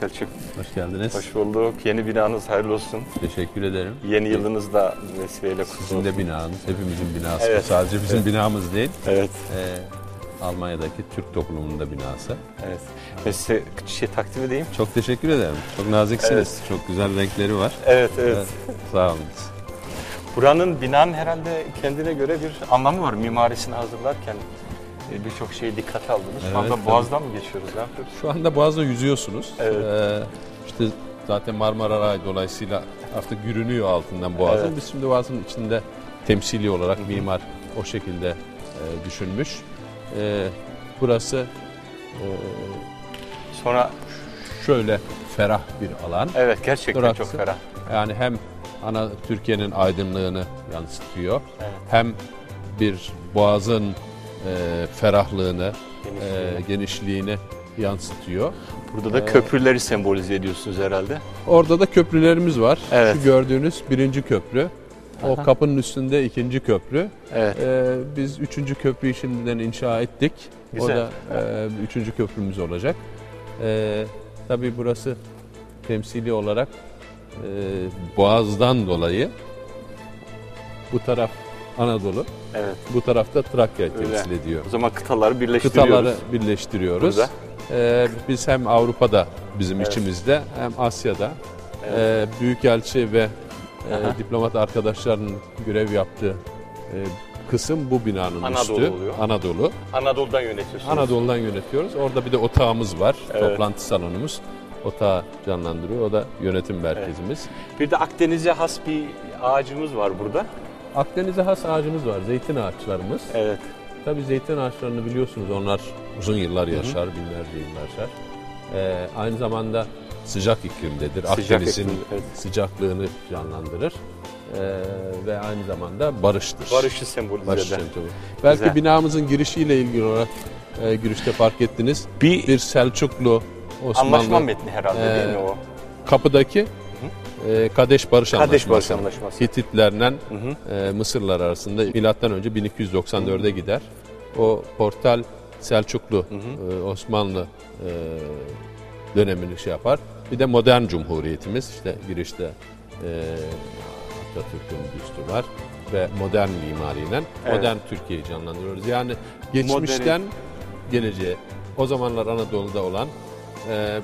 Selçuk. Hoş geldiniz. Hoş bulduk. Yeni binanız hayırlı olsun. Teşekkür ederim. Yeni evet. yılınız da vesileyle kutlu Sizin de binanız, hepimizin binası. Evet. Sadece bizim evet. binamız değil. Evet. Ee, Almanya'daki Türk toplumunun da binası. Evet. Ve size şey takdim edeyim. Çok teşekkür ederim. Çok naziksiniz. Evet. Çok güzel renkleri var. Evet, evet. evet. Sağ olun. Buranın binanın herhalde kendine göre bir anlamı var mimarisini hazırlarken. E, birçok şeyi dikkate aldınız. Şu anda Evet, Boğaz'dan mı geçiyoruz? Ne yapıyoruz? Şu anda Boğaz'da yüzüyorsunuz. Evet. Ee, işte zaten Marmara Ray dolayısıyla artık yürünüyor altından Boğaz'ın. Evet. Biz şimdi Boğaz'ın içinde temsili olarak Hı hı. mimar o şekilde e, düşünmüş. Ee, burası e, Sonra şöyle ferah bir alan. evet gerçekten Duraksı. çok ferah. Yani hem ana Türkiye'nin aydınlığını yansıtıyor. Evet. hem bir boğazın e, ferahlığını, genişliğini. E, genişliğini yansıtıyor. Burada da ee, köprüleri sembolize ediyorsunuz herhalde. Orada da köprülerimiz var. Evet. Şu gördüğünüz birinci köprü. O Aha. kapının üstünde ikinci köprü. Evet. Ee, biz üçüncü köprüyü şimdiden inşa ettik. Güzel. O da e, üçüncü köprümüz olacak. Ee, tabii burası temsili olarak e, Boğaz'dan dolayı bu taraf Anadolu. Evet. Bu tarafta Trakya Öyle. temsil ediyor. O zaman kıtaları birleştiriyoruz. Kıtaları birleştiriyoruz. Burada. Ee, biz hem Avrupa'da bizim evet. içimizde hem Asya'da evet. e, Büyükelçi ve e, diplomat arkadaşların görev yaptığı e, kısım bu binanın Anadolu üstü. Oluyor. Anadolu. Anadolu'dan yönetiyoruz. Anadolu'dan yönetiyoruz. Orada bir de otağımız var. Evet. Toplantı salonumuz. Otağı canlandırıyor. O da yönetim merkezimiz. Evet. Bir de Akdeniz'e has bir ağacımız var burada. Akdeniz'e has ağacımız var, zeytin ağaçlarımız. Evet. Tabii zeytin ağaçlarını biliyorsunuz onlar uzun yıllar yaşar, Hı-hı. binlerce yıl yaşar. Ee, aynı zamanda sıcak iklimdedir. Sıcak Akdeniz'in iklim, evet. sıcaklığını canlandırır. Ee, ve aynı zamanda barıştır. Barışı sembolize Barış eder. Belki Güzel. binamızın girişiyle ilgili olarak e, girişte fark ettiniz. Bir, bir Selçuklu, Osmanlı. Anlaşma metni herhalde e, değil mi o? Kapıdaki e, Kadeş Barış Kadeş Anlaşması. Barış Anlaşması. Hititlerle e, Mısırlar arasında milattan önce 1294'e gider. O portal Selçuklu, hı hı. E, Osmanlı e, dönemini şey yapar. Bir de modern cumhuriyetimiz işte girişte e, Atatürk'ün büstü var ve modern mimariyle evet. modern Türkiye'yi canlandırıyoruz. Yani geçmişten Modern. geleceğe o zamanlar Anadolu'da olan e,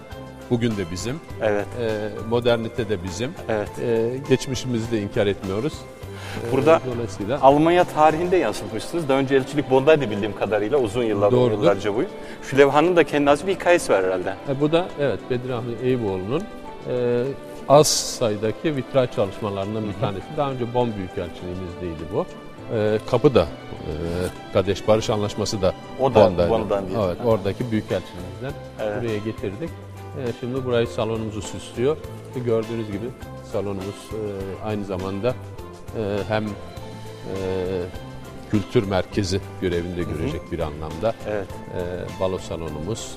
Bugün de bizim. Evet. E, modernite de bizim. Evet. E, geçmişimizi de inkar etmiyoruz. Ee, Burada Dolayısıyla... Almanya tarihinde yansıtmışsınız. Daha önce elçilik Bond'daydı bildiğim kadarıyla uzun yıllar, Doğrudur. yıllarca bu. Şu levhanın da kendi az bir hikayesi var herhalde. E, bu da evet Bedir Ahmet Eyüboğlu'nun e, az sayıdaki vitray çalışmalarından bir tanesi. Daha önce Bon değildi bu. E, kapı da e, Kadeş Barış Anlaşması da, o da Bon'daydı. Bon'dan Evet, oradaki büyükelçiliğimizden evet. buraya getirdik. Şimdi burayı salonumuzu süslüyor. Gördüğünüz gibi salonumuz e, aynı zamanda e, hem e, kültür merkezi görevinde görecek hı hı. bir anlamda evet. balo salonumuz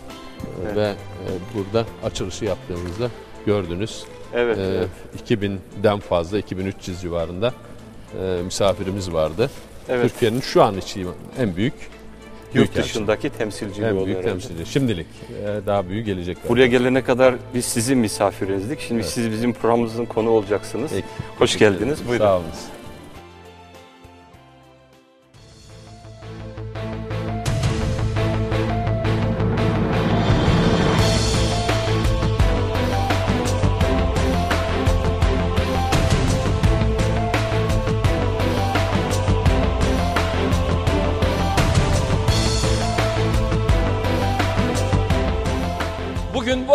evet. ve burada açılışı yaptığımızda gördünüz. Evet, evet. 2000'den fazla 2300 civarında misafirimiz vardı. Evet. Türkiye'nin şu an için en büyük Büyük yurt dışındaki temsilciliği oluyor. Büyük temsilci. Şimdilik e, daha büyük gelecek. Buraya gelene kadar biz sizin misafirinizdik. Şimdi evet. siz bizim programımızın konu olacaksınız. Peki. Hoş geldiniz. Buyurun. Sağ olun.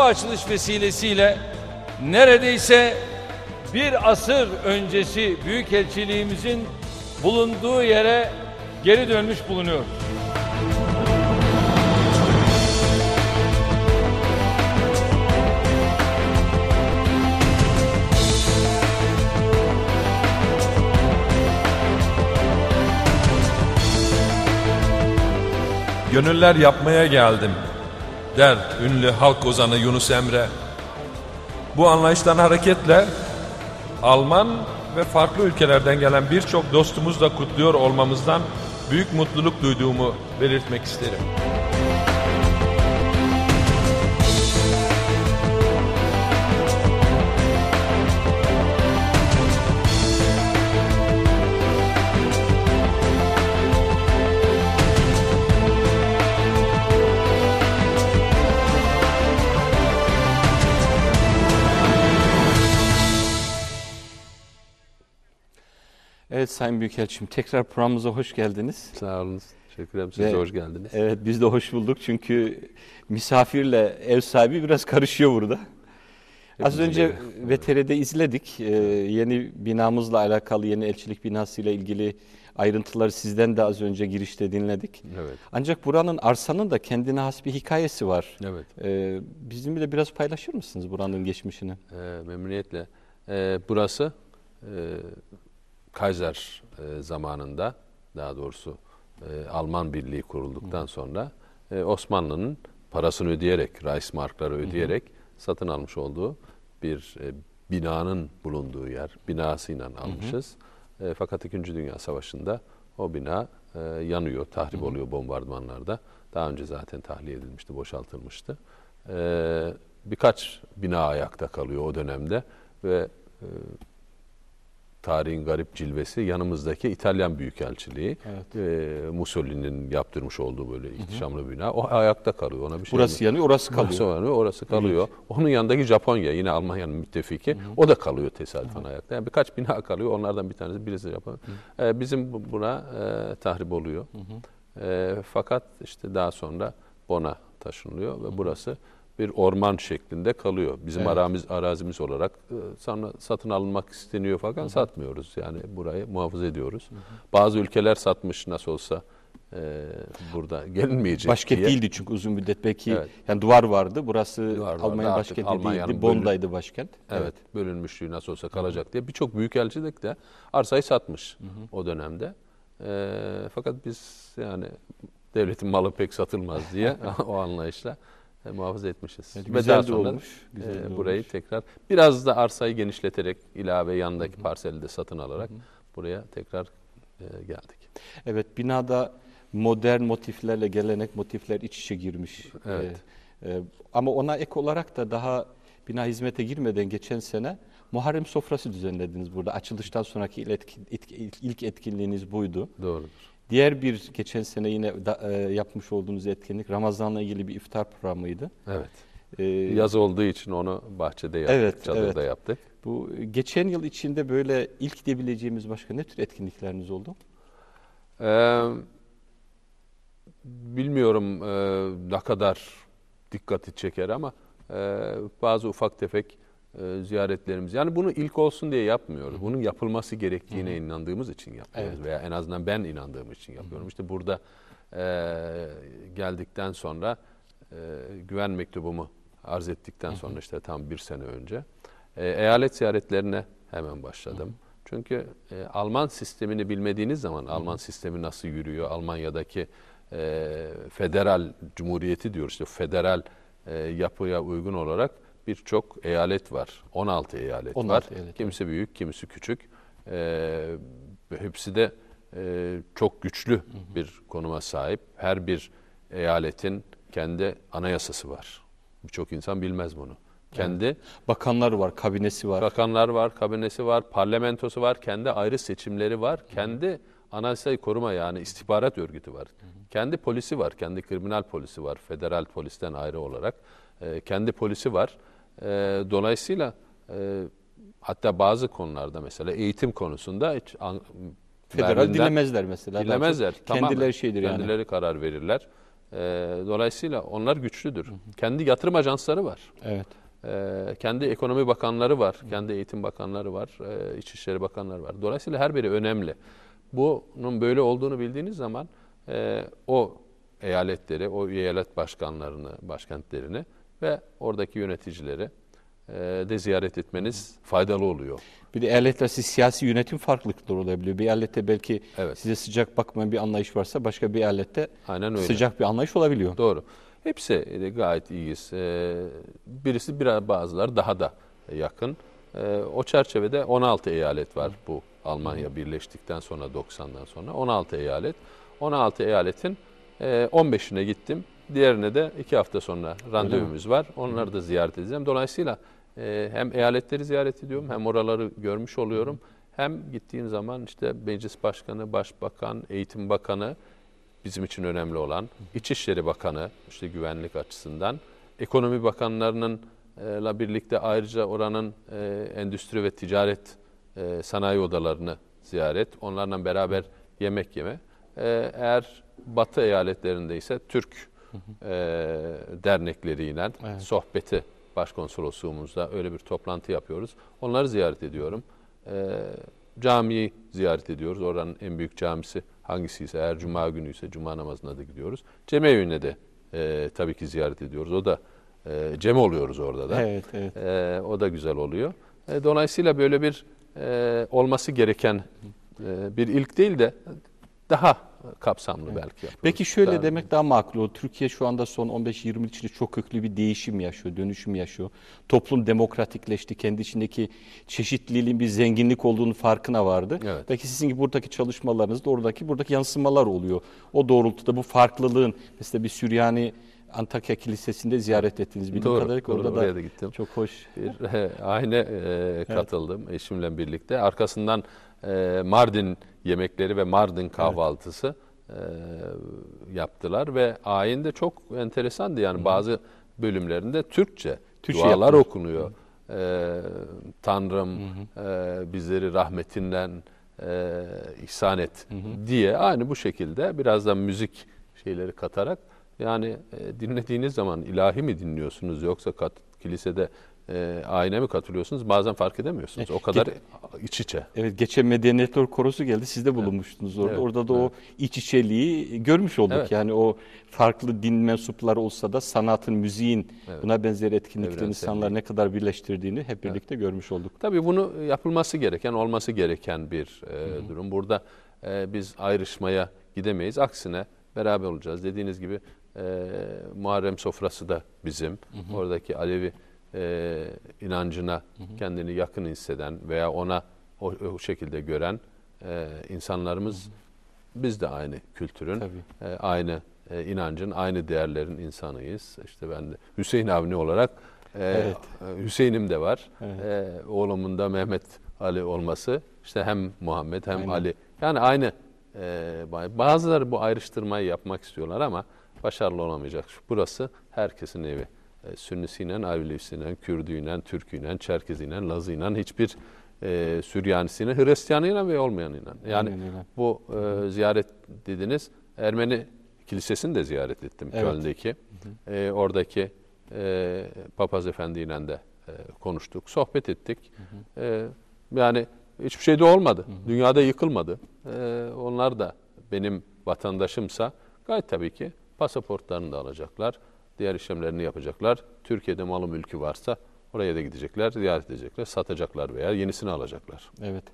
açılış vesilesiyle neredeyse bir asır öncesi Büyükelçiliğimizin bulunduğu yere geri dönmüş bulunuyor. Gönüller yapmaya geldim der ünlü halk ozanı Yunus Emre. Bu anlayıştan hareketle Alman ve farklı ülkelerden gelen birçok dostumuzla kutluyor olmamızdan büyük mutluluk duyduğumu belirtmek isterim. Evet Sayın Büyükelçim tekrar programımıza hoş geldiniz. Sağ olun. Teşekkür ederim. Siz Ve, de hoş geldiniz. Evet biz de hoş bulduk çünkü misafirle ev sahibi biraz karışıyor burada. Hepimiz Az önce VTR'de izledik. Ee, yeni binamızla alakalı yeni elçilik binasıyla ilgili ayrıntıları sizden de az önce girişte dinledik. Evet. Ancak buranın arsanın da kendine has bir hikayesi var. Evet. Ee, bizimle biraz paylaşır mısınız buranın geçmişini? Ee, memnuniyetle. Ee, burası e, Kaiser e, zamanında daha doğrusu e, Alman Birliği kurulduktan sonra e, Osmanlı'nın parasını ödeyerek, Reichsmarkları ödeyerek satın almış olduğu bir binanın bulunduğu yer, binasıyla almışız. fakat 2. Dünya Savaşı'nda o bina yanıyor, tahrip oluyor bombardımanlarda. Daha önce zaten tahliye edilmişti, boşaltılmıştı. birkaç bina ayakta kalıyor o dönemde ve tarihin garip cilvesi yanımızdaki İtalyan Büyükelçiliği. Evet. E, Mussolini'nin yaptırmış olduğu böyle ihtişamlı hı hı. bina. O ayakta kalıyor. Ona bir şey Burası mi? yanıyor, orası kalıyor. Burası yanıyor, orası kalıyor. Evet. Onun yanındaki Japonya yine Almanya'nın müttefiki. Hı hı. O da kalıyor tesadüfen hı. ayakta. Yani birkaç bina kalıyor. Onlardan bir tanesi birisi Japonya. E, bizim buna e, tahrip oluyor. Hı hı. E, fakat işte daha sonra Bona taşınılıyor ve burası bir orman şeklinde kalıyor. Bizim evet. aramız arazimiz olarak e, sana satın alınmak isteniyor fakat Hı-hı. satmıyoruz. Yani burayı muhafaza ediyoruz. Hı-hı. Bazı ülkeler satmış nasıl olsa e, burada gelinmeyecek Başkent diye. değildi çünkü uzun müddet belki evet. yani duvar vardı. Burası duvar Almanya başkenti Almanya'nın değildi. Bonn'daydı bölün... başkent. Evet, evet. bölünmüşlüğü nasıl olsa kalacak Hı-hı. diye birçok büyükelçilik de arsayı satmış Hı-hı. o dönemde. E, fakat biz yani devletin malı pek satılmaz diye o anlayışla e, muhafaza etmişiz. Evet, Ve güzel daha sonra olmuş. Güzel e, burayı olmuş. tekrar biraz da arsayı genişleterek ilave yandaki parseli de satın alarak Hı-hı. buraya tekrar e, geldik. Evet binada modern motiflerle gelenek motifler iç içe girmiş. Evet. E, e, ama ona ek olarak da daha bina hizmete girmeden geçen sene Muharrem sofrası düzenlediniz burada. Açılıştan sonraki ilk etkinliğiniz buydu. Doğrudur. Diğer bir geçen sene yine da, e, yapmış olduğumuz etkinlik Ramazan'la ilgili bir iftar programıydı. Evet. Ee, Yaz olduğu için onu bahçede yaptık, evet, çadırda evet. yaptık. Bu e, geçen yıl içinde böyle ilk diyebileceğimiz başka ne tür etkinlikleriniz oldu? Ee, bilmiyorum e, ne kadar dikkati çeker ama e, bazı ufak tefek e, ziyaretlerimiz. Yani bunu ilk olsun diye yapmıyoruz. Bunun yapılması gerektiğine Hı-hı. inandığımız için yapıyoruz evet. veya en azından ben inandığım için yapıyorum. Hı-hı. İşte burada e, geldikten sonra e, güven mektubumu arz ettikten Hı-hı. sonra işte tam bir sene önce e, eyalet ziyaretlerine hemen başladım. Hı-hı. Çünkü e, Alman sistemini bilmediğiniz zaman Hı-hı. Alman sistemi nasıl yürüyor, Almanya'daki e, federal cumhuriyeti diyor işte federal e, yapıya uygun olarak birçok eyalet var. 16 eyalet 16 var. Eyalet. Kimisi büyük, kimisi küçük. E, hepsi de e, çok güçlü hı hı. bir konuma sahip. Her bir eyaletin kendi anayasası var. Birçok insan bilmez bunu. Kendi evet. bakanlar var, kabinesi var. Bakanlar var, kabinesi var, parlamentosu var, kendi ayrı seçimleri var, hı. kendi anayasayı koruma yani istihbarat örgütü var. Hı hı. Kendi polisi var, kendi kriminal polisi var, federal polisten ayrı olarak. E, kendi polisi var. E, dolayısıyla e, hatta bazı konularda mesela eğitim konusunda hiç an, federal dinlemezler mesela. Dinlemezler. Tamam. Kendileri şeydir kendileri yani. Kendileri karar verirler. E, dolayısıyla onlar güçlüdür. Hı hı. Kendi yatırım ajansları var. Evet. E, kendi ekonomi bakanları var. Hı. Kendi eğitim bakanları var. E, İçişleri bakanları var. Dolayısıyla her biri önemli. Bunun böyle olduğunu bildiğiniz zaman e, o eyaletleri, o eyalet başkanlarını, başkentlerini ve oradaki yöneticileri e, de ziyaret etmeniz faydalı oluyor. Bir de eyaletle siyasi yönetim farklılıkları olabiliyor. Bir eyalette belki evet. size sıcak bakmayan bir anlayış varsa başka bir eyalette Aynen öyle. sıcak bir anlayış olabiliyor. Doğru. Hepsi e, gayet iyiyiz. E, birisi biraz bazıları daha da yakın. O çerçevede 16 eyalet var bu Almanya birleştikten sonra 90'dan sonra 16 eyalet. 16 eyaletin 15'ine gittim. Diğerine de iki hafta sonra randevumuz var. Onları da ziyaret edeceğim. Dolayısıyla e, hem eyaletleri ziyaret ediyorum hem oraları görmüş oluyorum. Hem gittiğim zaman işte meclis başkanı, başbakan, eğitim bakanı bizim için önemli olan, İçişleri Bakanı işte güvenlik açısından, ekonomi bakanlarınınla e, birlikte ayrıca oranın e, endüstri ve ticaret e, sanayi odalarını ziyaret, onlarla beraber yemek yeme. E, eğer Batı eyaletlerinde ise Türk e, dernekleriyle evet. sohbeti başkonsolosluğumuzda öyle bir toplantı yapıyoruz. Onları ziyaret ediyorum. E, camiyi ziyaret ediyoruz. Oranın en büyük camisi hangisiyse eğer cuma günü ise cuma namazına da gidiyoruz. Cemevi'ne de e, tabii ki ziyaret ediyoruz. O da e, cem oluyoruz orada da. Evet, evet. E, o da güzel oluyor. E, dolayısıyla böyle bir e, olması gereken e, bir ilk değil de daha kapsamlı evet. belki yapıyoruz. Peki şöyle Daha demek daha makul olur. Türkiye şu anda son 15-20 yıl içinde çok köklü bir değişim yaşıyor, dönüşüm yaşıyor. Toplum demokratikleşti, kendi içindeki çeşitliliğin bir zenginlik olduğunu farkına vardı. Evet. Belki sizin gibi buradaki çalışmalarınız, oradaki buradaki yansımalar oluyor. O doğrultuda bu farklılığın mesela bir Süryani Antakya Kilisesi'nde ziyaret ettiğiniz bir doğru, kadarıyla. Doğru, orada oraya da, da gittim. Çok hoş. Bir ayine e, katıldım evet. eşimle birlikte. Arkasından e, Mardin yemekleri ve Mardin kahvaltısı evet. yaptılar ve ayin de çok enteresandı yani Hı. bazı bölümlerinde Türkçe Türkçe dualar yaptılar. okunuyor. Hı. E, Tanrım Hı. E, bizleri rahmetinden e, ihsan et Hı. diye aynı bu şekilde birazdan müzik şeyleri katarak yani dinlediğiniz zaman ilahi mi dinliyorsunuz yoksa kat, kilisede e, ayine mi katılıyorsunuz? Bazen fark edemiyorsunuz. O e, kadar Ge iç içe. Evet, geçen Medeniyetler Korosu geldi. Siz de bulunmuştunuz orada. Evet, orada da evet. o iç içeliği görmüş olduk. Evet. Yani o farklı din mensupları olsa da sanatın, müziğin evet. buna benzer etkinlikte insanlar ne kadar birleştirdiğini hep birlikte evet. görmüş olduk. Tabii bunu yapılması gereken, olması gereken bir e, durum. Burada e, biz ayrışmaya gidemeyiz. Aksine beraber olacağız. Dediğiniz gibi e, Muharrem sofrası da bizim. Hı hı. Oradaki Alevi e, inancına kendini yakın hisseden veya ona o, o şekilde gören e, insanlarımız biz de aynı kültürün, e, aynı e, inancın, aynı değerlerin insanıyız. İşte ben de Hüseyin Avni olarak e, evet. E, Hüseyin'im de var. Evet. E, oğlumun da Mehmet Ali olması işte hem Muhammed hem Aynen. Ali. Yani aynı e, bazıları bu ayrıştırmayı yapmak istiyorlar ama başarılı olamayacak. Burası herkesin evi. E, Sünnisiyle, Alevisine, Kürdüyle, Türküyle, Çerkeziyle, Lazıyla hiçbir e, Süryanisiyle, Hristiyanıyla ve olmayanıyla. Yani bu e, ziyaret dediniz. Ermeni Kilisesi'ni de ziyaret ettim evet. Köln'deki. E, oradaki e, papaz efendiyle de e, konuştuk, sohbet ettik. Hı hı. E, yani hiçbir şey de olmadı. Hı hı. Dünyada yıkılmadı. E, onlar da benim vatandaşımsa gayet tabii ki pasaportlarını da alacaklar diğer işlemlerini yapacaklar. Türkiye'de malı mülkü varsa oraya da gidecekler, ziyaret edecekler, satacaklar veya yenisini alacaklar. Evet.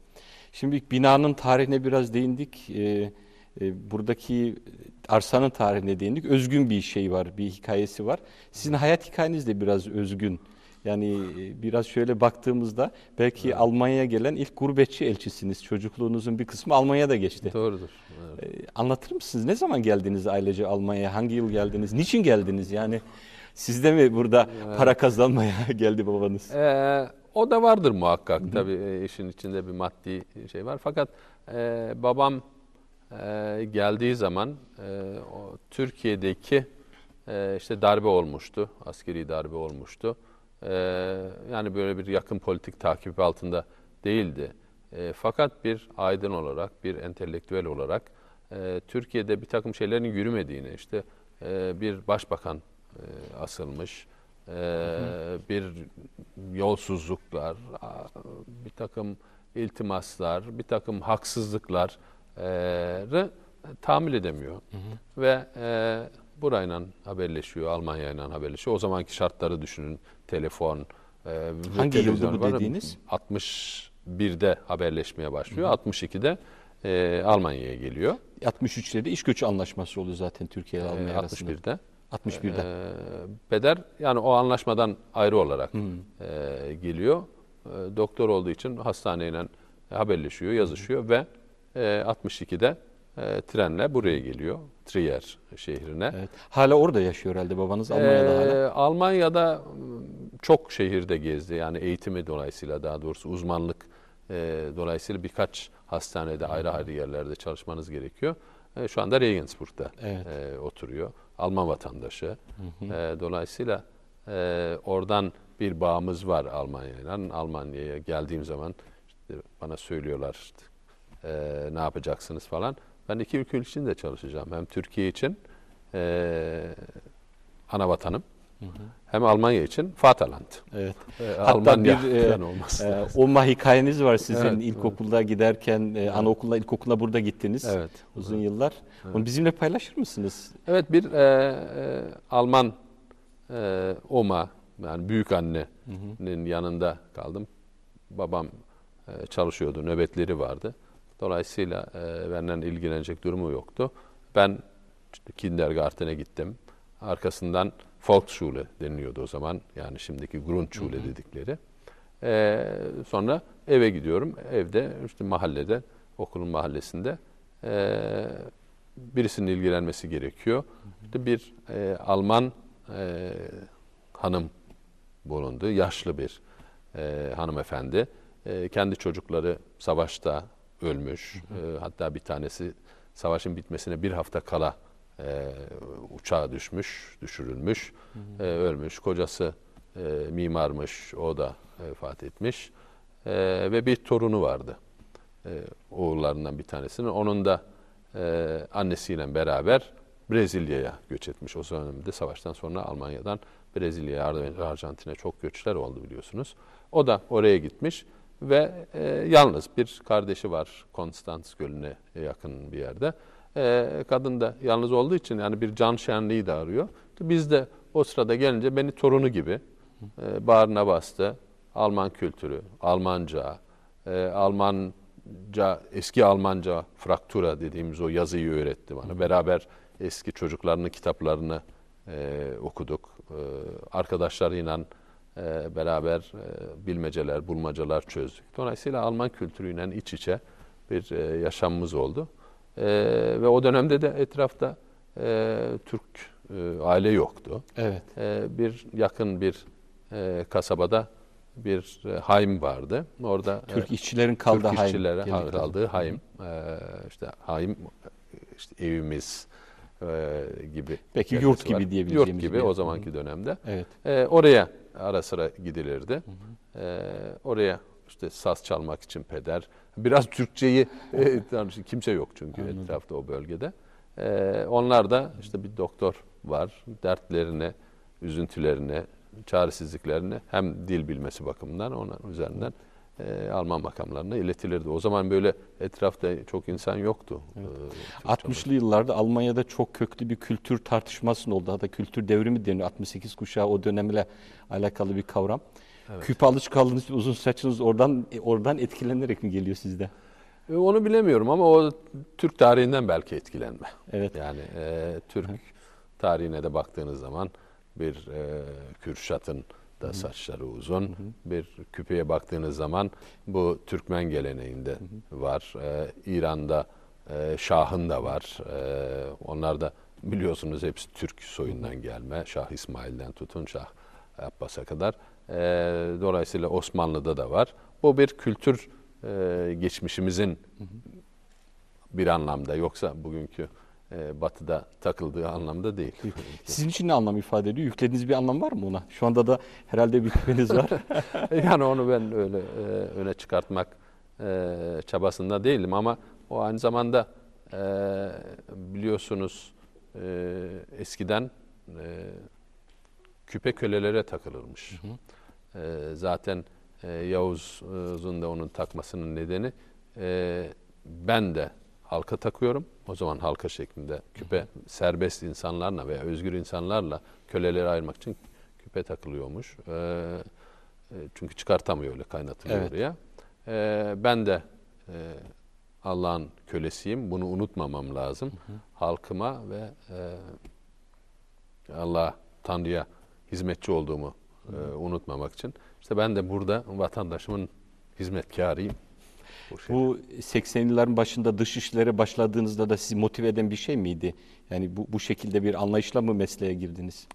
Şimdi binanın tarihine biraz değindik. Ee, e, buradaki arsanın tarihine değindik. Özgün bir şey var, bir hikayesi var. Sizin hayat hikayeniz de biraz özgün. Yani e, biraz şöyle baktığımızda belki evet. Almanya'ya gelen ilk gurbetçi elçisiniz. Çocukluğunuzun bir kısmı Almanya'da geçti. Doğrudur. Evet. E, anlatır mısınız? Ne zaman geldiniz ailece Almanya'ya? Hangi yıl geldiniz? Niçin geldiniz? Yani sizde mi burada evet. para kazanmaya geldi babanız? Ee, o da vardır muhakkak. hı Tabii e, işin içinde bir maddi şey var. Fakat e, babam e, geldiği zaman e, o, Türkiye'deki e, işte darbe olmuştu. Askeri darbe olmuştu e, yani böyle bir yakın politik takip altında değildi. E, fakat bir aydın olarak, bir entelektüel olarak e, Türkiye'de bir takım şeylerin yürümediğini, işte e, bir başbakan e, asılmış, e, bir yolsuzluklar, bir takım iltimaslar, bir takım haksızlıkları e, tahammül edemiyor. Hı hı. Ve e, burayla haberleşiyor, Almanya haberleşiyor. O zamanki şartları düşünün. Telefon, e, Hangi yılda bu dediğiniz? 61'de haberleşmeye başlıyor. Hı hı. 62'de e, Almanya'ya geliyor. 63'te de iş göçü anlaşması oluyor zaten Türkiye ile e, Almanya arasında. 61'de. 61'de. E, Peder yani o anlaşmadan ayrı olarak hı hı. E, geliyor. E, doktor olduğu için hastaneyle haberleşiyor, yazışıyor hı hı. ve e, 62'de e, trenle buraya geliyor. Trier şehrine. Evet. Hala orada yaşıyor herhalde babanız Almanya'da ee, hala. Almanya'da ıı, çok şehirde gezdi. Yani eğitimi dolayısıyla daha doğrusu uzmanlık e, dolayısıyla birkaç hastanede ayrı ayrı yerlerde çalışmanız gerekiyor. E, şu anda Regensburg'da evet. e, oturuyor. Alman vatandaşı. Hı hı. E, dolayısıyla e, oradan bir bağımız var Almanya'yla. Almanya'ya geldiğim zaman işte bana söylüyorlar işte, e, ne yapacaksınız falan. Ben iki ülke için de çalışacağım. Hem Türkiye için e, ana vatanım. Hem Almanya için Vaterland. Evet. E, Hatta Almanya bir e, olması e, Oma hikayeniz var sizin evet, ilkokulda evet. giderken e, anaokuluna ilkokula burada gittiniz. Evet. Uzun evet. yıllar. Evet. Onu bizimle paylaşır mısınız? Evet bir e, e, Alman e, Oma yani büyük annenin yanında kaldım. Babam e, çalışıyordu, nöbetleri vardı. Dolayısıyla e, benden ilgilenecek durumu yoktu. Ben kindergarten'e gittim. Arkasından Volksschule deniliyordu o zaman. Yani şimdiki Grundschule hı hı. dedikleri. E, sonra eve gidiyorum. Evde işte mahallede, okulun mahallesinde e, birisinin ilgilenmesi gerekiyor. İşte bir e, Alman e, hanım bulundu. Yaşlı bir e, hanımefendi. E, kendi çocukları savaşta ölmüş. E, hatta bir tanesi savaşın bitmesine bir hafta kala e, uçağa düşmüş, düşürülmüş, e, ölmüş. Kocası e, mimarmış, o da vefat etmiş. E, ve bir torunu vardı. E, oğullarından bir tanesinin Onun da e, annesiyle beraber Brezilya'ya göç etmiş. O dönemde savaştan sonra Almanya'dan Brezilya'ya, Arjantin'e çok göçler oldu biliyorsunuz. O da oraya gitmiş ve e, yalnız bir kardeşi var Konstans Gölü'ne yakın bir yerde. E, kadın da yalnız olduğu için yani bir can şenliği de arıyor. Biz de o sırada gelince beni torunu gibi e, bağrına bastı. Alman kültürü, Almanca, e, Almanca, eski Almanca fraktura dediğimiz o yazıyı öğretti bana. Beraber eski çocuklarının kitaplarını e, okuduk. E, arkadaşlarıyla ee, beraber e, bilmeceler, bulmacalar çözdük. Dolayısıyla Alman kültürüyle iç içe bir e, yaşamımız oldu. Ee, ve o dönemde de etrafta e, Türk aile yoktu. Evet. Ee, bir yakın bir kasabada bir e, haim vardı. Orada Türk işçilerin kaldığı Türk haim. işçilere kaldığı haim. işte haim işte evimiz gibi. Peki yurt gibi var. diyebileceğimiz. Yurt gibi o zamanki dönemde. Evet. oraya ara sıra gidilirdi. Hı hı. E, oraya işte saz çalmak için peder. Biraz Türkçeyi e, kimse yok çünkü Anladım. etrafta o bölgede. E, onlar da işte bir doktor var. Dertlerine, üzüntülerine, çaresizliklerine hem dil bilmesi bakımından onun üzerinden e, Alman makamlarına iletilirdi. O zaman böyle etrafta çok insan yoktu. Evet. E, 60'lı yıllarda Almanya'da çok köklü bir kültür tartışmasının oldu. Hatta kültür devrimi deniyor. 68 kuşağı o dönemle alakalı bir kavram. Evet. Küpe alışık kaldığınız uzun saçınız oradan e, oradan etkilenerek mi geliyor sizde? E, onu bilemiyorum ama o Türk tarihinden belki etkilenme. Evet. Yani e, Türk tarihine de baktığınız zaman bir e, Kürşat'ın da saçları uzun. Bir küpeye baktığınız zaman bu Türkmen geleneğinde var. Ee, İran'da e, Şah'ın da var. Ee, onlar da biliyorsunuz hepsi Türk soyundan gelme. Şah İsmail'den tutun Şah Abbas'a kadar. Ee, dolayısıyla Osmanlı'da da var. Bu bir kültür e, geçmişimizin bir anlamda yoksa bugünkü e, batıda takıldığı anlamda değil. Sizin için ne anlam ifade ediyor? Yüklediğiniz bir anlam var mı ona? Şu anda da herhalde bir hükmeniz var. yani onu ben öyle e, öne çıkartmak e, çabasında değilim ama o aynı zamanda e, biliyorsunuz e, eskiden e, küpe kölelere takılırmış. Hı hı. E, zaten e, Yavuz'un e, da onun takmasının nedeni e, ben de halka takıyorum. O zaman halka şeklinde küpe serbest insanlarla veya özgür insanlarla köleleri ayırmak için küpe takılıyormuş. Ee, e, çünkü çıkartamıyor öyle kaynatılıyor evet. oraya. Ee, ben de e, Allah'ın kölesiyim. Bunu unutmamam lazım. Hı hı. Halkıma ve e, Allah Tanrı'ya hizmetçi olduğumu e, unutmamak için. İşte ben de burada vatandaşımın hizmetkarıyım. Bu 80'lilerin başında dış işlere başladığınızda da sizi motive eden bir şey miydi? Yani bu, bu şekilde bir anlayışla mı mesleğe girdiniz?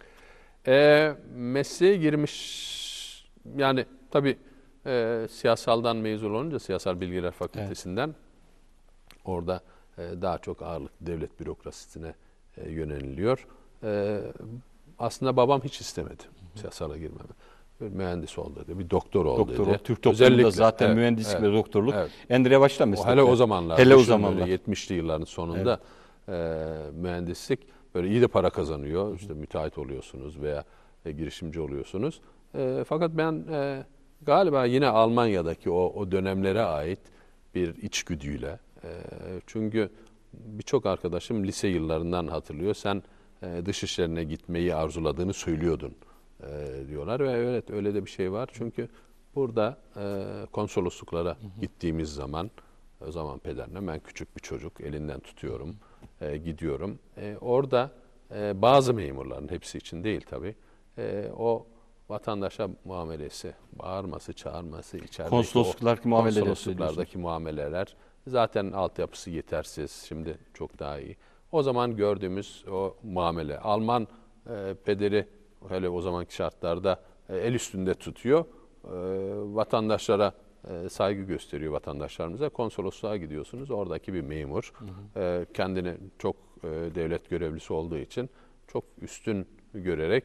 E, mesleğe girmiş yani tabii e, siyasaldan mezun olunca siyasal bilgiler fakültesinden evet. orada e, daha çok ağırlık devlet bürokrasisine e, yöneliliyor. E, aslında babam hiç istemedi hı hı. siyasala girmemi bir mühendis oldu dedi, bir doktor oldu doktor, dedi. Türk toplumunda zaten evet, mühendislik evet, ve doktorluk evet. en revaçta mesela. hele o zamanlar. Hele o zamanlar. 70'li yılların sonunda evet. e, mühendislik böyle iyi de para kazanıyor. Hı. İşte müteahhit oluyorsunuz veya e, girişimci oluyorsunuz. E, fakat ben e, galiba yine Almanya'daki o, o dönemlere ait bir içgüdüyle. E, çünkü birçok arkadaşım lise yıllarından hatırlıyor. Sen e, dış işlerine gitmeyi arzuladığını söylüyordun e, diyorlar ve evet öyle de bir şey var. Çünkü burada e, konsolosluklara hı hı. gittiğimiz zaman o zaman pederle ben küçük bir çocuk elinden tutuyorum e, gidiyorum. E, orada e, bazı memurların hepsi için değil tabii e, o vatandaşa muamelesi, bağırması, çağırması, içerideki konsolosluklardaki, muameleler, konsolosluklardaki muameleler zaten altyapısı yetersiz. Şimdi çok daha iyi. O zaman gördüğümüz o muamele. Alman e, pederi hele o zamanki şartlarda e, el üstünde tutuyor. E, vatandaşlara e, saygı gösteriyor vatandaşlarımıza. Konsolosluğa gidiyorsunuz. Oradaki bir memur hı hı. kendini çok devlet görevlisi olduğu için çok üstün görerek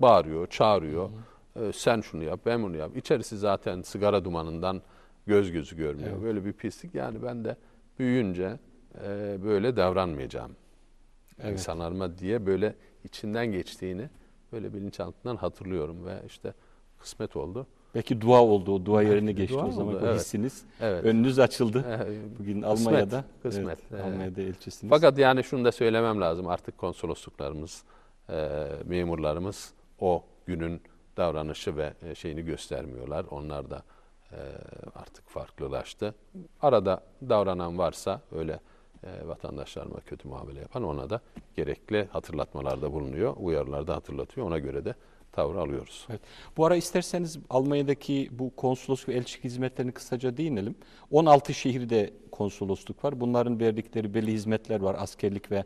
bağırıyor, çağırıyor. Hı hı. Sen şunu yap, ben bunu yap. İçerisi zaten sigara dumanından göz gözü görmüyor. Evet. Böyle bir pislik. Yani ben de büyüyünce böyle davranmayacağım evet. insanlarıma diye böyle içinden geçtiğini böyle bilinçaltından hatırlıyorum ve işte kısmet oldu. Belki dua oldu, o dua yerine geçti dua o zaman. Oldu, o hissiniz, evet. önünüz açıldı. Ee, Bugün kısmet, Almanya'da, kısmet. Evet, Almanya'da elçisiniz. Fakat yani şunu da söylemem lazım. Artık konsolosluklarımız, e, memurlarımız o günün davranışı ve e, şeyini göstermiyorlar. Onlar da e, artık farklılaştı. Arada davranan varsa öyle e, vatandaşlarıma kötü muamele yapan ona da gerekli hatırlatmalarda bulunuyor, uyarılarda hatırlatıyor. Ona göre de tavır alıyoruz. Evet. Bu ara isterseniz Almanya'daki bu konsolosluk ve elçilik hizmetlerini kısaca değinelim. 16 şehirde konsolosluk var. Bunların verdikleri belli hizmetler var. Askerlik ve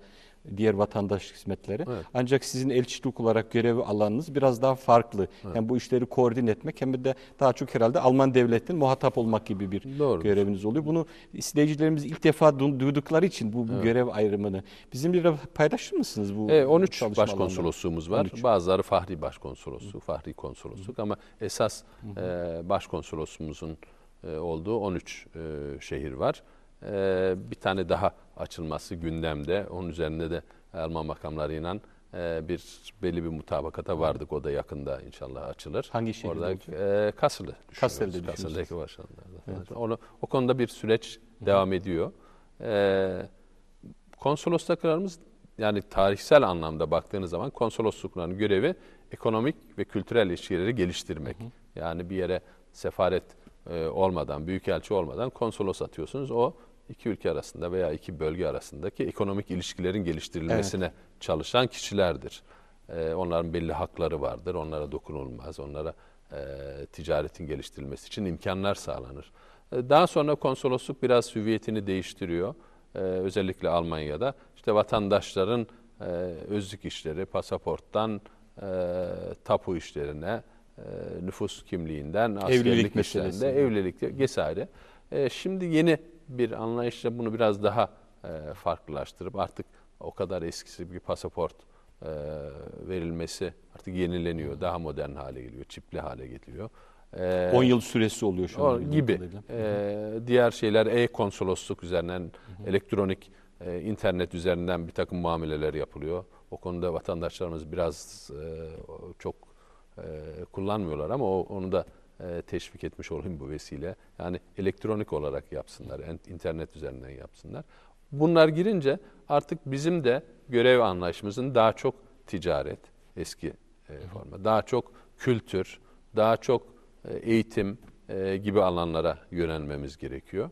diğer vatandaş hizmetleri. Evet. Ancak sizin elçilik olarak görevi alanınız biraz daha farklı. Evet. Yani bu işleri koordine etmek hem de daha çok herhalde Alman devletinin muhatap olmak gibi bir Doğru. göreviniz oluyor. Bunu izleyicilerimiz ilk defa duydukları için bu, bu evet. görev ayrımını bizimle bir paylaşır mısınız bu? E, 13 başkonsolosluğumuz var. 13. Bazıları Fahri Başkonsolosu, Fahri Konsolosluk ama esas e, başkonsolosumuzun e, olduğu 13 e, şehir var. Ee, bir tane daha açılması gündemde. Onun üzerinde de Alman makamlarıyla e, bir belli bir mutabakata vardık. O da yakında inşallah açılır. Hangi şehirde Orada, e, Kasırlı Kasırlı Kasır'daki başkanlarda. Evet. Onu, o konuda bir süreç devam ediyor. E, konsolosluklarımız yani tarihsel anlamda baktığınız zaman konsoloslukların görevi ekonomik ve kültürel ilişkileri geliştirmek. Hı hı. Yani bir yere sefaret e, olmadan, büyükelçi olmadan konsolos atıyorsunuz. O iki ülke arasında veya iki bölge arasındaki ekonomik ilişkilerin geliştirilmesine evet. çalışan kişilerdir. E, onların belli hakları vardır. Onlara dokunulmaz. Onlara e, ticaretin geliştirilmesi için imkanlar sağlanır. E, daha sonra konsolosluk biraz hüviyetini değiştiriyor. E, özellikle Almanya'da işte vatandaşların e, özlük işleri, pasaporttan e, tapu işlerine, e, nüfus kimliğinden, askerlik evlilik işlerinde, evlilik vesaire. E, şimdi yeni bir anlayışla bunu biraz daha e, farklılaştırıp artık o kadar eskisi bir pasaport e, verilmesi artık yenileniyor. Daha modern hale geliyor, çipli hale geliyor. 10 e, yıl süresi oluyor şu an. Gibi. E, diğer şeyler e-konsolosluk üzerinden, Hı-hı. elektronik e, internet üzerinden bir takım muameleler yapılıyor. O konuda vatandaşlarımız biraz e, çok e, kullanmıyorlar ama o, onu da e, teşvik etmiş olayım bu vesile. Yani elektronik olarak yapsınlar, internet üzerinden yapsınlar. Bunlar girince artık bizim de görev anlayışımızın daha çok ticaret eski e, forma, daha çok kültür, daha çok e, eğitim gibi alanlara yönelmemiz gerekiyor.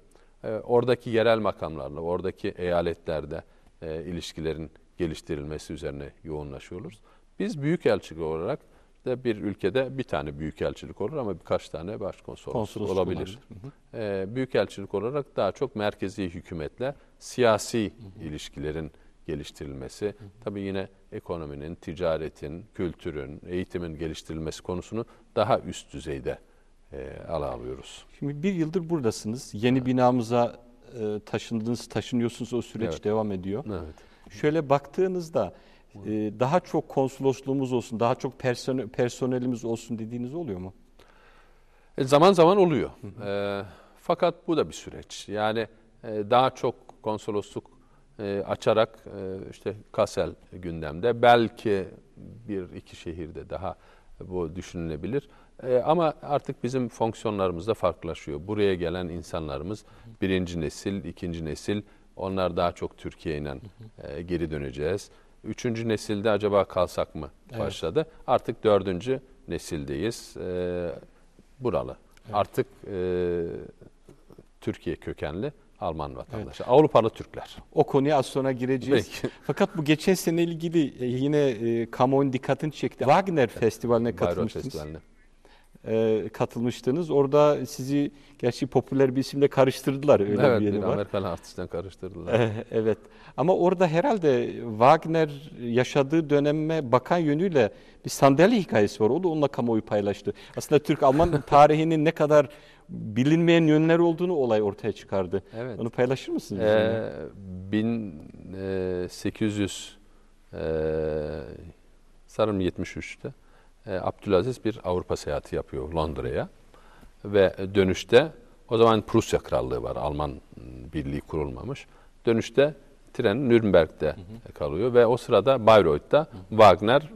Oradaki yerel makamlarla, oradaki eyaletlerde ilişkilerin geliştirilmesi üzerine yoğunlaşıyoruz. Biz büyük elçilik olarak de bir ülkede bir tane büyükelçilik olur ama birkaç tane başkonsolosluk olabilir. Hı hı. E, büyükelçilik olarak daha çok merkezi hükümetle siyasi hı hı. ilişkilerin geliştirilmesi, hı hı. tabii yine ekonominin, ticaretin, kültürün, eğitimin geliştirilmesi konusunu daha üst düzeyde e, ala alıyoruz. Şimdi bir yıldır buradasınız. Yeni evet. binamıza e, taşındınız, taşınıyorsunuz. O süreç evet. devam ediyor. Evet. Şöyle baktığınızda e, daha çok konsolosluğumuz olsun, daha çok personel, personelimiz olsun dediğiniz oluyor mu? E, zaman zaman oluyor. Hı hı. E, ee, fakat bu da bir süreç. Yani e, daha çok konsolosluk e, açarak e, işte Kassel gündemde belki bir iki şehirde daha bu düşünülebilir. E, ama artık bizim fonksiyonlarımız da farklılaşıyor. Buraya gelen insanlarımız birinci nesil, ikinci nesil onlar daha çok Türkiye'yle e, geri döneceğiz üçüncü nesilde acaba kalsak mı başladı. Evet. Artık dördüncü nesildeyiz. E, buralı. Evet. Artık e, Türkiye kökenli Alman vatandaşı. Evet. Avrupalı Türkler. O konuya az sonra gireceğiz. Peki. Fakat bu geçen sene ilgili e, yine e, kamuoyun dikkatini çekti. Wagner Festivali'ne katılmıştınız. Bayrol Festivali'ne e, katılmıştınız. Orada sizi gerçi popüler bir isimle karıştırdılar. Öyle evet, bir, bir var. Amerikan artistten karıştırdılar. E, evet ama orada herhalde Wagner yaşadığı döneme bakan yönüyle bir sandalye hikayesi var. O da onunla kamuoyu paylaştı. Aslında Türk-Alman tarihinin ne kadar bilinmeyen yönler olduğunu olay ortaya çıkardı. Evet. Onu paylaşır mısınız? Ee, 1800 e, sanırım 73'te e, Abdülaziz bir Avrupa seyahati yapıyor Londra'ya. Ve dönüşte o zaman Prusya Krallığı var. Alman Birliği kurulmamış. Dönüşte tren Nürnberg'de hı hı. kalıyor ve o sırada Bayreuth'ta hı. Wagner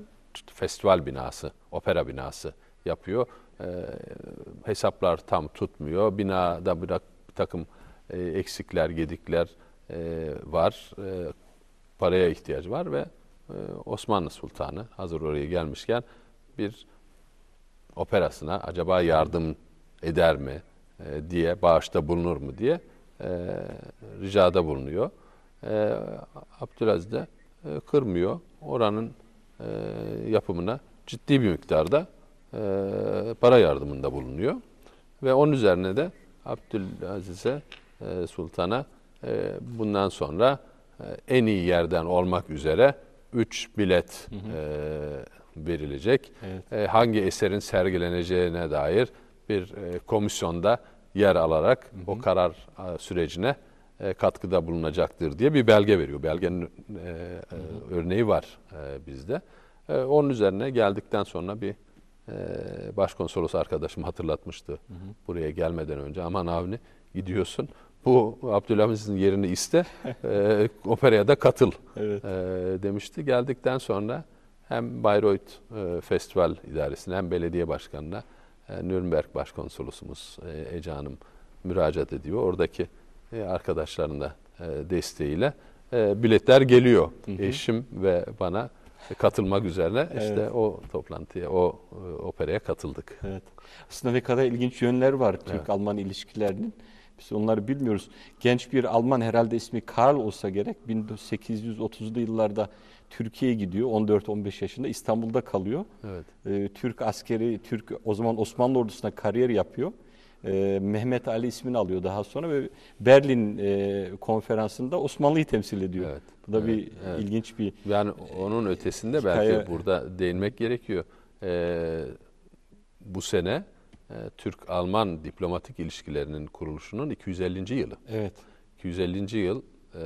festival binası, opera binası yapıyor. E, hesaplar tam tutmuyor. Binada bir takım e, eksikler, gedikler e, var. E, paraya ihtiyacı var ve e, Osmanlı Sultanı hazır oraya gelmişken bir operasına acaba yardım eder mi e, diye, bağışta bulunur mu diye e, ricada bulunuyor. E, Abdülaziz de e, kırmıyor. Oranın yapımına ciddi bir miktarda para yardımında bulunuyor. Ve onun üzerine de Abdülaziz'e, sultana bundan sonra en iyi yerden olmak üzere 3 bilet hı hı verilecek. Evet. E, hangi eserin sergileneceğine dair bir e, komisyonda yer alarak hı hı. o karar e, sürecine e, katkıda bulunacaktır diye bir belge veriyor. Belgenin e, e, örneği var e, bizde. E, onun üzerine geldikten sonra bir e, başkonsolos arkadaşım hatırlatmıştı. Hı hı. Buraya gelmeden önce aman Avni gidiyorsun bu Abdülhamid'in yerini iste, e, operaya da katıl evet. e, demişti. Geldikten sonra hem Bayreuth e, Festival İdaresi'ne hem belediye başkanına e, Nürnberg Başkonsolosumuz e, Ece Hanım müracaat ediyor. Oradaki arkadaşların da desteğiyle biletler geliyor. Hı hı. Eşim ve bana katılmak üzerine işte evet. o toplantıya, o operaya katıldık. Evet. Aslında ne kadar ilginç yönler var Türk-Alman evet. ilişkilerinin. Biz onları bilmiyoruz. Genç bir Alman herhalde ismi Karl olsa gerek 1830'lu yıllarda Türkiye'ye gidiyor. 14-15 yaşında İstanbul'da kalıyor. Evet. E, Türk askeri, Türk o zaman Osmanlı ordusuna kariyer yapıyor. E, Mehmet Ali ismini alıyor daha sonra ve Berlin e, konferansında Osmanlı'yı temsil ediyor. Evet. Bu da evet, bir evet. ilginç bir Yani onun ötesinde hikaye. belki burada değinmek gerekiyor. E, bu sene e, Türk-Alman diplomatik ilişkilerinin kuruluşunun 250. yılı. Evet. 250. yıl e,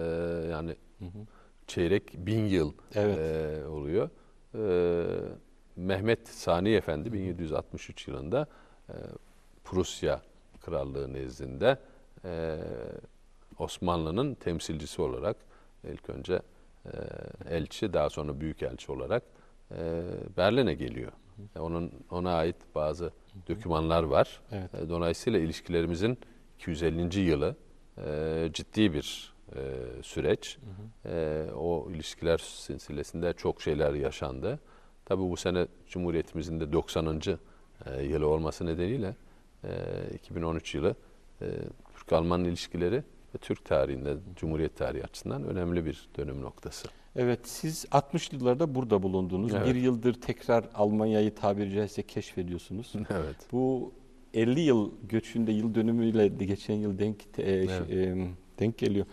yani hı hı çeyrek bin yıl evet. e, oluyor. E, Mehmet Sani Efendi 1763 yılında e, Prusya Krallığı nezdinde e, Osmanlı'nın temsilcisi olarak ilk önce e, elçi daha sonra büyük elçi olarak e, Berlin'e geliyor. E, onun ona ait bazı dokümanlar var. Evet. E, dolayısıyla ilişkilerimizin 250. yılı e, ciddi bir e, süreç. Hı hı. E, o ilişkiler silsilesinde çok şeyler yaşandı. Tabii bu sene Cumhuriyetimizin de 90. E, yılı olması nedeniyle e, 2013 yılı e, Türk-Alman ilişkileri ve Türk tarihinde, Cumhuriyet tarihi açısından önemli bir dönüm noktası. Evet, siz 60'lı yıllarda burada bulundunuz. Evet. Bir yıldır tekrar Almanya'yı tabiri caizse keşfediyorsunuz. Evet. Bu 50 yıl göçünde yıl dönümüyle geçen yıl denk e, evet. e, denk geliyor.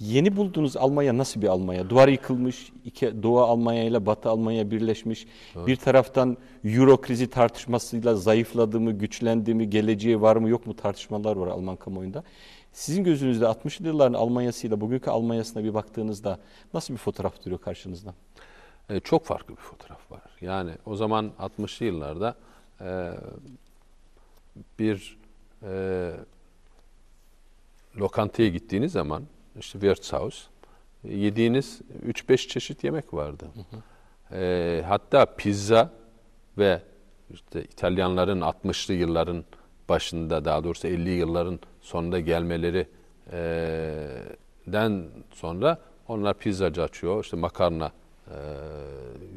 Yeni bulduğunuz Almanya nasıl bir Almanya? Duvar yıkılmış, iki, Doğu Almanya ile Batı Almanya birleşmiş. Evet. Bir taraftan Euro krizi tartışmasıyla zayıfladı mı, güçlendi mi, geleceği var mı yok mu tartışmalar var Alman kamuoyunda. Sizin gözünüzde 60'lı yılların Almanya'sıyla bugünkü Almanya'sına bir baktığınızda nasıl bir fotoğraf duruyor karşınızda? E, çok farklı bir fotoğraf var. Yani o zaman 60'lı yıllarda e, bir e, lokantaya gittiğiniz zaman işte Wirtshaus. Yediğiniz 3-5 çeşit yemek vardı. Hı hı. E, hatta pizza ve işte İtalyanların 60'lı yılların başında daha doğrusu 50 yılların sonunda gelmeleri e, den sonra onlar pizzacı açıyor, işte makarna e,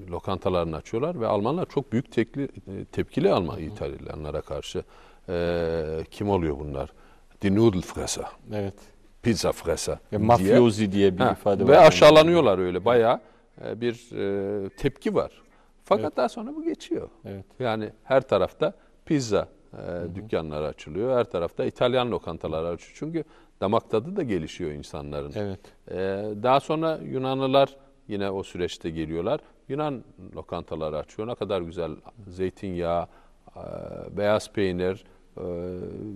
lokantalarını açıyorlar ve Almanlar çok büyük tekli, tepkili Alman İtalyanlara karşı. E, kim oluyor bunlar? Die Nudelfresser. Evet pizzafresser. Ya, mafyozi diye, diye bir ha, ifade var. Ve aşağılanıyorlar öyle bayağı e, bir e, tepki var. Fakat evet. daha sonra bu geçiyor. Evet. Yani her tarafta pizza e, Hı-hı. dükkanları açılıyor. Her tarafta İtalyan lokantaları açılıyor. Çünkü damak tadı da gelişiyor insanların. Evet. E, daha sonra Yunanlılar yine o süreçte geliyorlar. Yunan lokantaları açıyor. Ne kadar güzel zeytinyağı, e, beyaz peynir e,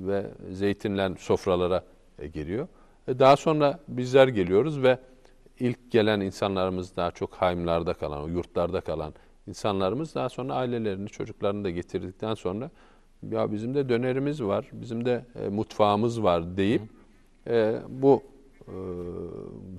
ve zeytinlen sofralara e, giriyor. E, daha sonra bizler geliyoruz ve ilk gelen insanlarımız daha çok haimlarda kalan, yurtlarda kalan insanlarımız daha sonra ailelerini, çocuklarını da getirdikten sonra ya bizim de dönerimiz var, bizim de e, mutfağımız var deyip e, bu e,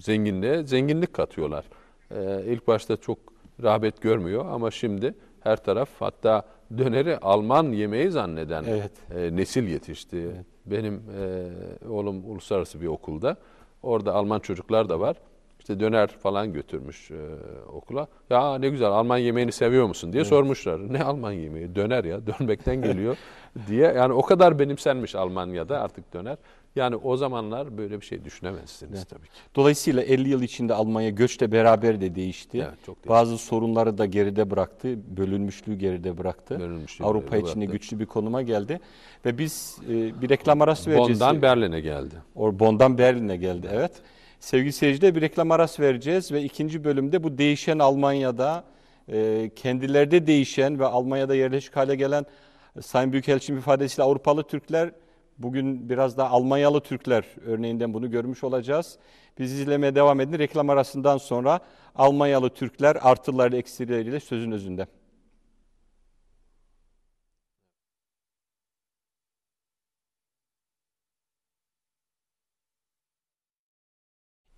zenginliğe zenginlik katıyorlar. E, ilk başta çok rağbet görmüyor ama şimdi her taraf hatta döneri Alman yemeği zanneden evet. e, nesil yetişti. Evet. Benim e, oğlum uluslararası bir okulda. Orada Alman çocuklar da var. İşte döner falan götürmüş e, okula. Ya ne güzel Alman yemeğini seviyor musun diye evet. sormuşlar. Ne Alman yemeği? Döner ya. Dönmekten geliyor diye. Yani o kadar benimsenmiş Almanya'da artık döner. Yani o zamanlar böyle bir şey düşünemezsiniz evet. tabii ki. Dolayısıyla 50 yıl içinde Almanya göçle beraber de değişti. Evet, çok değişti. Bazı sorunları da geride bıraktı. Bölünmüşlüğü geride bıraktı. Bölünmüşlüğü Avrupa içinde güçlü bir konuma geldi. Ve biz e, bir reklam arası Bondan vereceğiz. Bondan Berlin'e geldi. Or, Bondan Berlin'e geldi evet. evet. Sevgili seyirciler bir reklam arası vereceğiz ve ikinci bölümde bu değişen Almanya'da e, kendilerde değişen ve Almanya'da yerleşik hale gelen Sayın Büyükelçin ifadesiyle Avrupalı Türkler Bugün biraz da Almanyalı Türkler örneğinden bunu görmüş olacağız. Biz izlemeye devam edin. Reklam arasından sonra Almanyalı Türkler artılar eksileriyle sözün özünde.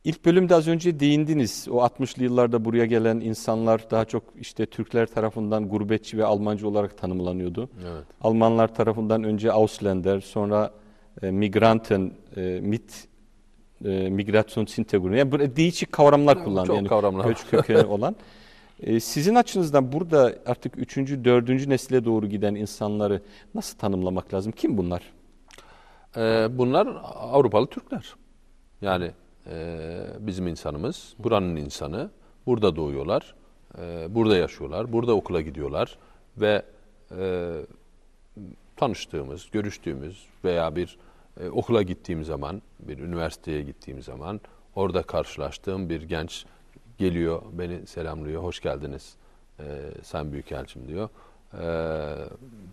İlk bölümde az önce değindiniz. O 60'lı yıllarda buraya gelen insanlar daha çok işte Türkler tarafından gurbetçi ve Almancı olarak tanımlanıyordu. Evet. Almanlar tarafından önce Ausländer, sonra e, Migranten, e, Mit, e, Migration Sintegrun. Yani böyle değişik kavramlar evet, kullandı. Çok yani kavramlar. Göç kökeni olan. E, sizin açınızdan burada artık 3. 4. nesile doğru giden insanları nasıl tanımlamak lazım? Kim bunlar? E, bunlar Avrupalı Türkler. Yani ee, bizim insanımız, buranın insanı. Burada doğuyorlar, ee, burada yaşıyorlar, burada okula gidiyorlar ve e, tanıştığımız, görüştüğümüz veya bir e, okula gittiğim zaman, bir üniversiteye gittiğim zaman orada karşılaştığım bir genç geliyor, beni selamlıyor, hoş geldiniz e, sen büyükelçim diyor. E,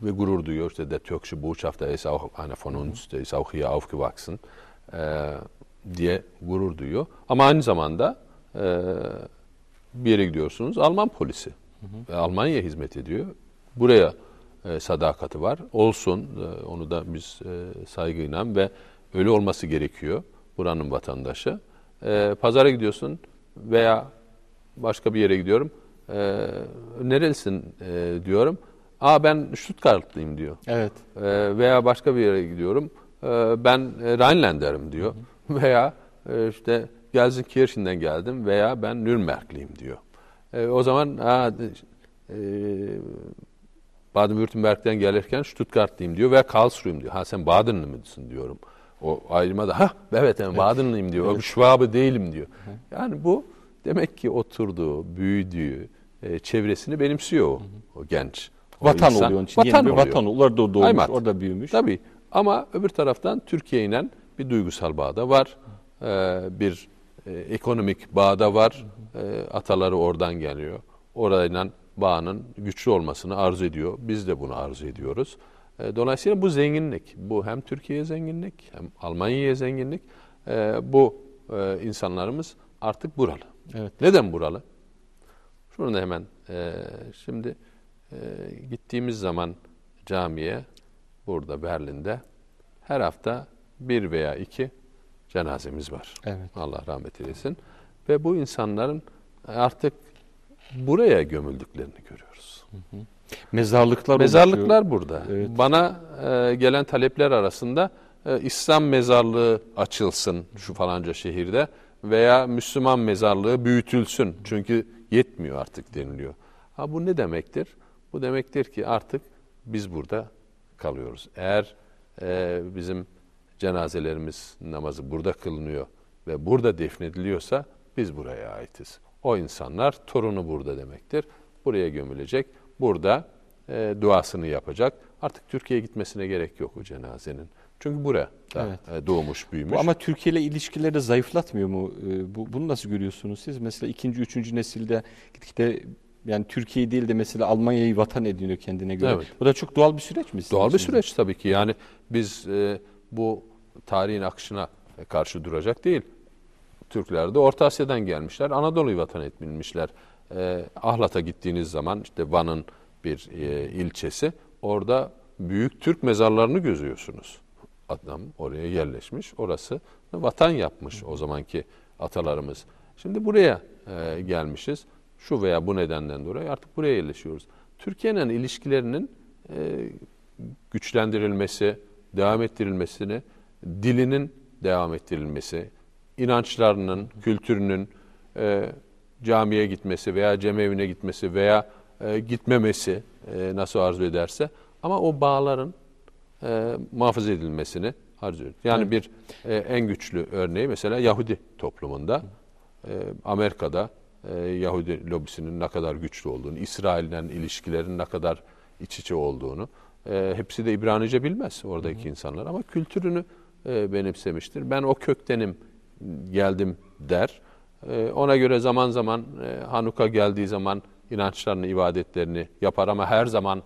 ve gurur duyuyor işte de Türkçe bu hafta ist auch einer von uns, der ist auch hier aufgewachsen diye gurur duyuyor. Ama aynı zamanda e, bir yere gidiyorsunuz Alman polisi. Hı hı. Ve hizmet ediyor. Buraya e, sadakati var. Olsun e, onu da biz e, saygıyla ve ölü olması gerekiyor buranın vatandaşı. E, pazara gidiyorsun veya başka bir yere gidiyorum. E, nerelisin e, diyorum. Aa ben Stuttgart'lıyım diyor. Evet. E, veya başka bir yere gidiyorum. E, ben Rheinlander'im diyor. Hı hı. veya e, işte Gelsenkirchen'den geldim veya ben Nürnbergliyim diyor. E, o zaman ha, e, e, Baden-Württemberg'den gelirken Stuttgartlıyım diyor veya Karlsruhe'yim diyor. Ha sen Baden'lı mısın diyorum. O ayrıma da ha evet yani Baden'lıyım diyor. Evet. Şvabı değilim diyor. Yani bu demek ki oturduğu, büyüdüğü e, çevresini benimsiyor o, o genç. O vatan insan. oluyor onun için. Vatan, oluyor. orada doğmuş, Aymat. orada büyümüş. Tabii ama öbür taraftan Türkiye ile bir duygusal bağda var. E, bir e, ekonomik bağda var. E, ataları oradan geliyor. Orayla bağının güçlü olmasını arzu ediyor. Biz de bunu arzu ediyoruz. E, dolayısıyla bu zenginlik. Bu hem Türkiye'ye zenginlik hem Almanya'ya zenginlik. E, bu e, insanlarımız artık buralı. Evet. Neden buralı? Şunu da hemen e, şimdi e, gittiğimiz zaman camiye burada Berlin'de her hafta bir veya iki cenazemiz var. Evet. Allah rahmet eylesin. Ve bu insanların artık buraya gömüldüklerini görüyoruz. Hı hı. Mezarlıklar Mezarlıklar oluşuyor. burada. Evet. Bana e, gelen talepler arasında e, İslam mezarlığı açılsın şu falanca şehirde veya Müslüman mezarlığı büyütülsün. Çünkü yetmiyor artık deniliyor. Ha bu ne demektir? Bu demektir ki artık biz burada kalıyoruz. Eğer e, bizim cenazelerimiz namazı burada kılınıyor ve burada defnediliyorsa biz buraya aitiz. O insanlar torunu burada demektir. Buraya gömülecek. Burada e, duasını yapacak. Artık Türkiye'ye gitmesine gerek yok o cenazenin. Çünkü burada evet. E, doğmuş, büyümüş. Bu ama Türkiye ile ilişkileri de zayıflatmıyor mu? E, bu, bunu nasıl görüyorsunuz siz? Mesela ikinci, üçüncü nesilde gitgide yani Türkiye değil de mesela Almanya'yı vatan ediniyor kendine göre. Evet. Bu da çok doğal bir süreç mi? Doğal bir süreç tabii ki. Yani biz e, bu tarihin akışına karşı duracak değil. Türkler de Orta Asya'dan gelmişler. Anadolu'yu vatan etmişler. E, Ahlat'a gittiğiniz zaman işte Van'ın bir e, ilçesi. Orada büyük Türk mezarlarını gözüyorsunuz. Adam oraya yerleşmiş. Orası vatan yapmış o zamanki atalarımız. Şimdi buraya e, gelmişiz. Şu veya bu nedenden dolayı artık buraya yerleşiyoruz. Türkiye'nin ilişkilerinin e, güçlendirilmesi, devam ettirilmesini dilinin devam ettirilmesi, inançlarının, kültürünün e, camiye gitmesi veya cemevine gitmesi veya e, gitmemesi e, nasıl arzu ederse ama o bağların e, muhafaza edilmesini arzu ediyor. Yani evet. bir e, en güçlü örneği mesela Yahudi toplumunda e, Amerika'da e, Yahudi lobisinin ne kadar güçlü olduğunu, İsrail'den ilişkilerin ne kadar iç içe olduğunu e, hepsi de İbranice bilmez oradaki Hı. insanlar ama kültürünü e, benimsemiştir. Ben o köktenim geldim der. E, ona göre zaman zaman e, Hanuka geldiği zaman inançlarını, ibadetlerini yapar ama her zaman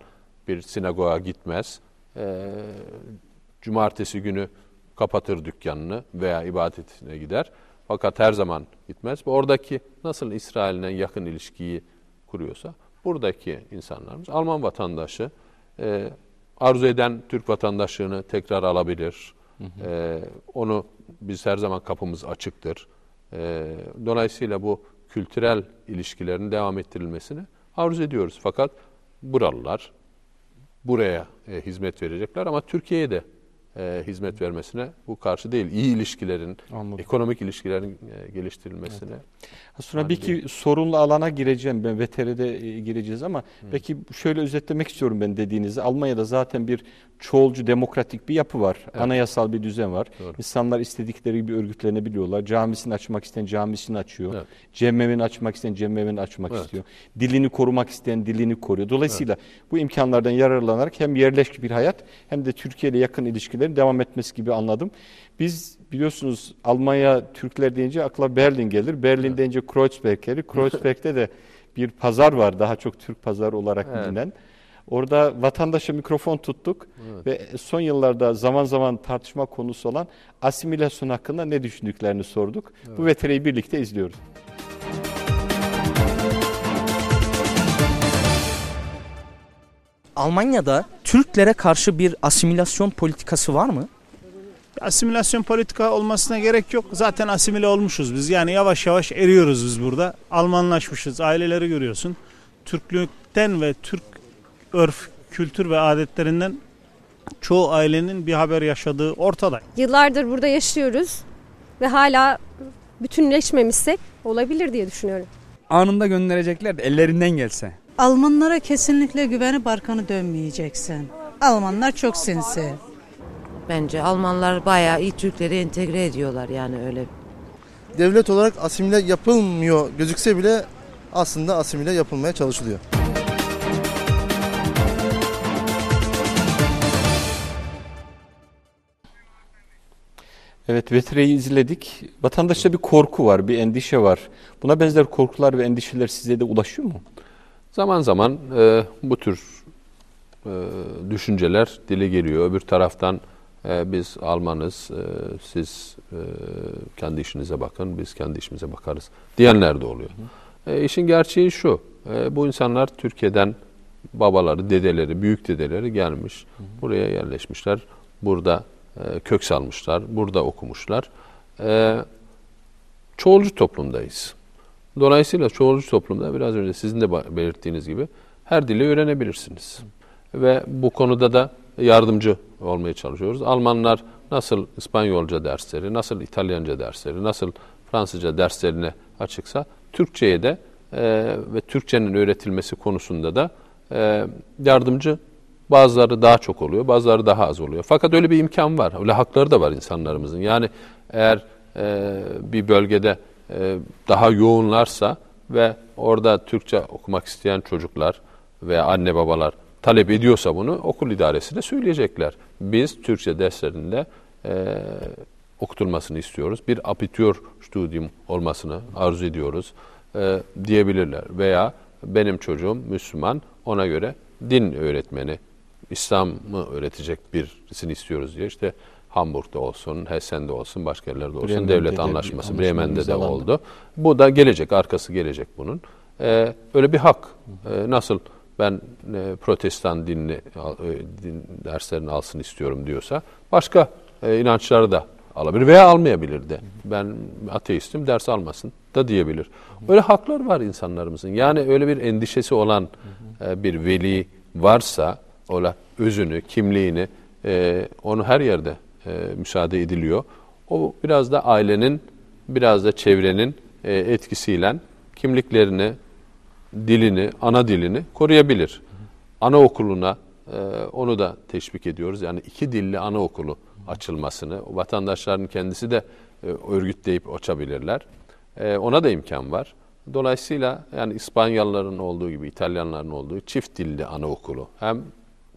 bir sinagoga gitmez. E, cumartesi günü kapatır dükkanını veya ibadetine gider. Fakat her zaman gitmez. Oradaki nasıl İsrail'le yakın ilişkiyi kuruyorsa buradaki insanlarımız Alman vatandaşı e, arzu eden Türk vatandaşlığını tekrar alabilir. Hı ee, hı. onu biz her zaman kapımız açıktır. Ee, dolayısıyla bu kültürel ilişkilerin devam ettirilmesini arzu ediyoruz. Fakat buralılar buraya e, hizmet verecekler ama Türkiye'ye de e, hizmet vermesine bu karşı değil. İyi ilişkilerin, Anladım. ekonomik ilişkilerin e, geliştirilmesine. Evet. Sonra bir ki sorunlu alana gireceğim ben VTR'de e, gireceğiz ama Hı. belki şöyle özetlemek istiyorum ben dediğinizi. Almanya'da zaten bir çoğulcu demokratik bir yapı var. Evet. Anayasal bir düzen var. Doğru. İnsanlar istedikleri gibi örgütlenebiliyorlar. Camisini açmak isteyen camisini açıyor. Evet. Cemmevini açmak isteyen cemmevini açmak evet. istiyor. Dilini korumak isteyen dilini koruyor. Dolayısıyla evet. bu imkanlardan yararlanarak hem yerleşik bir hayat hem de Türkiye ile yakın ilişkiler beraber devam etmesi gibi anladım. Biz biliyorsunuz Almanya Türkler deyince akla Berlin gelir. Berlin evet. deyince Kreuzberg gelir. Kreuzberg'de de bir pazar var daha çok Türk pazarı olarak evet. bilinen. Orada vatandaşa mikrofon tuttuk evet. ve son yıllarda zaman zaman tartışma konusu olan asimilasyon hakkında ne düşündüklerini sorduk. Evet. Bu veteriyi birlikte izliyoruz. Almanya'da Türklere karşı bir asimilasyon politikası var mı? Asimilasyon politika olmasına gerek yok. Zaten asimile olmuşuz biz. Yani yavaş yavaş eriyoruz biz burada. Almanlaşmışız. Aileleri görüyorsun. Türklükten ve Türk örf, kültür ve adetlerinden çoğu ailenin bir haber yaşadığı ortada. Yıllardır burada yaşıyoruz ve hala bütünleşmemişsek olabilir diye düşünüyorum. Anında gönderecekler ellerinden gelse. Almanlara kesinlikle güvenip arkanı dönmeyeceksin. Almanlar çok sinsi. Bence Almanlar bayağı iyi Türkleri entegre ediyorlar yani öyle. Devlet olarak asimile yapılmıyor gözükse bile aslında asimile yapılmaya çalışılıyor. Evet Vetre'yi izledik. Vatandaşta bir korku var, bir endişe var. Buna benzer korkular ve endişeler size de ulaşıyor mu? Zaman zaman e, bu tür e, düşünceler dile geliyor. Öbür taraftan e, biz Almanız, e, siz e, kendi işinize bakın, biz kendi işimize bakarız diyenler de oluyor. E, işin gerçeği şu, e, bu insanlar Türkiye'den babaları, dedeleri, büyük dedeleri gelmiş, buraya yerleşmişler, burada e, kök salmışlar, burada okumuşlar. E, çoğulcu toplumdayız. Dolayısıyla çoğulcu toplumda biraz önce sizin de belirttiğiniz gibi her dili öğrenebilirsiniz. Ve bu konuda da yardımcı olmaya çalışıyoruz. Almanlar nasıl İspanyolca dersleri, nasıl İtalyanca dersleri, nasıl Fransızca derslerine açıksa Türkçe'ye de e, ve Türkçenin öğretilmesi konusunda da e, yardımcı bazıları daha çok oluyor, bazıları daha az oluyor. Fakat öyle bir imkan var, öyle hakları da var insanlarımızın. Yani eğer e, bir bölgede e, daha yoğunlarsa ve orada Türkçe okumak isteyen çocuklar veya anne babalar talep ediyorsa bunu okul idaresine söyleyecekler. Biz Türkçe derslerinde e, okutulmasını istiyoruz. Bir apitür studium olmasını arzu ediyoruz e, diyebilirler. Veya benim çocuğum Müslüman ona göre din öğretmeni, İslam'ı öğretecek birisini istiyoruz diye işte Hamburg'da olsun, Hessen'de olsun, başka yerlerde olsun Bremen'de devlet de, anlaşması Bremen'de de oldu. Bu da gelecek, arkası gelecek bunun. Ee, öyle bir hak. Ee, nasıl ben e, protestan dinini e, din derslerini alsın istiyorum diyorsa başka e, inançları da alabilir veya almayabilir de. Ben ateistim ders almasın da diyebilir. Öyle haklar var insanlarımızın. Yani öyle bir endişesi olan e, bir veli varsa ola özünü, kimliğini e, onu her yerde e, müsaade ediliyor. O biraz da ailenin, biraz da çevrenin e, etkisiyle kimliklerini, dilini, ana dilini koruyabilir. Anaokuluna e, onu da teşvik ediyoruz. Yani iki dilli anaokulu açılmasını, vatandaşların kendisi de e, örgütleyip açabilirler. E, ona da imkan var. Dolayısıyla yani İspanyalıların olduğu gibi İtalyanların olduğu çift dilli anaokulu hem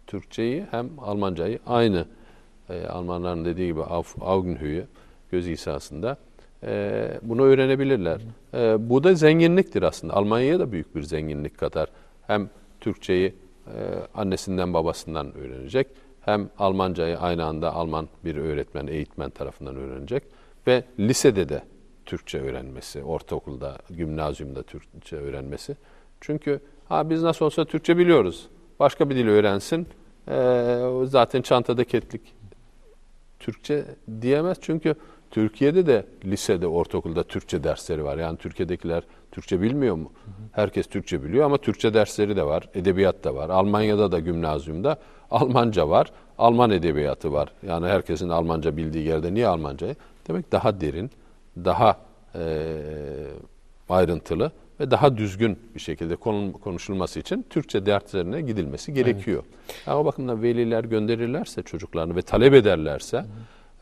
Türkçeyi hem Almancayı aynı e, Almanların dediği gibi Augenhöhe göz hizasında e, bunu öğrenebilirler. E, bu da zenginliktir aslında. Almanya'ya da büyük bir zenginlik kadar Hem Türkçeyi e, annesinden babasından öğrenecek. Hem Almancayı aynı anda Alman bir öğretmen, eğitmen tarafından öğrenecek. Ve lisede de Türkçe öğrenmesi, ortaokulda, gimnazyumda Türkçe öğrenmesi. Çünkü ha biz nasıl olsa Türkçe biliyoruz. Başka bir dil öğrensin. Ee, zaten çantada ketlik Türkçe diyemez çünkü Türkiye'de de lisede, ortaokulda Türkçe dersleri var. Yani Türkiye'dekiler Türkçe bilmiyor mu? Hı hı. Herkes Türkçe biliyor ama Türkçe dersleri de var, edebiyat da var. Almanya'da da gümnazyumda Almanca var, Alman edebiyatı var. Yani herkesin Almanca bildiği yerde niye Almanca? Demek daha derin, daha e, ayrıntılı ve daha düzgün bir şekilde konuşulması için Türkçe derslerine gidilmesi gerekiyor. Evet. Yani o bakımdan veliler gönderirlerse çocuklarını ve talep ederlerse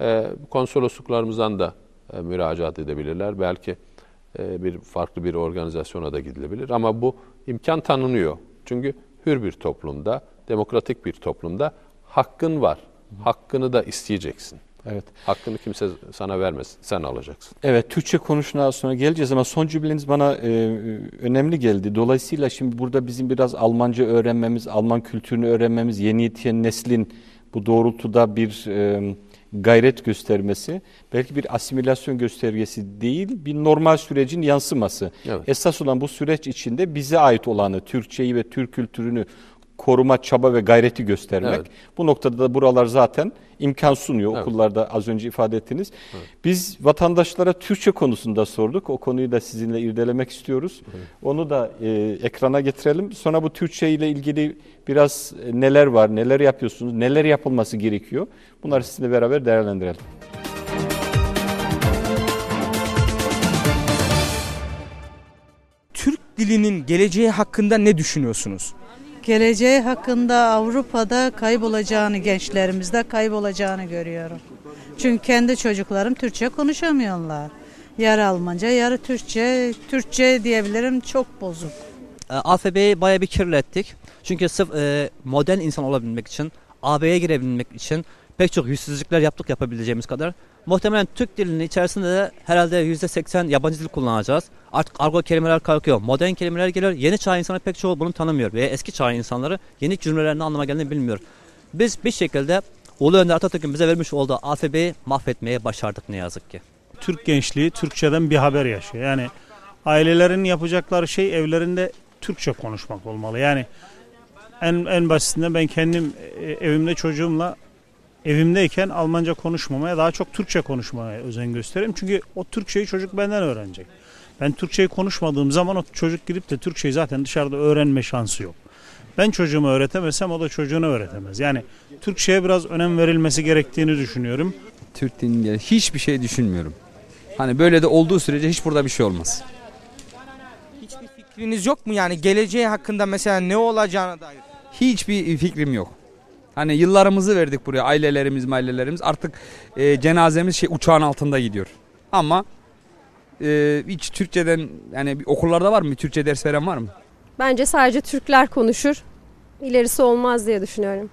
evet. e, konsolosluklarımızdan da e, müracaat edebilirler. Belki e, bir farklı bir organizasyona da gidilebilir ama bu imkan tanınıyor. Çünkü hür bir toplumda, demokratik bir toplumda hakkın var. Hakkını da isteyeceksin. Evet. Hakkını kimse sana vermez. Sen alacaksın. Evet. Türkçe konuşuna sonra geleceğiz ama son cümleniz bana e, e, önemli geldi. Dolayısıyla şimdi burada bizim biraz Almanca öğrenmemiz, Alman kültürünü öğrenmemiz, yeni yetişen neslin bu doğrultuda bir e, gayret göstermesi belki bir asimilasyon göstergesi değil bir normal sürecin yansıması. Evet. Esas olan bu süreç içinde bize ait olanı Türkçeyi ve Türk kültürünü koruma çaba ve gayreti göstermek. Evet. Bu noktada da buralar zaten imkan sunuyor evet. okullarda az önce ifade ettiniz. Evet. Biz vatandaşlara Türkçe konusunda sorduk. O konuyu da sizinle irdelemek istiyoruz. Evet. Onu da e, ekrana getirelim. Sonra bu Türkçe ile ilgili biraz e, neler var, neler yapıyorsunuz, neler yapılması gerekiyor. Bunları sizinle beraber değerlendirelim. Türk dilinin geleceği hakkında ne düşünüyorsunuz? geleceği hakkında Avrupa'da kaybolacağını, gençlerimizde kaybolacağını görüyorum. Çünkü kendi çocuklarım Türkçe konuşamıyorlar. Yarı Almanca, yarı Türkçe, Türkçe diyebilirim çok bozuk. E, AFB'yi baya bir kirlettik. Çünkü sırf e, modern insan olabilmek için, AB'ye girebilmek için pek çok yüzsüzlükler yaptık yapabileceğimiz kadar. Muhtemelen Türk dilinin içerisinde de herhalde yüzde seksen yabancı dil kullanacağız. Artık argo kelimeler kalkıyor. Modern kelimeler geliyor. Yeni çağ insanı pek çoğu bunu tanımıyor. Ve eski çağ insanları yeni cümlelerin anlama geldiğini bilmiyor. Biz bir şekilde Ulu Önder Atatürk'ün bize vermiş olduğu alfabeyi mahvetmeye başardık ne yazık ki. Türk gençliği Türkçeden bir haber yaşıyor. Yani ailelerin yapacakları şey evlerinde Türkçe konuşmak olmalı. Yani en en basitinden ben kendim e, evimde çocuğumla evimdeyken Almanca konuşmamaya daha çok Türkçe konuşmaya özen gösteririm. Çünkü o Türkçeyi çocuk benden öğrenecek. Ben Türkçeyi konuşmadığım zaman o çocuk girip de Türkçeyi zaten dışarıda öğrenme şansı yok. Ben çocuğumu öğretemesem o da çocuğunu öğretemez. Yani Türkçeye biraz önem verilmesi gerektiğini düşünüyorum. Türk dilinde hiçbir şey düşünmüyorum. Hani böyle de olduğu sürece hiç burada bir şey olmaz. Hiçbir fikriniz yok mu yani geleceği hakkında mesela ne olacağına dair? Hiçbir fikrim yok. Hani yıllarımızı verdik buraya ailelerimiz ailelerimiz artık e, cenazemiz şey uçağın altında gidiyor. Ama e, hiç Türkçeden yani okullarda var mı Türkçe ders veren var mı? Bence sadece Türkler konuşur. İlerisi olmaz diye düşünüyorum.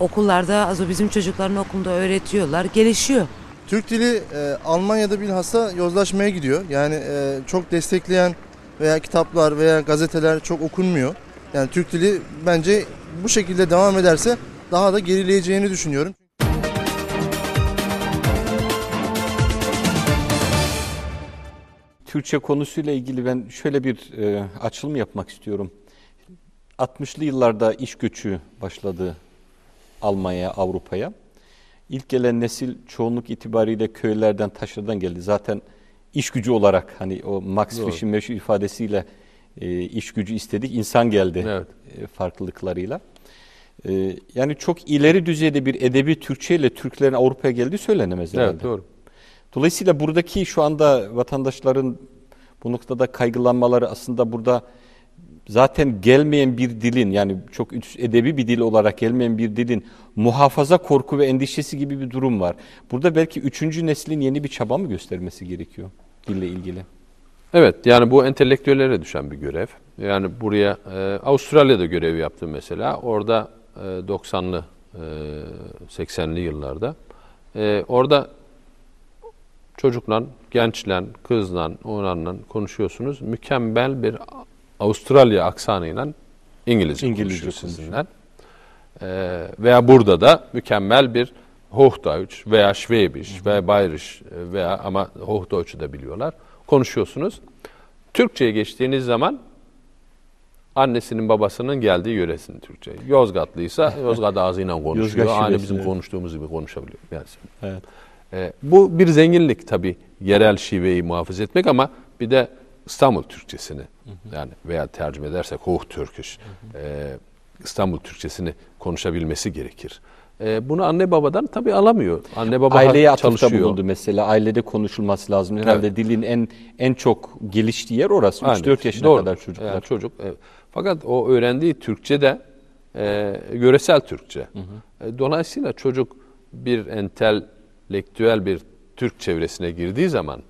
Okullarda az o bizim çocukların okulunda öğretiyorlar gelişiyor. Türk dili e, Almanya'da bilhassa yozlaşmaya gidiyor. Yani e, çok destekleyen veya kitaplar veya gazeteler çok okunmuyor. Yani Türk dili bence bu şekilde devam ederse daha da gerileyeceğini düşünüyorum. Türkçe konusuyla ilgili ben şöyle bir e, açılım yapmak istiyorum. 60'lı yıllarda iş göçü başladı Almanya'ya, Avrupa'ya. İlk gelen nesil çoğunluk itibariyle köylerden, taşlardan geldi. Zaten iş gücü olarak hani o Max Frisch'in meşhur ifadesiyle e, iş gücü istedik, insan geldi evet. e, farklılıklarıyla. Ee, yani çok ileri düzeyde bir edebi Türkçe ile Türklerin Avrupa'ya geldiği söylenemez herhalde. Evet doğru. Dolayısıyla buradaki şu anda vatandaşların bu noktada kaygılanmaları aslında burada zaten gelmeyen bir dilin yani çok edebi bir dil olarak gelmeyen bir dilin muhafaza korku ve endişesi gibi bir durum var. Burada belki üçüncü neslin yeni bir çaba mı göstermesi gerekiyor dille ilgili? Evet yani bu entelektüellere düşen bir görev. Yani buraya e, Avustralya'da görev yaptım mesela. Orada 90'lı e, 80'li e, yıllarda. E, orada çocukla, gençle, kızla, oğlanla konuşuyorsunuz. Mükemmel bir Avustralya aksanıyla İngilizce, İngilizce konuşuyor sizinle. Veya burada da mükemmel bir Hochdeutsch veya Schwäbisch veya Bayerisch veya ama Hochdeutsch'u da biliyorlar. Konuşuyorsunuz. Türkçe'ye geçtiğiniz zaman annesinin babasının geldiği yöresini Türkçe. Yozgatlıysa Yozgat ağzıyla konuşuyor. Aynı bizim evet. konuştuğumuz gibi konuşabiliyor. Yani. Evet. E, bu bir zenginlik tabi yerel şiveyi muhafaza etmek ama bir de İstanbul Türkçesini hı hı. yani veya tercüme edersek Hoh Türküş hı e, İstanbul Türkçesini konuşabilmesi gerekir. E, bunu anne babadan tabi alamıyor. Anne baba Aileye atıfta bulundu mesela. Ailede konuşulması lazım. Herhalde evet. dilin en en çok geliştiği yer orası. 3-4 yaşına Doğru. kadar çocuklar. Yani çocuk evet. Fakat o öğrendiği Türkçe de e, göresel Türkçe. Hı hı. E, dolayısıyla çocuk bir entelektüel bir Türk çevresine girdiği zaman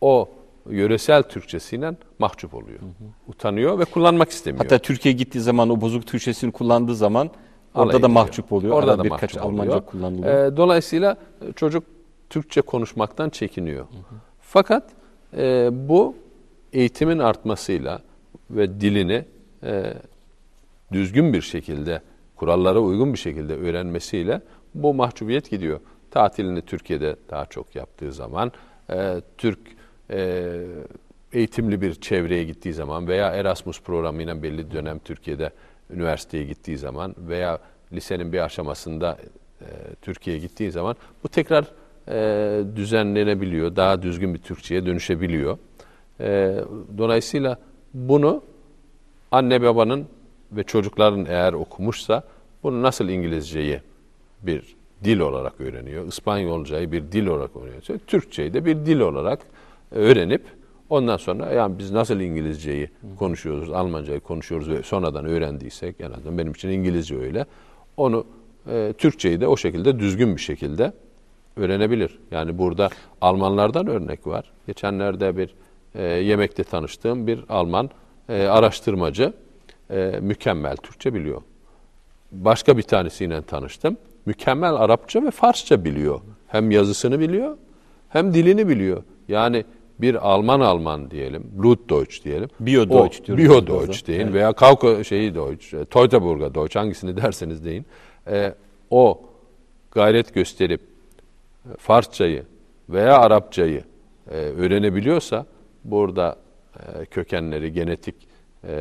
o yöresel Türkçesiyle mahcup oluyor. Hı hı. Utanıyor ve kullanmak istemiyor. Hatta Türkiye gittiği zaman o bozuk Türkçesini kullandığı zaman orada Alay da ediyor. mahcup oluyor. Orada Arada da birkaç mahcup Almanca oluyor. kullanılıyor. E, dolayısıyla e, çocuk Türkçe konuşmaktan çekiniyor. Hı hı. Fakat e, bu eğitimin artmasıyla ve dilini e, düzgün bir şekilde, kurallara uygun bir şekilde öğrenmesiyle bu mahcubiyet gidiyor. Tatilini Türkiye'de daha çok yaptığı zaman, e, Türk e, eğitimli bir çevreye gittiği zaman veya Erasmus programıyla belli dönem Türkiye'de üniversiteye gittiği zaman veya lisenin bir aşamasında e, Türkiye'ye gittiği zaman bu tekrar e, düzenlenebiliyor. Daha düzgün bir Türkçe'ye dönüşebiliyor. E, dolayısıyla bunu anne babanın ve çocukların eğer okumuşsa bunu nasıl İngilizceyi bir dil olarak öğreniyor, İspanyolcayı bir dil olarak öğreniyor, Türkçeyi de bir dil olarak öğrenip ondan sonra yani biz nasıl İngilizceyi konuşuyoruz, Almancayı konuşuyoruz ve sonradan öğrendiysek en azından benim için İngilizce öyle. Onu e, Türkçeyi de o şekilde düzgün bir şekilde öğrenebilir. Yani burada Almanlardan örnek var. Geçenlerde bir e, yemekte tanıştığım bir Alman e, araştırmacı. E, mükemmel Türkçe biliyor. Başka bir tanesiyle tanıştım. Mükemmel Arapça ve Farsça biliyor. Hem yazısını biliyor hem dilini biliyor. Yani bir Alman Alman diyelim, Blutdeutsch diyelim. Biodeutsch o, diyoruz. Biodeutsch deyin evet. veya Kauko şeyi Deutsch, e, Teutoburger Deutsch hangisini derseniz deyin. E, o gayret gösterip e, Farsçayı veya Arapçayı e, öğrenebiliyorsa burada e, kökenleri, genetik e,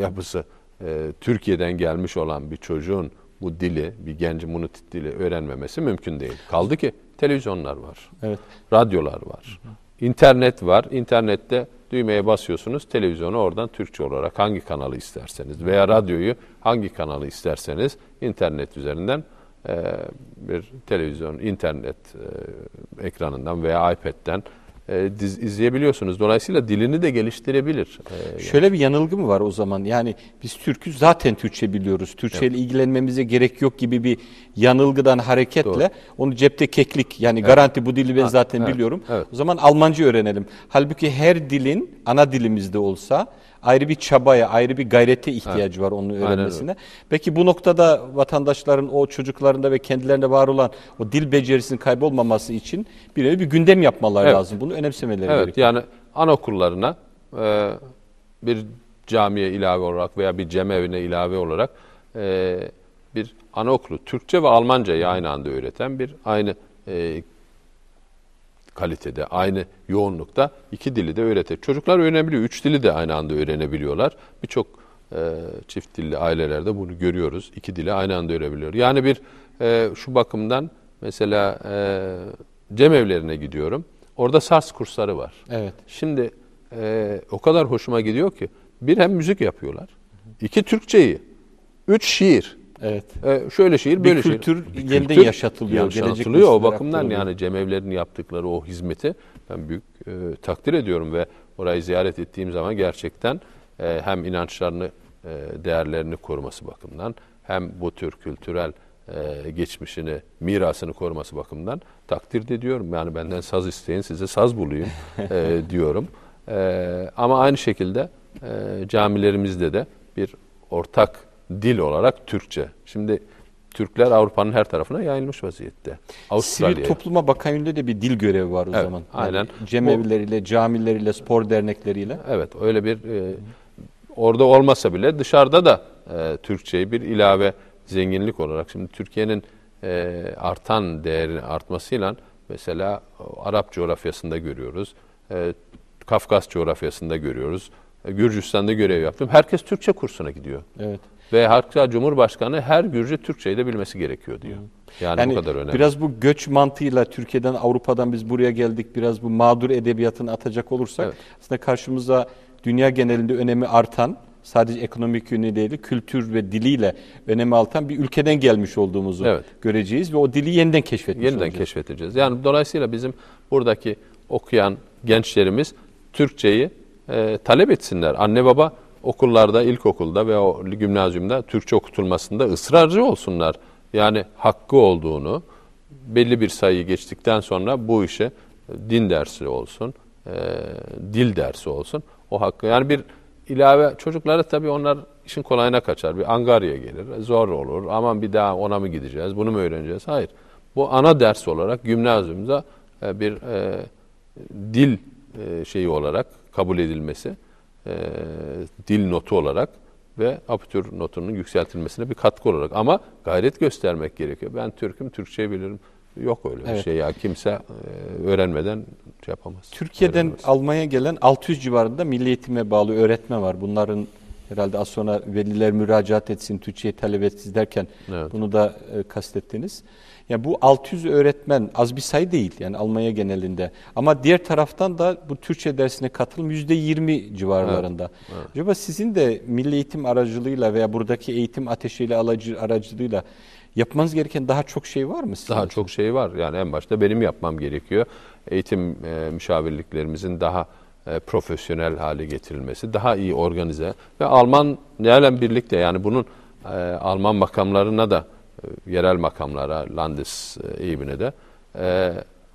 yapısı e, Türkiye'den gelmiş olan bir çocuğun bu dili, bir genci bunu dili öğrenmemesi mümkün değil. Kaldı ki televizyonlar var, evet. radyolar var, internet var. İnternette düğmeye basıyorsunuz, televizyonu oradan Türkçe olarak hangi kanalı isterseniz veya radyoyu hangi kanalı isterseniz internet üzerinden bir televizyon, internet ekranından veya iPad'den e, diz, izleyebiliyorsunuz. Dolayısıyla dilini de geliştirebilir. E, Şöyle bir yanılgı mı var o zaman? Yani biz Türk'ü zaten Türkçe biliyoruz. Türkçe evet. ilgilenmemize gerek yok gibi bir yanılgıdan hareketle Doğru. onu cepte keklik yani evet. garanti bu dili ben zaten evet. biliyorum. Evet. O zaman Almanca öğrenelim. Halbuki her dilin ana dilimizde olsa ayrı bir çabaya, ayrı bir gayrete ihtiyacı evet. var onun öğrenmesine. Peki bu noktada vatandaşların o çocuklarında ve kendilerinde var olan o dil becerisinin kaybolmaması için bir bir gündem yapmaları evet. lazım. Bunu önemsemeleri evet, gerekiyor. Yani anaokullarına e, bir camiye ilave olarak veya bir cemevine ilave olarak e, bir anaokulu Türkçe ve Almancayı aynı anda öğreten bir aynı e, kalitede, aynı yoğunlukta iki dili de öğretir. Çocuklar öğrenebiliyor. Üç dili de aynı anda öğrenebiliyorlar. Birçok e, çift dilli ailelerde bunu görüyoruz. İki dili aynı anda öğrenebiliyor. Yani bir e, şu bakımdan mesela e, Cem evlerine gidiyorum. Orada sars kursları var. Evet. Şimdi e, o kadar hoşuma gidiyor ki bir hem müzik yapıyorlar. iki Türkçeyi, üç şiir. Evet. Ee, şöyle şehir, böyle bir kültür şehir. Kültür yelde yaşatılıyor. Yaşatılıyor. O bakımdan yani Cemevlerin yaptıkları o hizmeti ben büyük e, takdir ediyorum ve orayı ziyaret ettiğim zaman gerçekten e, hem inançlarını, e, değerlerini koruması bakımından hem bu tür kültürel e, geçmişini, mirasını koruması bakımından takdir ediyorum. Yani benden saz isteyin, size saz bulayım e, diyorum. E, ama aynı şekilde e, camilerimizde de bir ortak dil olarak Türkçe. Şimdi Türkler Avrupa'nın her tarafına yayılmış vaziyette. Avustralya. Sivil topluma bakayünde da bir dil görevi var o evet, zaman. Aynen. Yani cemevleriyle, camileriyle, spor dernekleriyle. Evet öyle bir e, orada olmasa bile dışarıda da e, Türkçeyi bir ilave zenginlik olarak. Şimdi Türkiye'nin e, artan değerin artmasıyla mesela e, Arap coğrafyasında görüyoruz. E, Kafkas coğrafyasında görüyoruz. E, Gürcistan'da görev yaptım. Herkes Türkçe kursuna gidiyor. Evet. Ve hatta Cumhurbaşkanı her Gürcü Türkçeyi de bilmesi gerekiyor diyor. Yani, yani bu kadar önemli. Biraz bu göç mantığıyla Türkiye'den Avrupa'dan biz buraya geldik biraz bu mağdur edebiyatını atacak olursak evet. aslında karşımıza dünya genelinde önemi artan sadece ekonomik yönü değil kültür ve diliyle önemi altan bir ülkeden gelmiş olduğumuzu evet. göreceğiz ve o dili yeniden keşfetmiş yeniden olacağız. keşfedeceğiz. Yani dolayısıyla bizim buradaki okuyan gençlerimiz Türkçeyi e, talep etsinler. Anne baba okullarda, ilkokulda ve o gimnazyumda Türkçe okutulmasında ısrarcı olsunlar. Yani hakkı olduğunu, belli bir sayıyı geçtikten sonra bu işe din dersi olsun, e, dil dersi olsun. O hakkı yani bir ilave çocuklara tabii onlar işin kolayına kaçar. Bir angarya gelir, e, zor olur. Aman bir daha ona mı gideceğiz, bunu mu öğreneceğiz? Hayır. Bu ana ders olarak gimnazyumda e, bir e, dil e, şeyi olarak kabul edilmesi e, dil notu olarak ve aptür notunun yükseltilmesine bir katkı olarak. Ama gayret göstermek gerekiyor. Ben Türk'üm, Türkçe bilirim. Yok öyle evet. bir şey ya. Kimse e, öğrenmeden şey yapamaz. Türkiye'den öğrenemez. almaya gelen 600 civarında milli eğitime bağlı öğretme var. Bunların herhalde az sonra veliler müracaat etsin, Türkçe'ye talep etsin derken evet. bunu da e, kastettiniz. Yani bu 600 öğretmen az bir sayı değil yani Almanya genelinde. Ama diğer taraftan da bu Türkçe dersine katılım yüzde %20 civarlarında. Evet, evet. Acaba sizin de milli eğitim aracılığıyla veya buradaki eğitim ateşiyle aracılığıyla yapmanız gereken daha çok şey var mı? Sizin daha için? çok şey var. Yani en başta benim yapmam gerekiyor. Eğitim e, müşavirliklerimizin daha e, profesyonel hale getirilmesi, daha iyi organize ve Alman yerle birlikte yani bunun e, Alman makamlarına da e, yerel makamlara, Landes eğimine de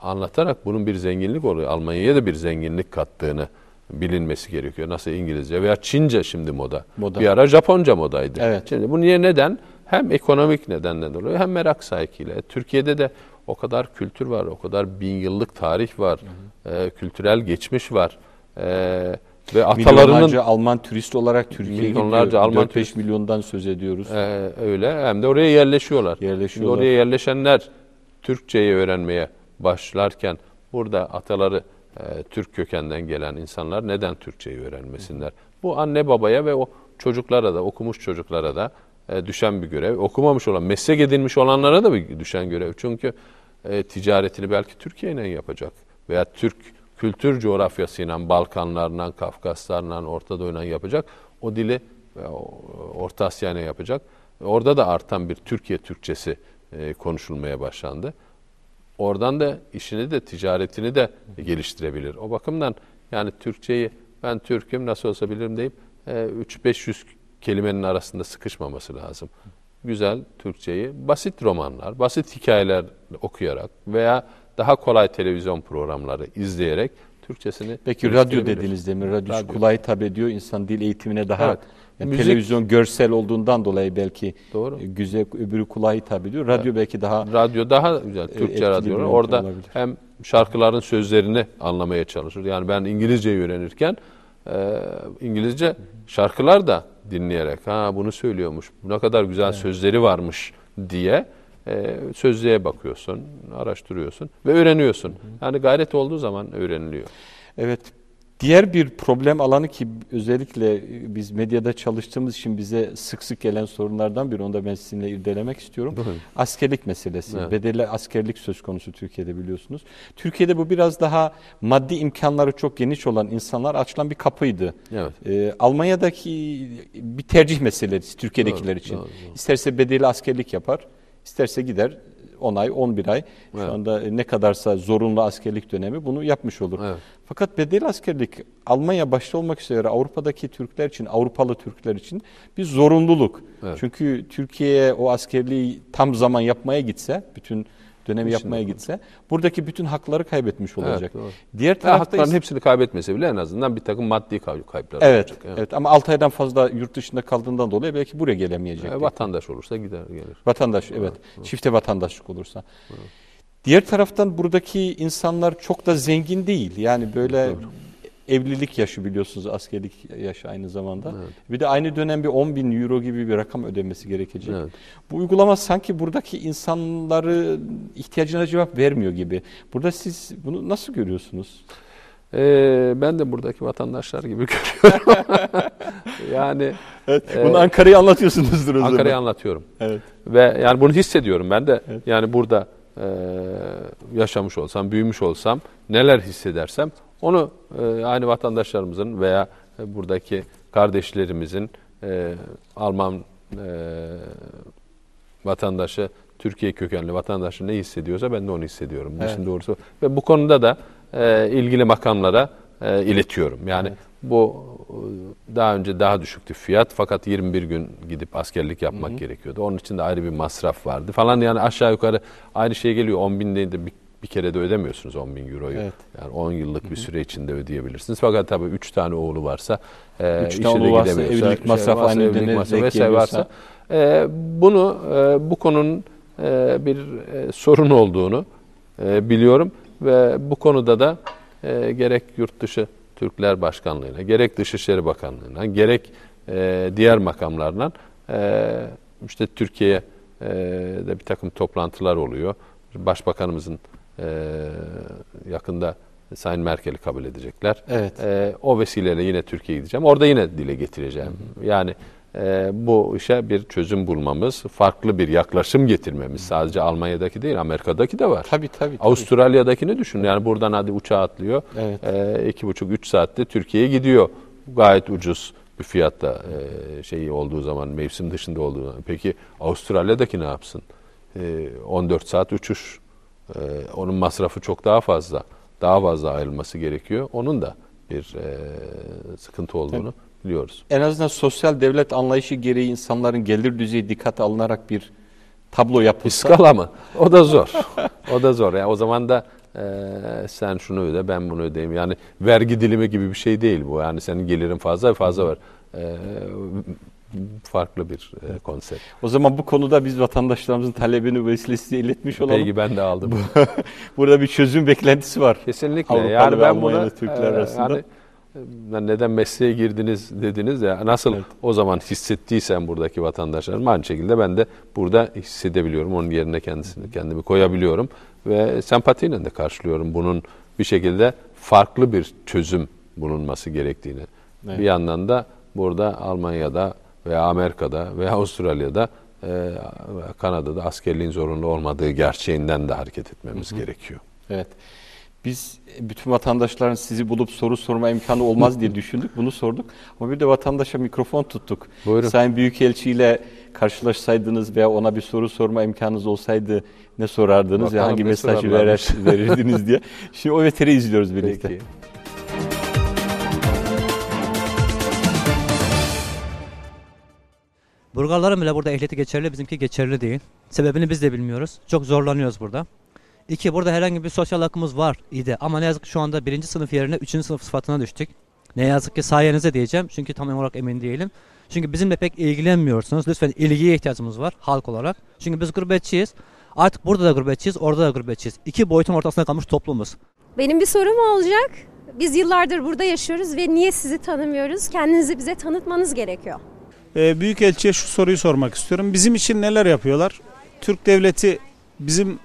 anlatarak bunun bir zenginlik oluyor. Almanya'ya da bir zenginlik kattığını bilinmesi gerekiyor. Nasıl İngilizce veya Çince şimdi moda. moda. Bir ara Japonca modaydı. Evet. Şimdi bu niye neden? Hem ekonomik nedenden dolayı hem merak sahikiyle. Türkiye'de de o kadar kültür var, o kadar bin yıllık tarih var, hı hı. E, kültürel geçmiş var. Ee, ve atalarının milyonlarca Alman turist olarak Türkiye'ye milyonlarca gidiyor. Alman 5 milyondan söz ediyoruz. Ee, öyle hem de oraya yerleşiyorlar. Yerleşiyorlar. Şimdi oraya yerleşenler Türkçeyi öğrenmeye başlarken burada ataları e, Türk kökenden gelen insanlar neden Türkçeyi öğrenmesinler? Hı. Bu anne babaya ve o çocuklara da okumuş çocuklara da e, düşen bir görev. Okumamış olan, meslek edinmiş olanlara da bir düşen görev. Çünkü e, ticaretini belki Türkiye yapacak veya Türk kültür coğrafyasıyla, Balkanlarla, Kafkaslarla, Orta Doğu'yla yapacak. O dili e, Orta Asya'yla yapacak. Orada da artan bir Türkiye Türkçesi e, konuşulmaya başlandı. Oradan da işini de ticaretini de geliştirebilir. O bakımdan yani Türkçeyi ben Türk'üm nasıl olsa bilirim deyip 3-500 e, kelimenin arasında sıkışmaması lazım. Güzel Türkçeyi basit romanlar, basit hikayeler okuyarak veya daha kolay televizyon programları izleyerek Türkçesini Peki radyo dediğiniz demir radyo, radyo. kulağı hitap ediyor insan dil eğitimine daha evet. yani Müzik, televizyon görsel olduğundan dolayı belki doğru. E, güzel öbürü kolay hitap ediyor. Radyo evet. belki daha radyo daha güzel e, Türkçe radyo orada olabilir. hem şarkıların sözlerini anlamaya çalışır. Yani ben İngilizce öğrenirken e, İngilizce şarkılar da dinleyerek ha bunu söylüyormuş. Ne kadar güzel evet. sözleri varmış diye e, sözlüğe bakıyorsun, araştırıyorsun ve öğreniyorsun. Yani gayret olduğu zaman öğreniliyor. Evet. Diğer bir problem alanı ki özellikle e, biz medyada çalıştığımız için bize sık sık gelen sorunlardan biri. Onu da ben sizinle irdelemek istiyorum. Buyurun. Askerlik meselesi. Evet. Bedeli askerlik söz konusu Türkiye'de biliyorsunuz. Türkiye'de bu biraz daha maddi imkanları çok geniş olan insanlar açılan bir kapıydı. Evet. Ee, Almanya'daki bir tercih meselesi Türkiye'dekiler doğru, için. Doğru, doğru. İsterse bedeli askerlik yapar. İsterse gider 10 ay, 11 ay evet. şu anda e, ne kadarsa zorunlu askerlik dönemi bunu yapmış olur. Evet. Fakat bedel askerlik Almanya başta olmak üzere Avrupa'daki Türkler için, Avrupalı Türkler için bir zorunluluk. Evet. Çünkü Türkiye'ye o askerliği tam zaman yapmaya gitse bütün dönemi Hiç yapmaya gitse buradaki bütün hakları kaybetmiş olacak. Evet, doğru. Diğer tarafta hakların ise, hepsini kaybetmese bile en azından bir takım maddi kayıplar evet, olacak. Evet. evet. Ama 6 aydan fazla yurt dışında kaldığından dolayı belki buraya gelemeyecek. E, vatandaş olursa gider gelir. Vatandaş evet. evet. evet. Çifte vatandaşlık olursa. Evet. Diğer taraftan buradaki insanlar çok da zengin değil. Yani böyle Doğru evlilik yaşı biliyorsunuz askerlik yaşı aynı zamanda. Evet. Bir de aynı dönem bir 10 bin euro gibi bir rakam ödemesi gerekecek. Evet. Bu uygulama sanki buradaki insanları ihtiyacına cevap vermiyor gibi. Burada siz bunu nasıl görüyorsunuz? Ee, ben de buradaki vatandaşlar gibi görüyorum. yani evet, e, bunu e, Ankara'yı anlatıyorsunuzdur o Ankara'yı anlatıyorum. Evet. Ve yani bunu hissediyorum ben de. Evet. Yani burada e, yaşamış olsam, büyümüş olsam, neler hissedersem onu e, aynı vatandaşlarımızın veya e, buradaki kardeşlerimizin e, Alman vatandaşı Türkiye kökenli vatandaşı ne hissediyorsa ben de onu hissediyorum. Evet. İşin doğrusu ve bu konuda da ilgili makamlara iletiyorum. Yani evet. bu daha önce daha düşüktü fiyat fakat 21 gün gidip askerlik yapmak Hı-hı. gerekiyordu. Onun için de ayrı bir masraf vardı falan yani aşağı yukarı aynı şey geliyor 10 bin de bir bir kere de ödemiyorsunuz 10 bin euroyu. Evet. Yani 10 yıllık bir süre içinde ödeyebilirsiniz. Fakat tabii 3 tane oğlu varsa, e, işe de gidemiyorsa, evlilik şey masrafı, şey varsa, evlilik masrafı vesaire varsa e, bunu e, bu konunun e, bir e, sorun olduğunu e, biliyorum ve bu konuda da e, gerek yurt dışı Türkler Başkanlığı'na, gerek Dışişleri Bakanlığı'na, gerek e, diğer makamlardan e, işte Türkiye'ye e, de bir takım toplantılar oluyor. Başbakanımızın e, yakında Sayın Merkel'i kabul edecekler. Evet. E, o vesileyle yine Türkiye'ye gideceğim. Orada yine dile getireceğim. Hı hı. Yani e, bu işe bir çözüm bulmamız, farklı bir yaklaşım getirmemiz. Hı. Sadece Almanya'daki değil, Amerika'daki de var. Tabii tabii. Avustralya'daki ne düşün. Yani buradan hadi uçağa atlıyor. Evet. E, iki buçuk, üç saatte Türkiye'ye gidiyor. Gayet ucuz bir fiyatta e, şey olduğu zaman, mevsim dışında olduğu zaman. Peki Avustralya'daki ne yapsın? E, 14 saat uçuş ee, onun masrafı çok daha fazla. Daha fazla ayrılması gerekiyor. Onun da bir e, sıkıntı olduğunu evet. biliyoruz. En azından sosyal devlet anlayışı gereği insanların gelir düzeyi dikkate alınarak bir tablo yapılsa. Fiskala mı? O da zor. o da zor. Yani o zaman da e, sen şunu öde ben bunu ödeyim. Yani vergi dilimi gibi bir şey değil bu. Yani senin gelirin fazla fazla var. E, farklı bir e, konsept. O zaman bu konuda biz vatandaşlarımızın talebini vesilesiyle iletmiş olalım. Peki ben de aldım. Burada bir çözüm beklentisi var. Kesinlikle. Avrupalı yani ve Almanya'da Türkler e, arasında. Yani, e, neden mesleğe girdiniz dediniz ya nasıl evet. o zaman hissettiysen buradaki vatandaşlarım aynı şekilde ben de burada hissedebiliyorum. Onun yerine kendisini kendimi koyabiliyorum ve sempatiyle de karşılıyorum bunun bir şekilde farklı bir çözüm bulunması gerektiğini. Evet. Bir yandan da burada Almanya'da veya Amerika'da veya Avustralya'da e, Kanada'da askerliğin zorunlu olmadığı gerçeğinden de hareket etmemiz hı hı. gerekiyor. Evet. Biz e, bütün vatandaşların sizi bulup soru sorma imkanı olmaz diye düşündük. Bunu sorduk. Ama bir de vatandaşa mikrofon tuttuk. Buyurun. Sayın Büyükelçi ile karşılaşsaydınız veya ona bir soru sorma imkanınız olsaydı ne sorardınız Bakalım ve hangi mesajı verir, verirdiniz diye. Şimdi o veteri izliyoruz birlikte. Peki. Bulgarların bile burada ehliyeti geçerli, bizimki geçerli değil. Sebebini biz de bilmiyoruz. Çok zorlanıyoruz burada. İki, burada herhangi bir sosyal hakkımız var idi ama ne yazık ki şu anda birinci sınıf yerine üçüncü sınıf sıfatına düştük. Ne yazık ki sayenize diyeceğim çünkü tam olarak emin değilim. Çünkü bizimle pek ilgilenmiyorsunuz. Lütfen ilgiye ihtiyacımız var halk olarak. Çünkü biz gurbetçiyiz. Artık burada da gurbetçiyiz, orada da gurbetçiyiz. İki boyutun ortasında kalmış toplumuz. Benim bir sorum olacak. Biz yıllardır burada yaşıyoruz ve niye sizi tanımıyoruz? Kendinizi bize tanıtmanız gerekiyor. E, Büyükelçiye şu soruyu sormak istiyorum. Bizim için neler yapıyorlar? Türk devleti bizimle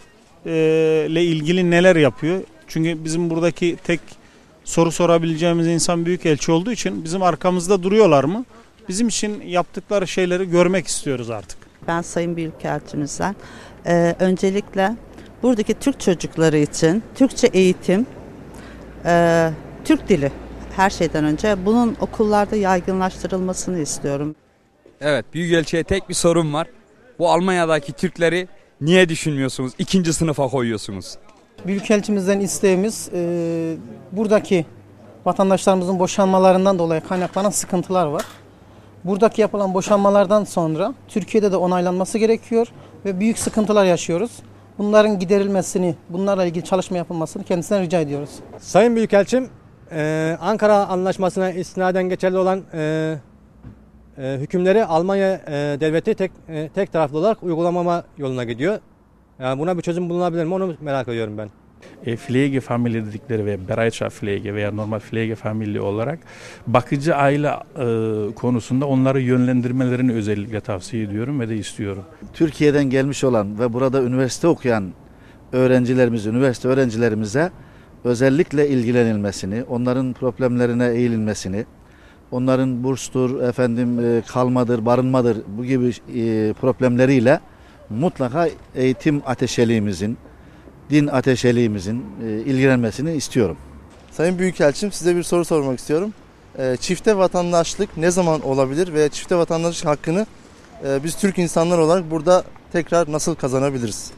e, ilgili neler yapıyor? Çünkü bizim buradaki tek soru sorabileceğimiz insan Büyükelçi olduğu için bizim arkamızda duruyorlar mı? Bizim için yaptıkları şeyleri görmek istiyoruz artık. Ben Sayın Büyükelçimizden e, öncelikle buradaki Türk çocukları için Türkçe eğitim, e, Türk dili her şeyden önce bunun okullarda yaygınlaştırılmasını istiyorum. Evet Büyükelçi'ye tek bir sorum var. Bu Almanya'daki Türkleri niye düşünmüyorsunuz? İkinci sınıfa koyuyorsunuz. Büyükelçimizden isteğimiz e, buradaki vatandaşlarımızın boşanmalarından dolayı kaynaklanan sıkıntılar var. Buradaki yapılan boşanmalardan sonra Türkiye'de de onaylanması gerekiyor ve büyük sıkıntılar yaşıyoruz. Bunların giderilmesini, bunlarla ilgili çalışma yapılmasını kendisinden rica ediyoruz. Sayın Büyükelçim, e, Ankara Anlaşması'na istinaden geçerli olan e, ee, hükümleri Almanya e, devleti tek, e, tek taraflı olarak uygulamama yoluna gidiyor. Yani buna bir çözüm bulunabilir mi onu merak ediyorum ben. E, Pflegefamilie dedikleri ve Bereitschaftspflege veya normal Pflegefamilie olarak bakıcı aile e, konusunda onları yönlendirmelerini özellikle tavsiye ediyorum ve de istiyorum. Türkiye'den gelmiş olan ve burada üniversite okuyan öğrencilerimiz, üniversite öğrencilerimize özellikle ilgilenilmesini, onların problemlerine eğililmesini onların burstur, efendim e, kalmadır, barınmadır bu gibi e, problemleriyle mutlaka eğitim ateşeliğimizin, din ateşeliğimizin e, ilgilenmesini istiyorum. Sayın Büyükelçim size bir soru sormak istiyorum. Çifte vatandaşlık ne zaman olabilir ve çifte vatandaşlık hakkını biz Türk insanlar olarak burada tekrar nasıl kazanabiliriz?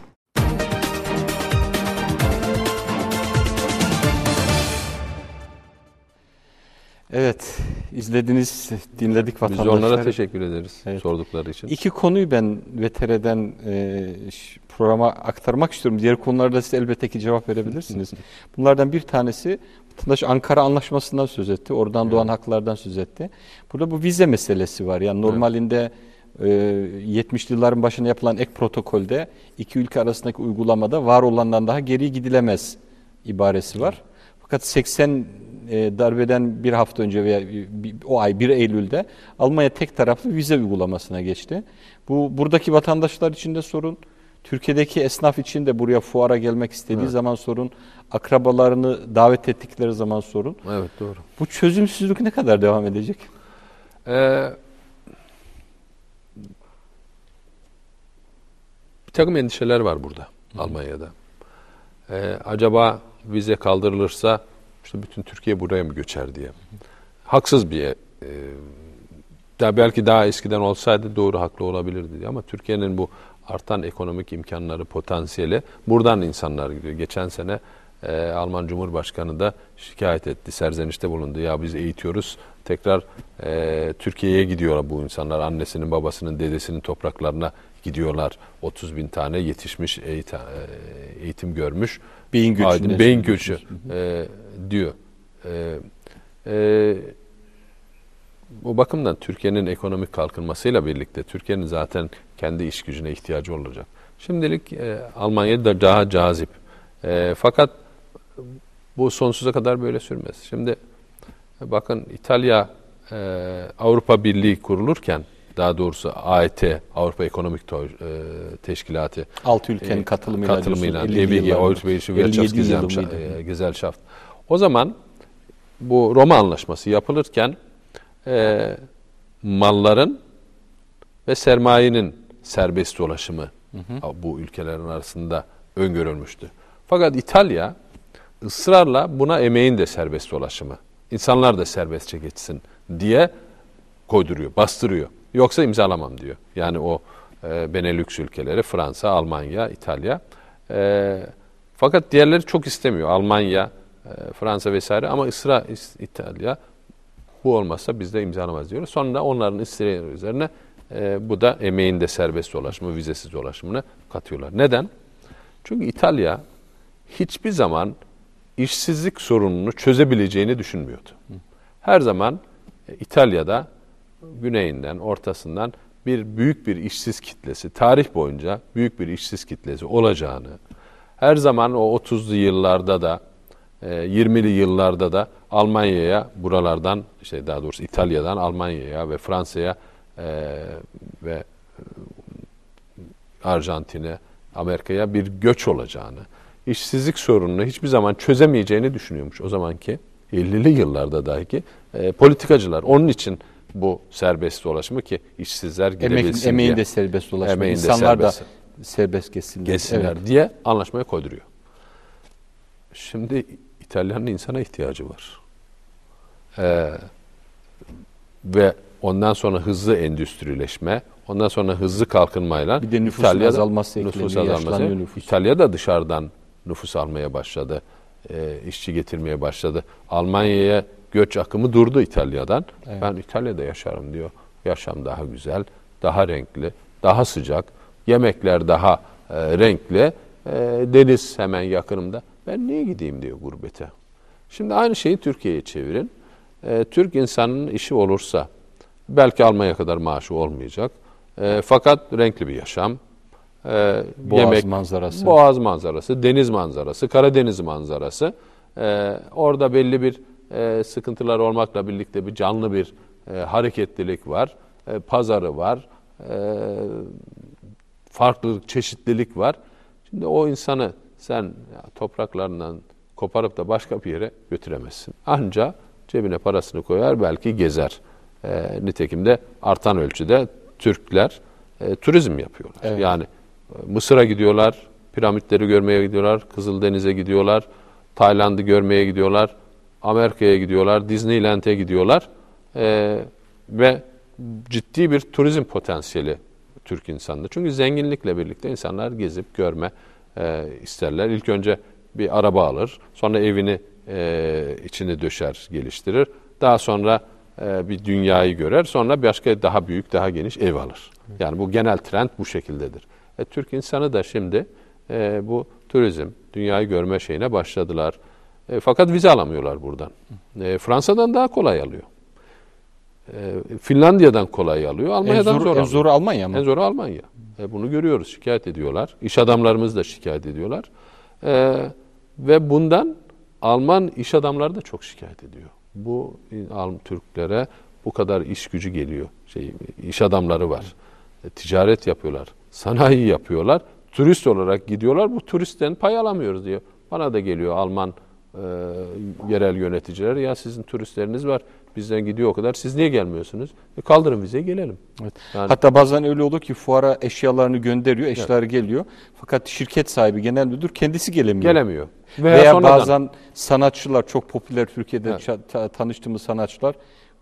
Evet, izlediniz, dinledik vatandaşlar. Biz onlara teşekkür ederiz evet. sordukları için. İki konuyu ben VTR'den e, programa aktarmak istiyorum. Diğer konularda siz elbette ki cevap verebilirsiniz. Bunlardan bir tanesi vatandaş Ankara Anlaşması'ndan söz etti. Oradan evet. doğan haklardan söz etti. Burada bu vize meselesi var. Yani normalinde evet. e, 70'li yılların başına yapılan ek protokolde iki ülke arasındaki uygulamada var olandan daha geri gidilemez ibaresi var. Evet. Fakat 80 e, darbeden bir hafta önce veya o ay 1 Eylül'de Almanya tek taraflı vize uygulamasına geçti. Bu buradaki vatandaşlar için de sorun. Türkiye'deki esnaf için de buraya fuara gelmek istediği evet. zaman sorun. Akrabalarını davet ettikleri zaman sorun. Evet doğru. Bu çözümsüzlük ne kadar devam edecek? Ee, bir takım endişeler var burada Hı. Almanya'da. Ee, acaba vize kaldırılırsa işte bütün Türkiye buraya mı göçer diye. Haksız bir e, daha e, belki daha eskiden olsaydı doğru haklı olabilirdi diye. ama Türkiye'nin bu artan ekonomik imkanları potansiyeli buradan insanlar gidiyor. Geçen sene e, Alman Cumhurbaşkanı da şikayet etti, serzenişte bulundu. Ya biz eğitiyoruz, tekrar e, Türkiye'ye gidiyorlar bu insanlar. Annesinin, babasının, dedesinin topraklarına gidiyorlar. 30 bin tane yetişmiş e, eğitim, görmüş. Beyin göçü. Adil, beyin göçü e, diyor. E, e, bu bakımdan Türkiye'nin ekonomik kalkınmasıyla birlikte Türkiye'nin zaten kendi iş gücüne ihtiyacı olacak. Şimdilik e, Almanya da daha cazip. E, fakat bu sonsuza kadar böyle sürmez. Şimdi e, bakın İtalya e, Avrupa Birliği kurulurken daha doğrusu AET Avrupa Ekonomik e, Teşkilatı alt ülkenin e, katılımıyla katılımıyla DBG Avrupa Gesellschaft. O zaman bu Roma anlaşması yapılırken e, malların ve sermayenin serbest dolaşımı hı hı. bu ülkelerin arasında öngörülmüştü. Fakat İtalya ısrarla buna emeğin de serbest dolaşımı, insanlar da serbestçe geçsin diye koyduruyor, bastırıyor. Yoksa imzalamam diyor. Yani o e, Benelux ülkeleri Fransa, Almanya, İtalya. E, fakat diğerleri çok istemiyor. Almanya, e, Fransa vesaire ama Isra, İtalya bu olmazsa biz de imzalamaz diyoruz. Sonra onların isteği üzerine e, bu da emeğin de serbest dolaşımı, vizesiz dolaşımını katıyorlar. Neden? Çünkü İtalya hiçbir zaman işsizlik sorununu çözebileceğini düşünmüyordu. Her zaman e, İtalya'da güneyinden, ortasından bir büyük bir işsiz kitlesi, tarih boyunca büyük bir işsiz kitlesi olacağını, her zaman o 30'lu yıllarda da 20'li e, yıllarda da Almanya'ya buralardan işte daha doğrusu İtalya'dan Almanya'ya ve Fransa'ya e, ve Arjantin'e Amerika'ya bir göç olacağını, işsizlik sorununu hiçbir zaman çözemeyeceğini düşünüyormuş o zamanki 50'li yıllarda dahi ki e, politikacılar. Onun için bu serbest dolaşımı ki işsizler gidebilsin Emek, emeğin diye. de serbest dolaşımı. Emeğin İnsanlar de serbest. da serbest geçsinler. Geçsinler evet. diye anlaşmaya koyduruyor. Şimdi İtalya'nın insana ihtiyacı var. Ee, ve ondan sonra hızlı endüstrileşme, ondan sonra hızlı kalkınmayla bir de nüfus İtalya'da, azalması nüfus azalması. Nüfus. İtalya da dışarıdan nüfus almaya başladı. E, işçi getirmeye başladı. Almanya'ya göç akımı durdu İtalya'dan. Evet. Ben İtalya'da yaşarım diyor. Yaşam daha güzel, daha renkli, daha sıcak. Yemekler daha e, renkli. E, deniz hemen yakınımda. Ben niye gideyim diyor gurbete. Şimdi aynı şeyi Türkiye'ye çevirin. E, Türk insanının işi olursa belki almaya kadar maaşı olmayacak. E, fakat renkli bir yaşam. E, boğaz yemek, manzarası. Boğaz manzarası, deniz manzarası, Karadeniz manzarası. E, orada belli bir e, sıkıntılar olmakla birlikte bir canlı bir e, hareketlilik var, e, pazarı var, e, farklılık, çeşitlilik var. Şimdi o insanı sen ya, topraklarından koparıp da başka bir yere götüremezsin. Anca cebine parasını koyar, belki gezer. E, nitekim de artan ölçüde Türkler e, turizm yapıyorlar. Evet. Yani e, Mısır'a gidiyorlar, piramitleri görmeye gidiyorlar, Kızıldeniz'e gidiyorlar, Tayland'ı görmeye gidiyorlar, Amerika'ya gidiyorlar, Disneyland'e gidiyorlar e, ve ciddi bir turizm potansiyeli Türk insanında. Çünkü zenginlikle birlikte insanlar gezip görme e, isterler. İlk önce bir araba alır, sonra evini e, içini döşer, geliştirir. Daha sonra e, bir dünyayı görer, sonra başka daha büyük, daha geniş ev alır. Yani bu genel trend bu şekildedir. E, Türk insanı da şimdi e, bu turizm, dünyayı görme şeyine başladılar. E, fakat vize alamıyorlar buradan. E, Fransa'dan daha kolay alıyor. E, Finlandiya'dan kolay alıyor. Almanya'dan en zor, zor alıyor. En zoru Almanya mı? En zoru Almanya. E, bunu görüyoruz. Şikayet ediyorlar. İş adamlarımız da şikayet ediyorlar. E, ve bundan Alman iş adamları da çok şikayet ediyor. Bu Alm Türklere bu kadar iş gücü geliyor. Şey, iş adamları var. E, ticaret yapıyorlar. Sanayi yapıyorlar. Turist olarak gidiyorlar. Bu turistten pay alamıyoruz diyor. Bana da geliyor Alman e, yerel yöneticiler ya sizin turistleriniz var bizden gidiyor o kadar siz niye gelmiyorsunuz? E kaldırın vizeyi gelelim. Evet. Yani, Hatta bazen öyle olur ki fuara eşyalarını gönderiyor eşyalar evet. geliyor fakat şirket sahibi genel müdür kendisi gelemiyor. Gelemiyor. Veya, Veya sonradan, bazen sanatçılar çok popüler Türkiye'de evet. tanıştığımız sanatçılar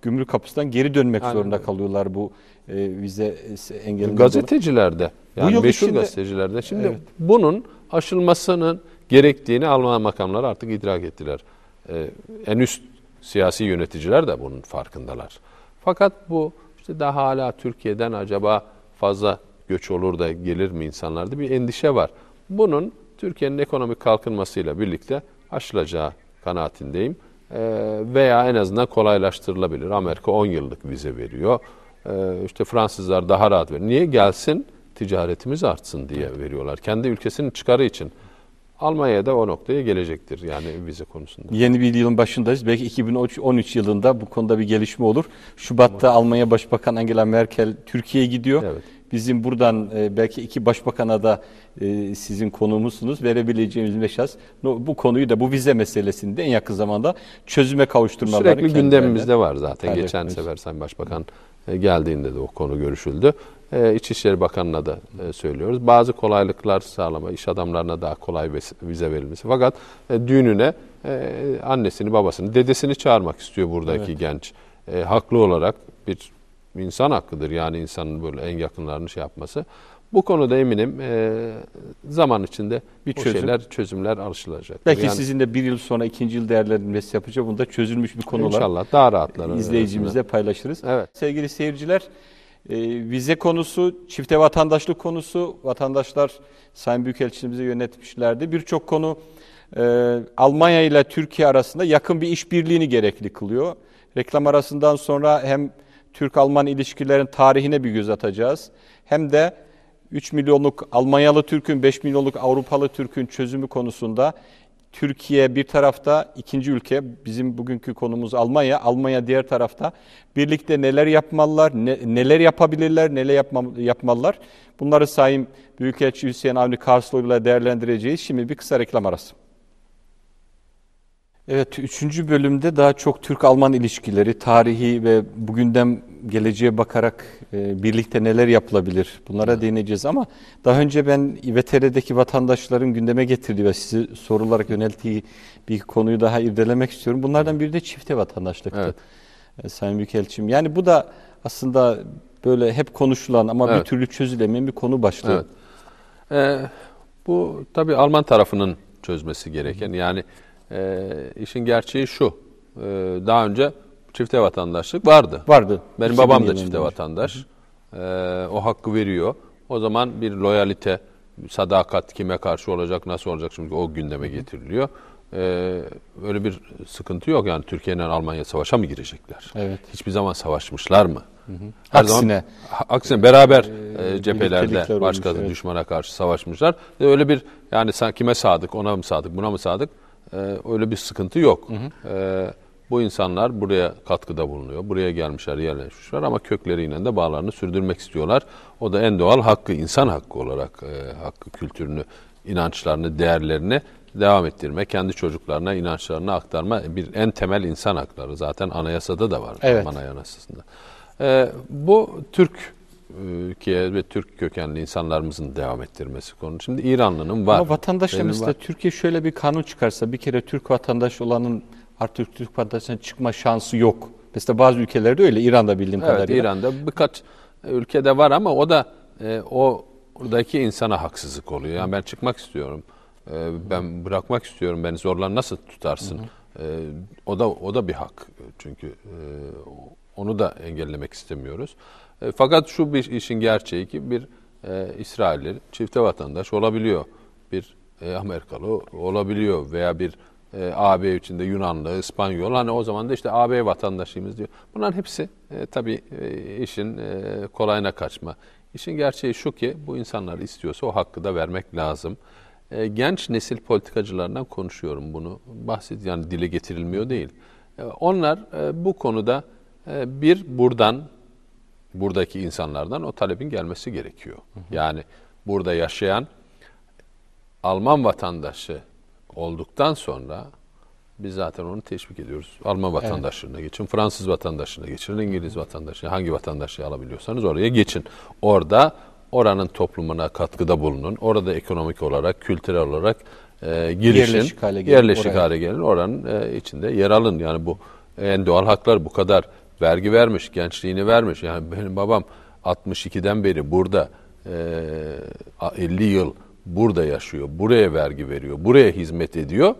gümrük kapısından geri dönmek Aynen. zorunda kalıyorlar bu e, vize e, engelinden. Gazetecilerde yani bu meşhur içinde, gazetecilerde. Şimdi evet. bunun aşılmasının gerektiğini Alman makamları artık idrak ettiler. Ee, en üst siyasi yöneticiler de bunun farkındalar. Fakat bu işte daha hala Türkiye'den acaba fazla göç olur da gelir mi insanlarda bir endişe var. Bunun Türkiye'nin ekonomik kalkınmasıyla birlikte aşılacağı kanaatindeyim. Ee, veya en azından kolaylaştırılabilir. Amerika 10 yıllık vize veriyor. Ee, işte Fransızlar daha rahat veriyor. Niye gelsin ticaretimiz artsın diye veriyorlar. Kendi ülkesinin çıkarı için. Almanya da o noktaya gelecektir yani vize konusunda. Yeni bir yılın başındayız. Belki 2013 yılında bu konuda bir gelişme olur. Şubat'ta Ama... Almanya Başbakan Angela Merkel Türkiye'ye gidiyor. Evet. Bizim buradan e, belki iki başbakana da e, sizin konuğumuzsunuz. Verebileceğimiz meşaz bu konuyu da bu vize meselesini de en yakın zamanda çözüme kavuşturmaları. Sürekli gündemimizde var zaten. Geçen sefer Sayın Başbakan e, geldiğinde de o konu görüşüldü. Ee, İçişleri Bakanı'na da e, söylüyoruz. Bazı kolaylıklar sağlama, iş adamlarına daha kolay vize verilmesi. Fakat e, düğününe e, annesini, babasını, dedesini çağırmak istiyor buradaki evet. genç. haklı olarak bir insan hakkıdır. Yani insanın böyle en yakınlarını şey yapması. Bu konuda eminim zaman içinde bir çözüm. çözümler alışılacak. Belki yani, sizin de bir yıl sonra ikinci yıl değerlendirmesi yapacağım. Bunda çözülmüş bir konu İnşallah daha rahatlar. izleyicimizle arasında. paylaşırız. Evet. Sevgili seyirciler, e, vize konusu, çifte vatandaşlık konusu, vatandaşlar Sayın Büyükelçimizi yönetmişlerdi. Birçok konu e, Almanya ile Türkiye arasında yakın bir işbirliğini gerekli kılıyor. Reklam arasından sonra hem Türk-Alman ilişkilerin tarihine bir göz atacağız. Hem de 3 milyonluk Almanyalı Türk'ün, 5 milyonluk Avrupalı Türk'ün çözümü konusunda Türkiye bir tarafta ikinci ülke bizim bugünkü konumuz Almanya. Almanya diğer tarafta birlikte neler yapmalılar, ne, neler yapabilirler, neler yapma, yapmalılar. Bunları Sayın Büyükelçi Hüseyin Avni ile değerlendireceğiz. Şimdi bir kısa reklam arası. Evet, üçüncü bölümde daha çok Türk-Alman ilişkileri, tarihi ve bugünden geleceğe bakarak e, birlikte neler yapılabilir bunlara evet. değineceğiz. Ama daha önce ben VTR'deki vatandaşların gündeme getirdiği ve sizi sorularak yönelttiği bir konuyu daha irdelemek istiyorum. Bunlardan biri de çifte vatandaşlıktı evet. e, Sayın Büyükelçim. Yani bu da aslında böyle hep konuşulan ama evet. bir türlü çözülemeyen bir konu başlığı. Evet. Ee, bu tabii Alman tarafının çözmesi gereken yani... E, işin gerçeği şu. E, daha önce çifte vatandaşlık vardı. Vardı. Benim İki babam da çifte vatandaş. E, o hakkı veriyor. O zaman bir loyalite, sadakat kime karşı olacak, nasıl olacak şimdi o gündeme getiriliyor. Ee, öyle bir sıkıntı yok yani Türkiye'nin Almanya savaşa mı girecekler? Evet. Hiçbir zaman savaşmışlar mı? Hı hı. Her aksine. Zaman, aksine beraber e, cephelerde başka olmuş, evet. düşmana karşı savaşmışlar. Öyle bir yani kime sadık, ona mı sadık, buna mı sadık? Ee, öyle bir sıkıntı yok. Hı hı. E, bu insanlar buraya katkıda bulunuyor. Buraya gelmişler, yerleşmişler ama kökleriyle de bağlarını sürdürmek istiyorlar. O da en doğal hakkı, insan hakkı olarak e, hakkı, kültürünü, inançlarını, değerlerini devam ettirme, kendi çocuklarına inançlarını aktarma bir en temel insan hakları. Zaten anayasada da var. Evet. Alman anayasasında. E, bu Türk Türkiye ve Türk kökenli insanlarımızın devam ettirmesi konu. Şimdi İranlının var. Ama vatandaşla Türkiye şöyle bir kanun çıkarsa bir kere Türk vatandaş olanın artık Türk vatandaşına çıkma şansı yok. Mesela bazı ülkelerde öyle İran'da bildiğim evet, kadarıyla. İran'da birkaç ülkede var ama o da e, o oradaki insana haksızlık oluyor. Yani ben çıkmak istiyorum. E, ben bırakmak istiyorum. Beni zorla nasıl tutarsın? E, o da o da bir hak. Çünkü e, onu da engellemek istemiyoruz. E, fakat şu bir işin gerçeği ki bir e, İsrailli çifte vatandaş olabiliyor. Bir e, Amerikalı olabiliyor veya bir e, AB içinde Yunanlı, İspanyol. Hani o zaman da işte AB vatandaşıyız diyor. Bunların hepsi e, tabii e, işin e, kolayına kaçma. İşin gerçeği şu ki bu insanlar istiyorsa o hakkı da vermek lazım. E, genç nesil politikacılarından konuşuyorum bunu. Bahset yani dile getirilmiyor değil. E, onlar e, bu konuda e, bir buradan buradaki insanlardan o talebin gelmesi gerekiyor. Hı hı. Yani burada yaşayan Alman vatandaşı olduktan sonra biz zaten onu teşvik ediyoruz. Alman vatandaşlığına evet. geçin, Fransız vatandaşlığına geçin, İngiliz vatandaşlığına, hangi vatandaşlığı alabiliyorsanız oraya geçin. Orada oranın toplumuna katkıda bulunun. Orada ekonomik olarak, kültürel olarak e, girişin, yerleşik hale gelin. Yerleşik oraya. hale gelin. Oranın e, içinde yer alın. Yani bu en doğal haklar bu kadar vergi vermiş, gençliğini vermiş. Yani benim babam 62'den beri burada 50 yıl burada yaşıyor, buraya vergi veriyor, buraya hizmet ediyor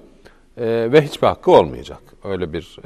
ve hiçbir hakkı olmayacak. Öyle bir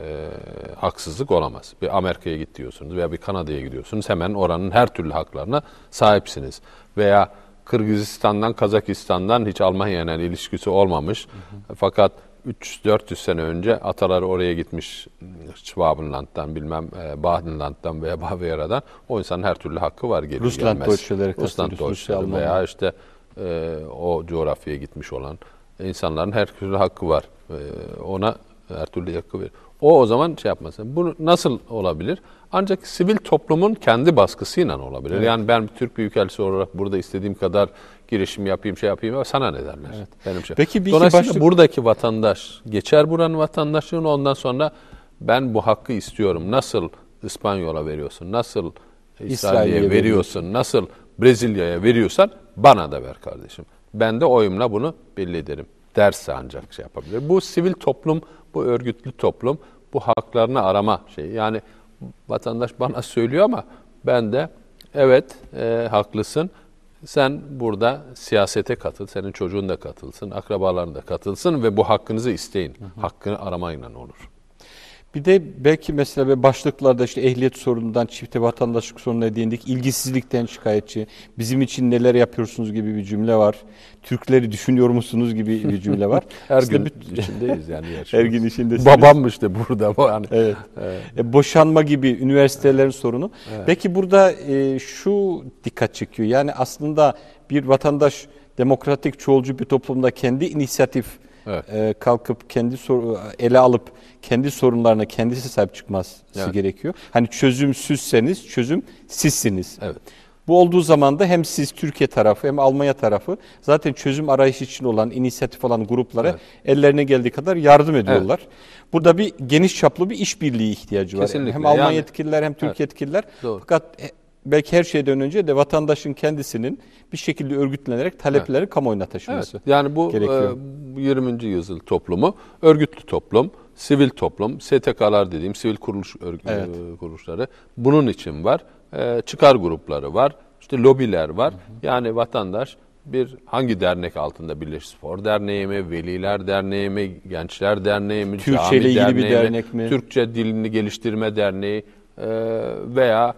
haksızlık olamaz. Bir Amerika'ya gidiyorsunuz veya bir Kanada'ya gidiyorsunuz hemen oranın her türlü haklarına sahipsiniz. Veya Kırgızistan'dan, Kazakistan'dan hiç Almanya'yla ilişkisi olmamış. Hı hı. Fakat 300-400 sene önce ataları oraya gitmiş Schwabenland'dan bilmem e, Badenland'dan veya Bavyera'dan o insanın her türlü hakkı var gelir Rusland gelmez. Deutscheleri Rusland Deutscheleri veya işte e, o coğrafyaya gitmiş olan insanların her türlü hakkı var. E, ona her türlü hakkı verir. O o zaman şey yapmasın. Bu nasıl olabilir? Ancak sivil toplumun kendi baskısıyla olabilir. Evet. Yani ben Türk büyükelçisi olarak burada istediğim kadar girişim yapayım, şey yapayım sana ne derler? Evet. Benim şey. Peki bir Dolayısıyla başlık... buradaki vatandaş geçer buranın vatandaşlığını ondan sonra ben bu hakkı istiyorum. Nasıl İspanyola veriyorsun? Nasıl İsrail'e İsrail veriyorsun? Nasıl Brezilya'ya veriyorsan bana da ver kardeşim. Ben de oyumla bunu belli ederim. Derse ancak şey yapabilir. Bu sivil toplum, bu örgütlü toplum, bu haklarını arama şeyi. Yani vatandaş bana söylüyor ama ben de evet e, haklısın sen burada siyasete katıl, senin çocuğun da katılsın, akrabaların da katılsın ve bu hakkınızı isteyin. Hı hı. Hakkını aramayla olur. Bir de belki mesela başlıklarda işte ehliyet sorunundan çifte vatandaşlık sorununa değindik. ilgisizlikten şikayetçi. Bizim için neler yapıyorsunuz gibi bir cümle var. Türkleri düşünüyor musunuz gibi bir cümle var. her işte gün bir... içindeyiz yani. her gün içindesiniz. Babam işte burada. bu Yani. Evet. evet. E, boşanma gibi üniversitelerin evet. sorunu. Evet. Belki burada e, şu dikkat çekiyor. Yani aslında bir vatandaş demokratik çoğulcu bir toplumda kendi inisiyatif evet. Ee, kalkıp kendi sor ele alıp kendi sorunlarına kendisi sahip çıkması evet. gerekiyor. Hani çözüm çözümsüzseniz çözüm sizsiniz. Evet. Bu olduğu zaman da hem siz Türkiye tarafı hem Almanya tarafı zaten çözüm arayışı için olan, inisiyatif olan gruplara evet. ellerine geldiği kadar yardım ediyorlar. Evet. Burada bir geniş çaplı bir işbirliği ihtiyacı Kesinlikle. var. Yani hem Almanya yani, yetkililer hem Türkiye evet. yetkililer. Doğru. Fakat belki her şeyden önce de vatandaşın kendisinin bir şekilde örgütlenerek talepleri evet. kamuoyuna taşıması evet. Yani bu gerekiyor. 20. E, yüzyıl toplumu örgütlü toplum, sivil toplum, STK'lar dediğim sivil kuruluş örgü, evet. E, kuruluşları bunun için var. E, çıkar grupları var, işte lobiler var. Hı hı. Yani vatandaş bir hangi dernek altında Birleşik Spor Derneği mi, Veliler Derneği mi, Gençler Derneği mi, Türkçe ile ilgili bir dernek mi, mi, Türkçe dilini geliştirme derneği veya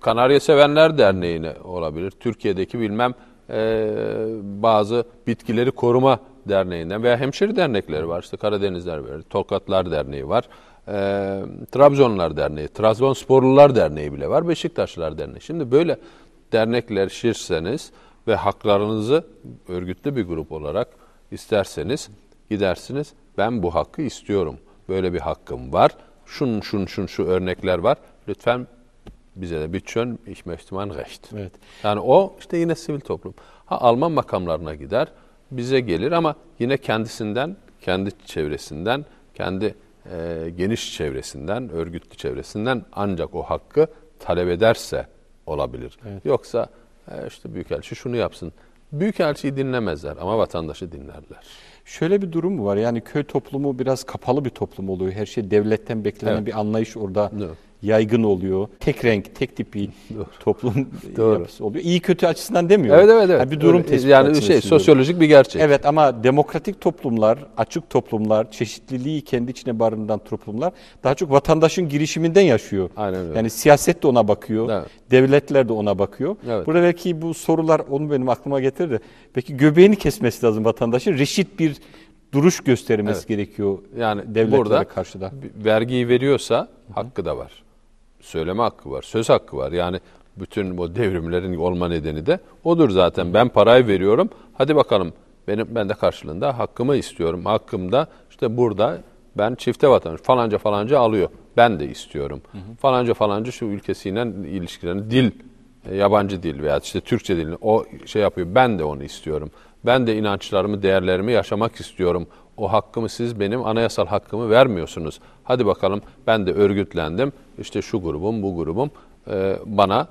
Kanarya Sevenler Derneği'ne olabilir. Türkiye'deki bilmem e, bazı bitkileri koruma derneğinden veya hemşeri dernekleri var. İşte Karadenizler var, Tokatlar Derneği var. E, Trabzonlar Derneği, Trabzon Trabzonsporlular Derneği bile var. Beşiktaşlar Derneği. Şimdi böyle dernekler şirseniz ve haklarınızı örgütlü bir grup olarak isterseniz gidersiniz. Ben bu hakkı istiyorum. Böyle bir hakkım var. Şun şun şun şu örnekler var. Lütfen bize de bütün ich möchte mein Recht. Evet. Yani o işte yine sivil toplum. Ha Alman makamlarına gider, bize gelir ama yine kendisinden, kendi çevresinden, kendi e, geniş çevresinden, örgütlü çevresinden ancak o hakkı talep ederse olabilir. Evet. Yoksa e, işte büyükelçi şunu yapsın. Büyükelçiyi dinlemezler ama vatandaşı dinlerler. Şöyle bir durum var. Yani köy toplumu biraz kapalı bir toplum oluyor. Her şey devletten beklenen evet. bir anlayış orada evet yaygın oluyor. Tek renk, tek tip bir Doğru. toplum Doğru. yapısı oluyor. İyi kötü açısından demiyorum. Evet evet. evet. Yani bir durum tespiti. Yani şey sosyolojik bir gerçek. Evet ama demokratik toplumlar, açık toplumlar, çeşitliliği kendi içine barındıran toplumlar daha çok vatandaşın girişiminden yaşıyor. Aynen öyle. Yani siyaset de ona bakıyor. Evet. Devletler de ona bakıyor. Evet. Burada belki bu sorular onu benim aklıma getirdi. peki göbeğini kesmesi lazım vatandaşın. Reşit bir duruş göstermesi evet. gerekiyor yani devletlere burada karşı da. Vergiyi veriyorsa Hı-hı. hakkı da var söyleme hakkı var, söz hakkı var. Yani bütün bu devrimlerin olma nedeni de odur zaten. Ben parayı veriyorum. Hadi bakalım benim ben de karşılığında hakkımı istiyorum. Hakkımda işte burada ben çifte vatandaş falanca falanca alıyor. Ben de istiyorum. Hı hı. Falanca falanca şu ülkesiyle ilişkilerini dil e, yabancı dil veya işte Türkçe dilini o şey yapıyor. Ben de onu istiyorum. Ben de inançlarımı, değerlerimi yaşamak istiyorum. O hakkımı siz benim anayasal hakkımı vermiyorsunuz. Hadi bakalım ben de örgütlendim. İşte şu grubum, bu grubum e, bana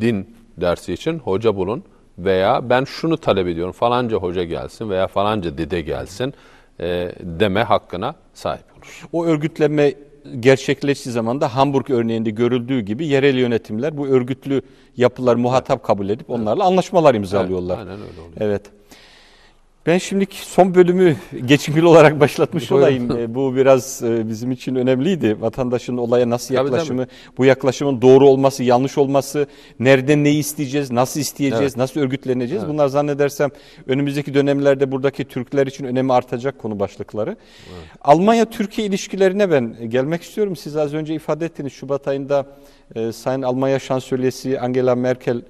din dersi için hoca bulun veya ben şunu talep ediyorum falanca hoca gelsin veya falanca dede gelsin e, deme hakkına sahip olur. O örgütlenme gerçekleştiği zaman da Hamburg örneğinde görüldüğü gibi yerel yönetimler bu örgütlü yapılar muhatap kabul edip onlarla anlaşmalar imzalıyorlar. Evet, aynen öyle oluyor. Evet. Ben şimdi son bölümü geçimli olarak başlatmış olayım. E, bu biraz e, bizim için önemliydi. Vatandaşın olaya nasıl yaklaşımı, tabii, tabii. bu yaklaşımın doğru olması, yanlış olması, nereden ne isteyeceğiz, nasıl isteyeceğiz, evet. nasıl örgütleneceğiz. Evet. Bunlar zannedersem önümüzdeki dönemlerde buradaki Türkler için önemi artacak konu başlıkları. Evet. Almanya-Türkiye ilişkilerine ben gelmek istiyorum. Siz az önce ifade ettiniz Şubat ayında e, Sayın Almanya Şansölyesi Angela Merkel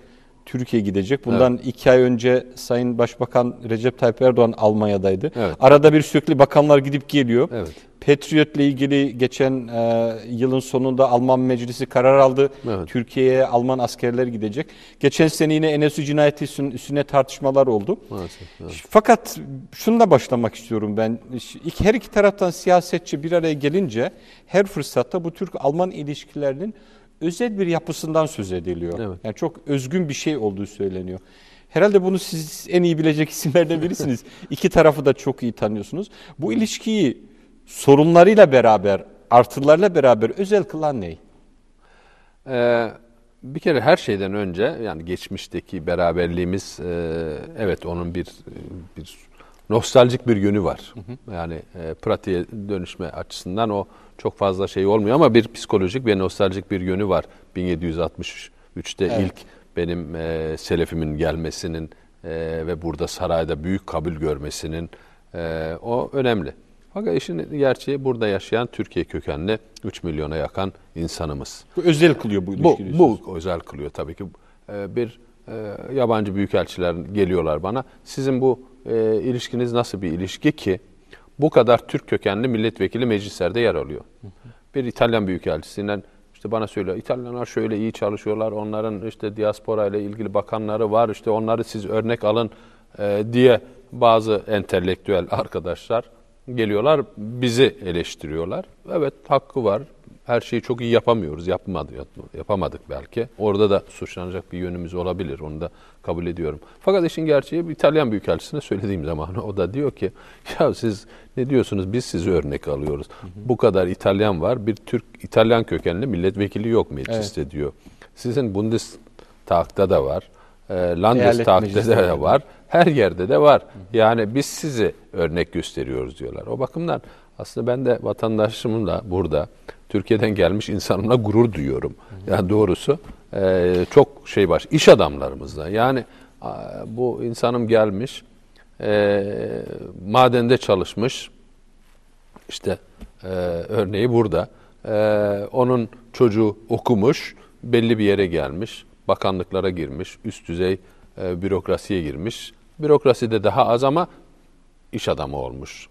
Türkiye gidecek. Bundan evet. iki ay önce Sayın Başbakan Recep Tayyip Erdoğan Almanya'daydı. Evet. Arada bir sürekli bakanlar gidip geliyor. Evet. Patriot'le ilgili geçen e, yılın sonunda Alman Meclisi karar aldı. Evet. Türkiye'ye Alman askerler gidecek. Geçen sene yine Enes'i cinayeti üstüne tartışmalar oldu. Maalesef, evet. Fakat şununla başlamak istiyorum ben. Her iki taraftan siyasetçi bir araya gelince her fırsatta bu Türk-Alman ilişkilerinin özel bir yapısından söz ediliyor. Evet. Yani çok özgün bir şey olduğu söyleniyor. Herhalde bunu siz en iyi bilecek isimlerden birisiniz. İki tarafı da çok iyi tanıyorsunuz. Bu ilişkiyi sorunlarıyla beraber, artılarla beraber özel kılan ne? Ee, bir kere her şeyden önce yani geçmişteki beraberliğimiz e, evet onun bir bir nostaljik bir yönü var. Hı hı. Yani e, pratiğe dönüşme açısından o çok fazla şey olmuyor ama bir psikolojik ve nostaljik bir yönü var. 1763'te evet. ilk benim e, selefimin gelmesinin e, ve burada sarayda büyük kabul görmesinin e, o önemli. Fakat işin gerçeği burada yaşayan Türkiye kökenli 3 milyona yakan insanımız. Bu özel kılıyor bu ilişkiyi. Bu, bu özel kılıyor tabii ki. E, bir e, yabancı büyükelçiler geliyorlar bana. Sizin bu e, ilişkiniz nasıl bir ilişki ki bu kadar Türk kökenli milletvekili meclislerde yer alıyor. Bir İtalyan büyükelçisinden işte bana söylüyor İtalyanlar şöyle iyi çalışıyorlar onların işte diaspora ile ilgili bakanları var İşte onları siz örnek alın e, diye bazı entelektüel arkadaşlar geliyorlar bizi eleştiriyorlar. Evet hakkı var her şeyi çok iyi yapamıyoruz. yapmadı, yapamadık belki. Orada da suçlanacak bir yönümüz olabilir. Onu da kabul ediyorum. Fakat işin gerçeği İtalyan Büyükelçisi'ne söylediğim zaman o da diyor ki ya siz ne diyorsunuz biz sizi örnek alıyoruz. Hı hı. Bu kadar İtalyan var. Bir Türk İtalyan kökenli milletvekili yok mecliste evet. diyor. Sizin Bundestag'da da var. E, Landestag'da da, da var. Her yerde de var. Hı hı. Yani biz sizi örnek gösteriyoruz diyorlar. O bakımdan aslında ben de vatandaşımla burada Türkiye'den gelmiş insanımla gurur duyuyorum. Yani doğrusu e, çok şey var. İş adamlarımızla. Yani bu insanım gelmiş, e, madende çalışmış. işte e, örneği burada. onun çocuğu okumuş, belli bir yere gelmiş, bakanlıklara girmiş, üst düzey bürokrasiye girmiş. Bürokraside daha az ama iş adamı olmuş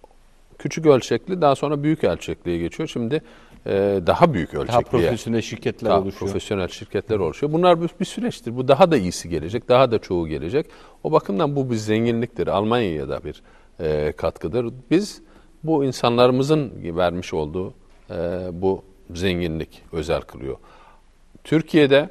küçük ölçekli daha sonra büyük ölçekliye geçiyor. Şimdi e, daha büyük ölçekli Daha profesyonel şirketler daha oluşuyor. profesyonel şirketler oluşuyor. Bunlar bir, bir süreçtir. Bu daha da iyisi gelecek. Daha da çoğu gelecek. O bakımdan bu bir zenginliktir. Almanya'ya da bir e, katkıdır. Biz bu insanlarımızın vermiş olduğu e, bu zenginlik özel kılıyor. Türkiye'de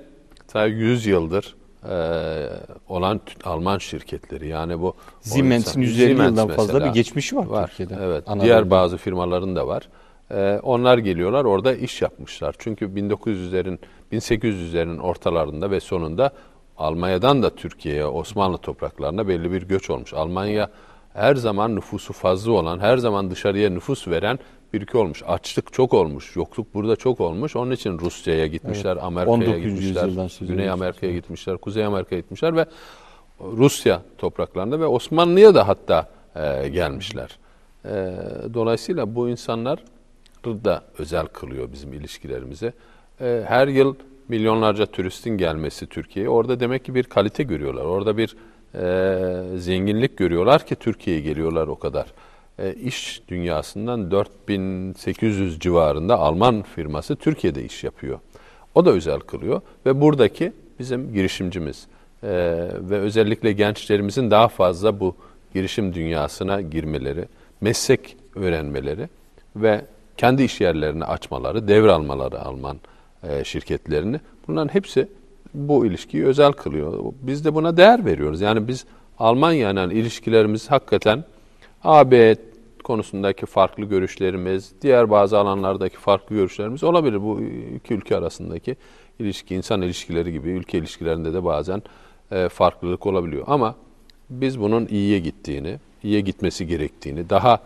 ta 100 yıldır e, olan Alman şirketleri yani bu Siemens'in 150 yıldan mesela, fazla bir geçmişi var, var Türkiye'de. Evet. Anadolu. Diğer bazı firmaların da var. E, onlar geliyorlar orada iş yapmışlar. Çünkü 1900'lerin 1800'lerin ortalarında ve sonunda Almanya'dan da Türkiye'ye, Osmanlı topraklarına belli bir göç olmuş. Almanya her zaman nüfusu fazla olan, her zaman dışarıya nüfus veren bir iki olmuş. Açlık çok olmuş. Yokluk burada çok olmuş. Onun için Rusya'ya gitmişler, evet. Amerika'ya gitmişler, Güney Amerika'ya gitmişler, Kuzey Amerika'ya gitmişler ve Rusya topraklarında ve Osmanlı'ya da hatta e, gelmişler. E, dolayısıyla bu insanlar da özel kılıyor bizim ilişkilerimizi. E, her yıl milyonlarca turistin gelmesi Türkiye'ye orada demek ki bir kalite görüyorlar. Orada bir e, zenginlik görüyorlar ki Türkiye'ye geliyorlar o kadar e, iş dünyasından 4800 civarında Alman firması Türkiye'de iş yapıyor. O da özel kılıyor ve buradaki bizim girişimcimiz e, ve özellikle gençlerimizin daha fazla bu girişim dünyasına girmeleri, meslek öğrenmeleri ve kendi iş yerlerini açmaları, devralmaları Alman e, şirketlerini bunların hepsi bu ilişkiyi özel kılıyor. Biz de buna değer veriyoruz. Yani biz Almanya'nın ilişkilerimiz hakikaten AB konusundaki farklı görüşlerimiz, diğer bazı alanlardaki farklı görüşlerimiz olabilir. Bu iki ülke arasındaki ilişki, insan ilişkileri gibi ülke ilişkilerinde de bazen e, farklılık olabiliyor. Ama biz bunun iyiye gittiğini, iyiye gitmesi gerektiğini, daha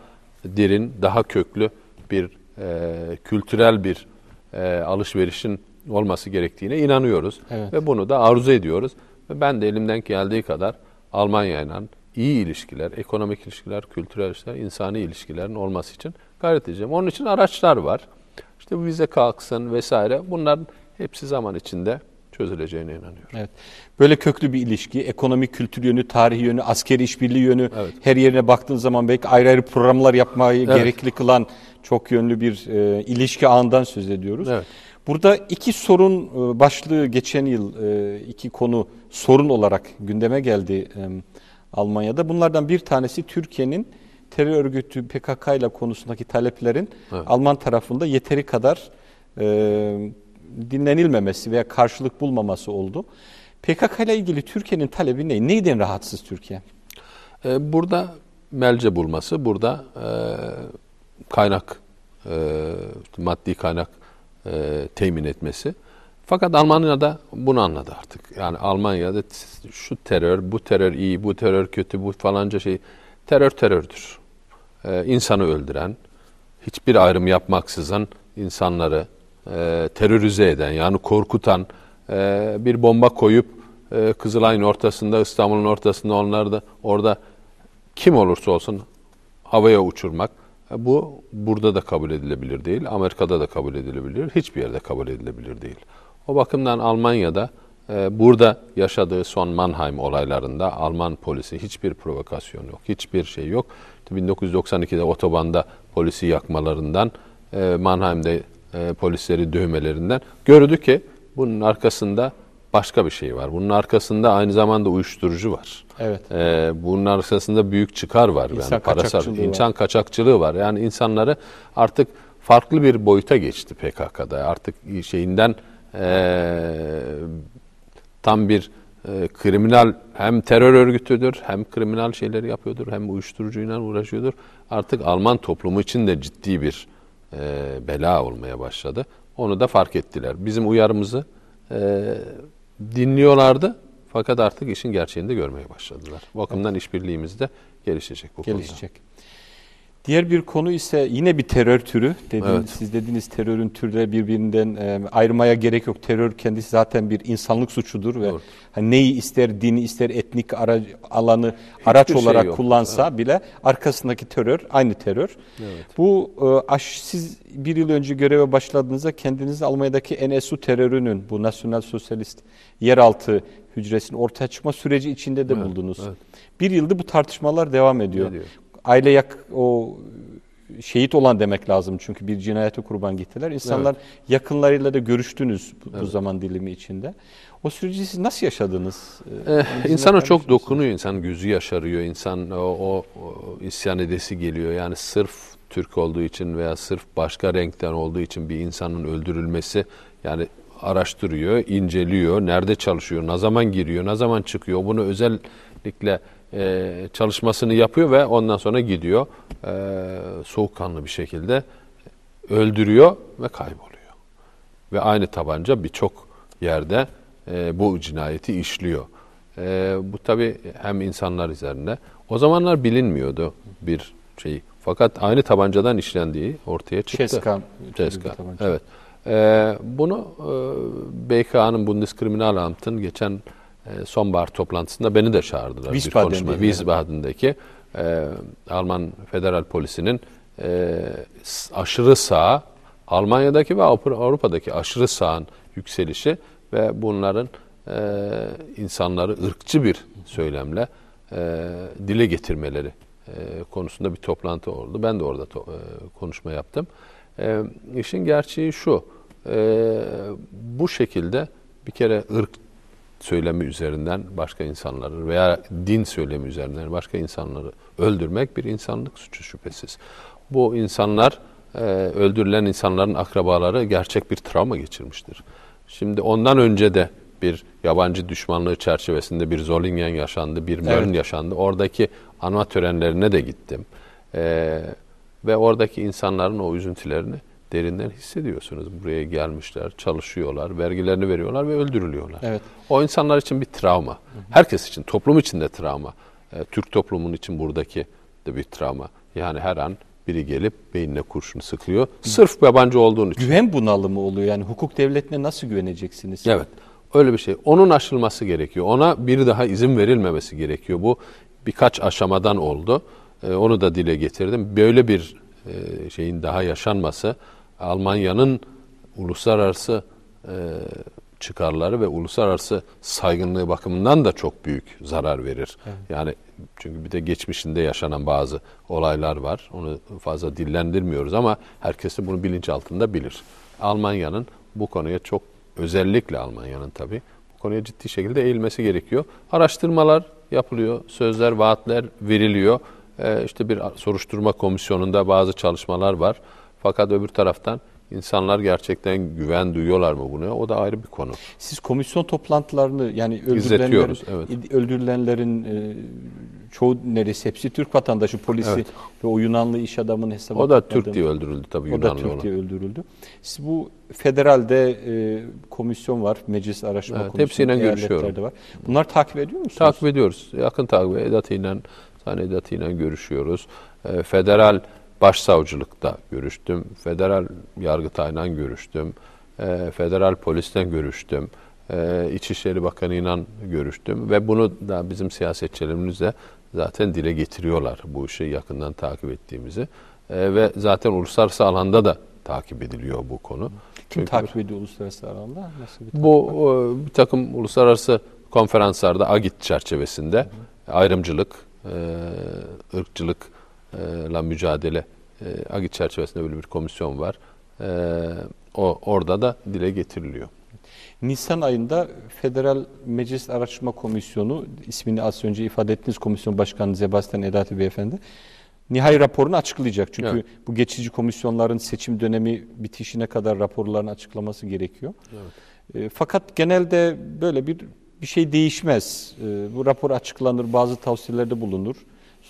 derin, daha köklü bir e, kültürel bir e, alışverişin olması gerektiğine inanıyoruz. Evet. Ve bunu da arzu ediyoruz. Ve ben de elimden geldiği kadar Almanya'yla, iyi ilişkiler, ekonomik ilişkiler, kültürel ilişkiler, insani ilişkilerin olması için gayret edeceğim. Onun için araçlar var. İşte bu vize kalksın vesaire. Bunların hepsi zaman içinde çözüleceğine inanıyorum. Evet. Böyle köklü bir ilişki, ekonomi, kültür yönü, tarihi yönü, askeri işbirliği yönü evet. her yerine baktığın zaman belki ayrı ayrı programlar yapmayı evet. gerekli kılan çok yönlü bir e, ilişki ağından söz ediyoruz. Evet. Burada iki sorun e, başlığı geçen yıl e, iki konu sorun olarak gündeme geldi. E, Almanya'da. Bunlardan bir tanesi Türkiye'nin terör örgütü PKK ile konusundaki taleplerin evet. Alman tarafında yeteri kadar e, dinlenilmemesi veya karşılık bulmaması oldu. PKK ile ilgili Türkiye'nin talebi ne? Neyden rahatsız Türkiye? Ee, burada melce bulması, burada e, kaynak, e, maddi kaynak e, temin etmesi. Fakat Almanya da bunu anladı artık. Yani Almanya'da şu terör, bu terör iyi, bu terör kötü, bu falanca şey. Terör terördür. Ee, insanı öldüren, hiçbir ayrım yapmaksızın insanları e, terörize eden, yani korkutan, e, bir bomba koyup e, Kızılay'ın ortasında, İstanbul'un ortasında onları da orada kim olursa olsun havaya uçurmak. E, bu burada da kabul edilebilir değil, Amerika'da da kabul edilebilir, hiçbir yerde kabul edilebilir değil. O bakımdan Almanya'da e, burada yaşadığı son Mannheim olaylarında Alman polisi hiçbir provokasyon yok, hiçbir şey yok. 1992'de otobanda polisi yakmalarından, e, Mannheim'de e, polisleri dövmelerinden gördü ki bunun arkasında başka bir şey var. Bunun arkasında aynı zamanda uyuşturucu var. Evet. E, bunun arkasında büyük çıkar var. İnsan yani parasal, insan kaçakçılığı var. Yani insanları artık farklı bir boyuta geçti PKK'da. Artık şeyinden e, tam bir e, kriminal hem terör örgütüdür hem kriminal şeyler yapıyordur hem uyuşturucuyla uğraşıyordur. Artık Alman toplumu için de ciddi bir e, bela olmaya başladı. Onu da fark ettiler. Bizim uyarımızı e, dinliyorlardı fakat artık işin gerçeğini de görmeye başladılar. Bu bakımdan evet. işbirliğimiz de gelişecek bu gelişecek. konuda. Gelişecek. Diğer bir konu ise yine bir terör türü. Dediniz, evet. Siz dediğiniz terörün türleri birbirinden e, ayrımaya gerek yok. Terör kendisi zaten bir insanlık suçudur ve Doğru. hani neyi ister dini ister etnik ara, alanı Hiçbir araç şey olarak yok. kullansa evet. bile arkasındaki terör aynı terör. Evet. Bu e, aş, siz bir yıl önce göreve başladığınızda kendinizi Almanya'daki NSU terörünün bu Nasyonal Sosyalist yeraltı hücresinin ortaya çıkma süreci içinde de evet, buldunuz. Evet. Bir yılda bu tartışmalar devam ediyor. ediyor aile yak o şehit olan demek lazım çünkü bir cinayete kurban gittiler. İnsanlar evet. yakınlarıyla da görüştünüz bu, evet. bu zaman dilimi içinde. O süreci siz nasıl yaşadınız? Eh, ee, insana çok dokunuyor, insan gözü yaşarıyor, insan o, o, o isyan edesi geliyor. Yani sırf Türk olduğu için veya sırf başka renkten olduğu için bir insanın öldürülmesi yani araştırıyor, inceliyor, nerede çalışıyor, ne zaman giriyor, ne zaman çıkıyor. Bunu özellikle e, çalışmasını yapıyor ve ondan sonra gidiyor. E, soğukkanlı bir şekilde öldürüyor ve kayboluyor. Ve aynı tabanca birçok yerde e, bu cinayeti işliyor. E, bu tabi hem insanlar üzerinde. O zamanlar bilinmiyordu bir şey. Fakat aynı tabancadan işlendiği ortaya çıktı. Çeskan. Çeskan, evet. E, bunu e, BK'nın Bundeskriminalamt'ın geçen ee, sonbahar toplantısında beni de çağırdılar. Wiesbaden'de. Bir konuşma. Wiesbaden'deki e, Alman Federal Polisi'nin e, aşırı sağ, Almanya'daki ve Avrupa'daki aşırı sağın yükselişi ve bunların e, insanları ırkçı bir söylemle e, dile getirmeleri e, konusunda bir toplantı oldu. Ben de orada to- e, konuşma yaptım. E, işin gerçeği şu, e, bu şekilde bir kere ırk söylemi üzerinden başka insanları veya din söylemi üzerinden başka insanları öldürmek bir insanlık suçu şüphesiz. Bu insanlar, e, öldürülen insanların akrabaları gerçek bir travma geçirmiştir. Şimdi ondan önce de bir yabancı düşmanlığı çerçevesinde bir Zollingen yaşandı, bir Möln evet. yaşandı. Oradaki anma törenlerine de gittim. E, ve oradaki insanların o üzüntülerini derinden hissediyorsunuz. Buraya gelmişler, çalışıyorlar, vergilerini veriyorlar ve öldürülüyorlar. Evet. O insanlar için bir travma. Hı hı. Herkes için, toplum için de travma. E, Türk toplumunun için buradaki de bir travma. Yani her an biri gelip beynine kurşun sıkılıyor. Sırf yabancı olduğun için. Güven bunalımı oluyor yani. Hukuk devletine nasıl güveneceksiniz? Evet. Öyle bir şey. Onun aşılması gerekiyor. Ona bir daha izin verilmemesi gerekiyor. Bu birkaç aşamadan oldu. E, onu da dile getirdim. Böyle bir e, şeyin daha yaşanması Almanya'nın uluslararası e, çıkarları ve uluslararası saygınlığı bakımından da çok büyük zarar verir. Evet. Yani çünkü bir de geçmişinde yaşanan bazı olaylar var. Onu fazla dillendirmiyoruz ama herkes de bunu bilinç altında bilir. Almanya'nın bu konuya çok özellikle Almanya'nın tabii bu konuya ciddi şekilde eğilmesi gerekiyor. Araştırmalar yapılıyor, sözler, vaatler veriliyor. Ee, işte bir soruşturma komisyonunda bazı çalışmalar var. Fakat öbür taraftan insanlar gerçekten güven duyuyorlar mı buna? O da ayrı bir konu. Siz komisyon toplantılarını yani öldürülenlerin, evet. öldürülenlerin e, çoğu neredeyse hepsi Türk vatandaşı polisi evet. ve o Yunanlı iş adamının hesabı. O da tutmadığını. Türk diye öldürüldü tabii Yunanlı Yunanlı O da Türk olan. diye öldürüldü. Siz bu federalde e, komisyon var, meclis araştırma evet, komisyonu. Hepsiyle görüşüyorum. Var. Bunlar takip ediyor musunuz? Takip ediyoruz. Yakın takip. edatıyla, İnan, Sani görüşüyoruz. E, federal başsavcılıkta görüştüm, federal yargıtayla görüştüm, e, federal polisten görüştüm, e, İçişleri Bakanı'yla görüştüm ve bunu da bizim siyasetçilerimiz de zaten dile getiriyorlar bu işi yakından takip ettiğimizi. E, ve zaten uluslararası alanda da takip ediliyor bu konu. Kim Çünkü, takip ediyor uluslararası alanda? Nasıl bir bu e, bir takım uluslararası konferanslarda AGİT çerçevesinde hı hı. ayrımcılık, e, ırkçılık, ee, la mücadele e, AGİ çerçevesinde böyle bir komisyon var. Ee, o orada da dile getiriliyor. Nisan ayında Federal Meclis Araştırma Komisyonu ismini az önce ifade ettiğiniz komisyon başkanı Sebastian Edati Beyefendi nihai raporunu açıklayacak. Çünkü evet. bu geçici komisyonların seçim dönemi bitişine kadar raporlarını açıklaması gerekiyor. Evet. E, fakat genelde böyle bir bir şey değişmez. E, bu rapor açıklanır, bazı tavsiyelerde bulunur.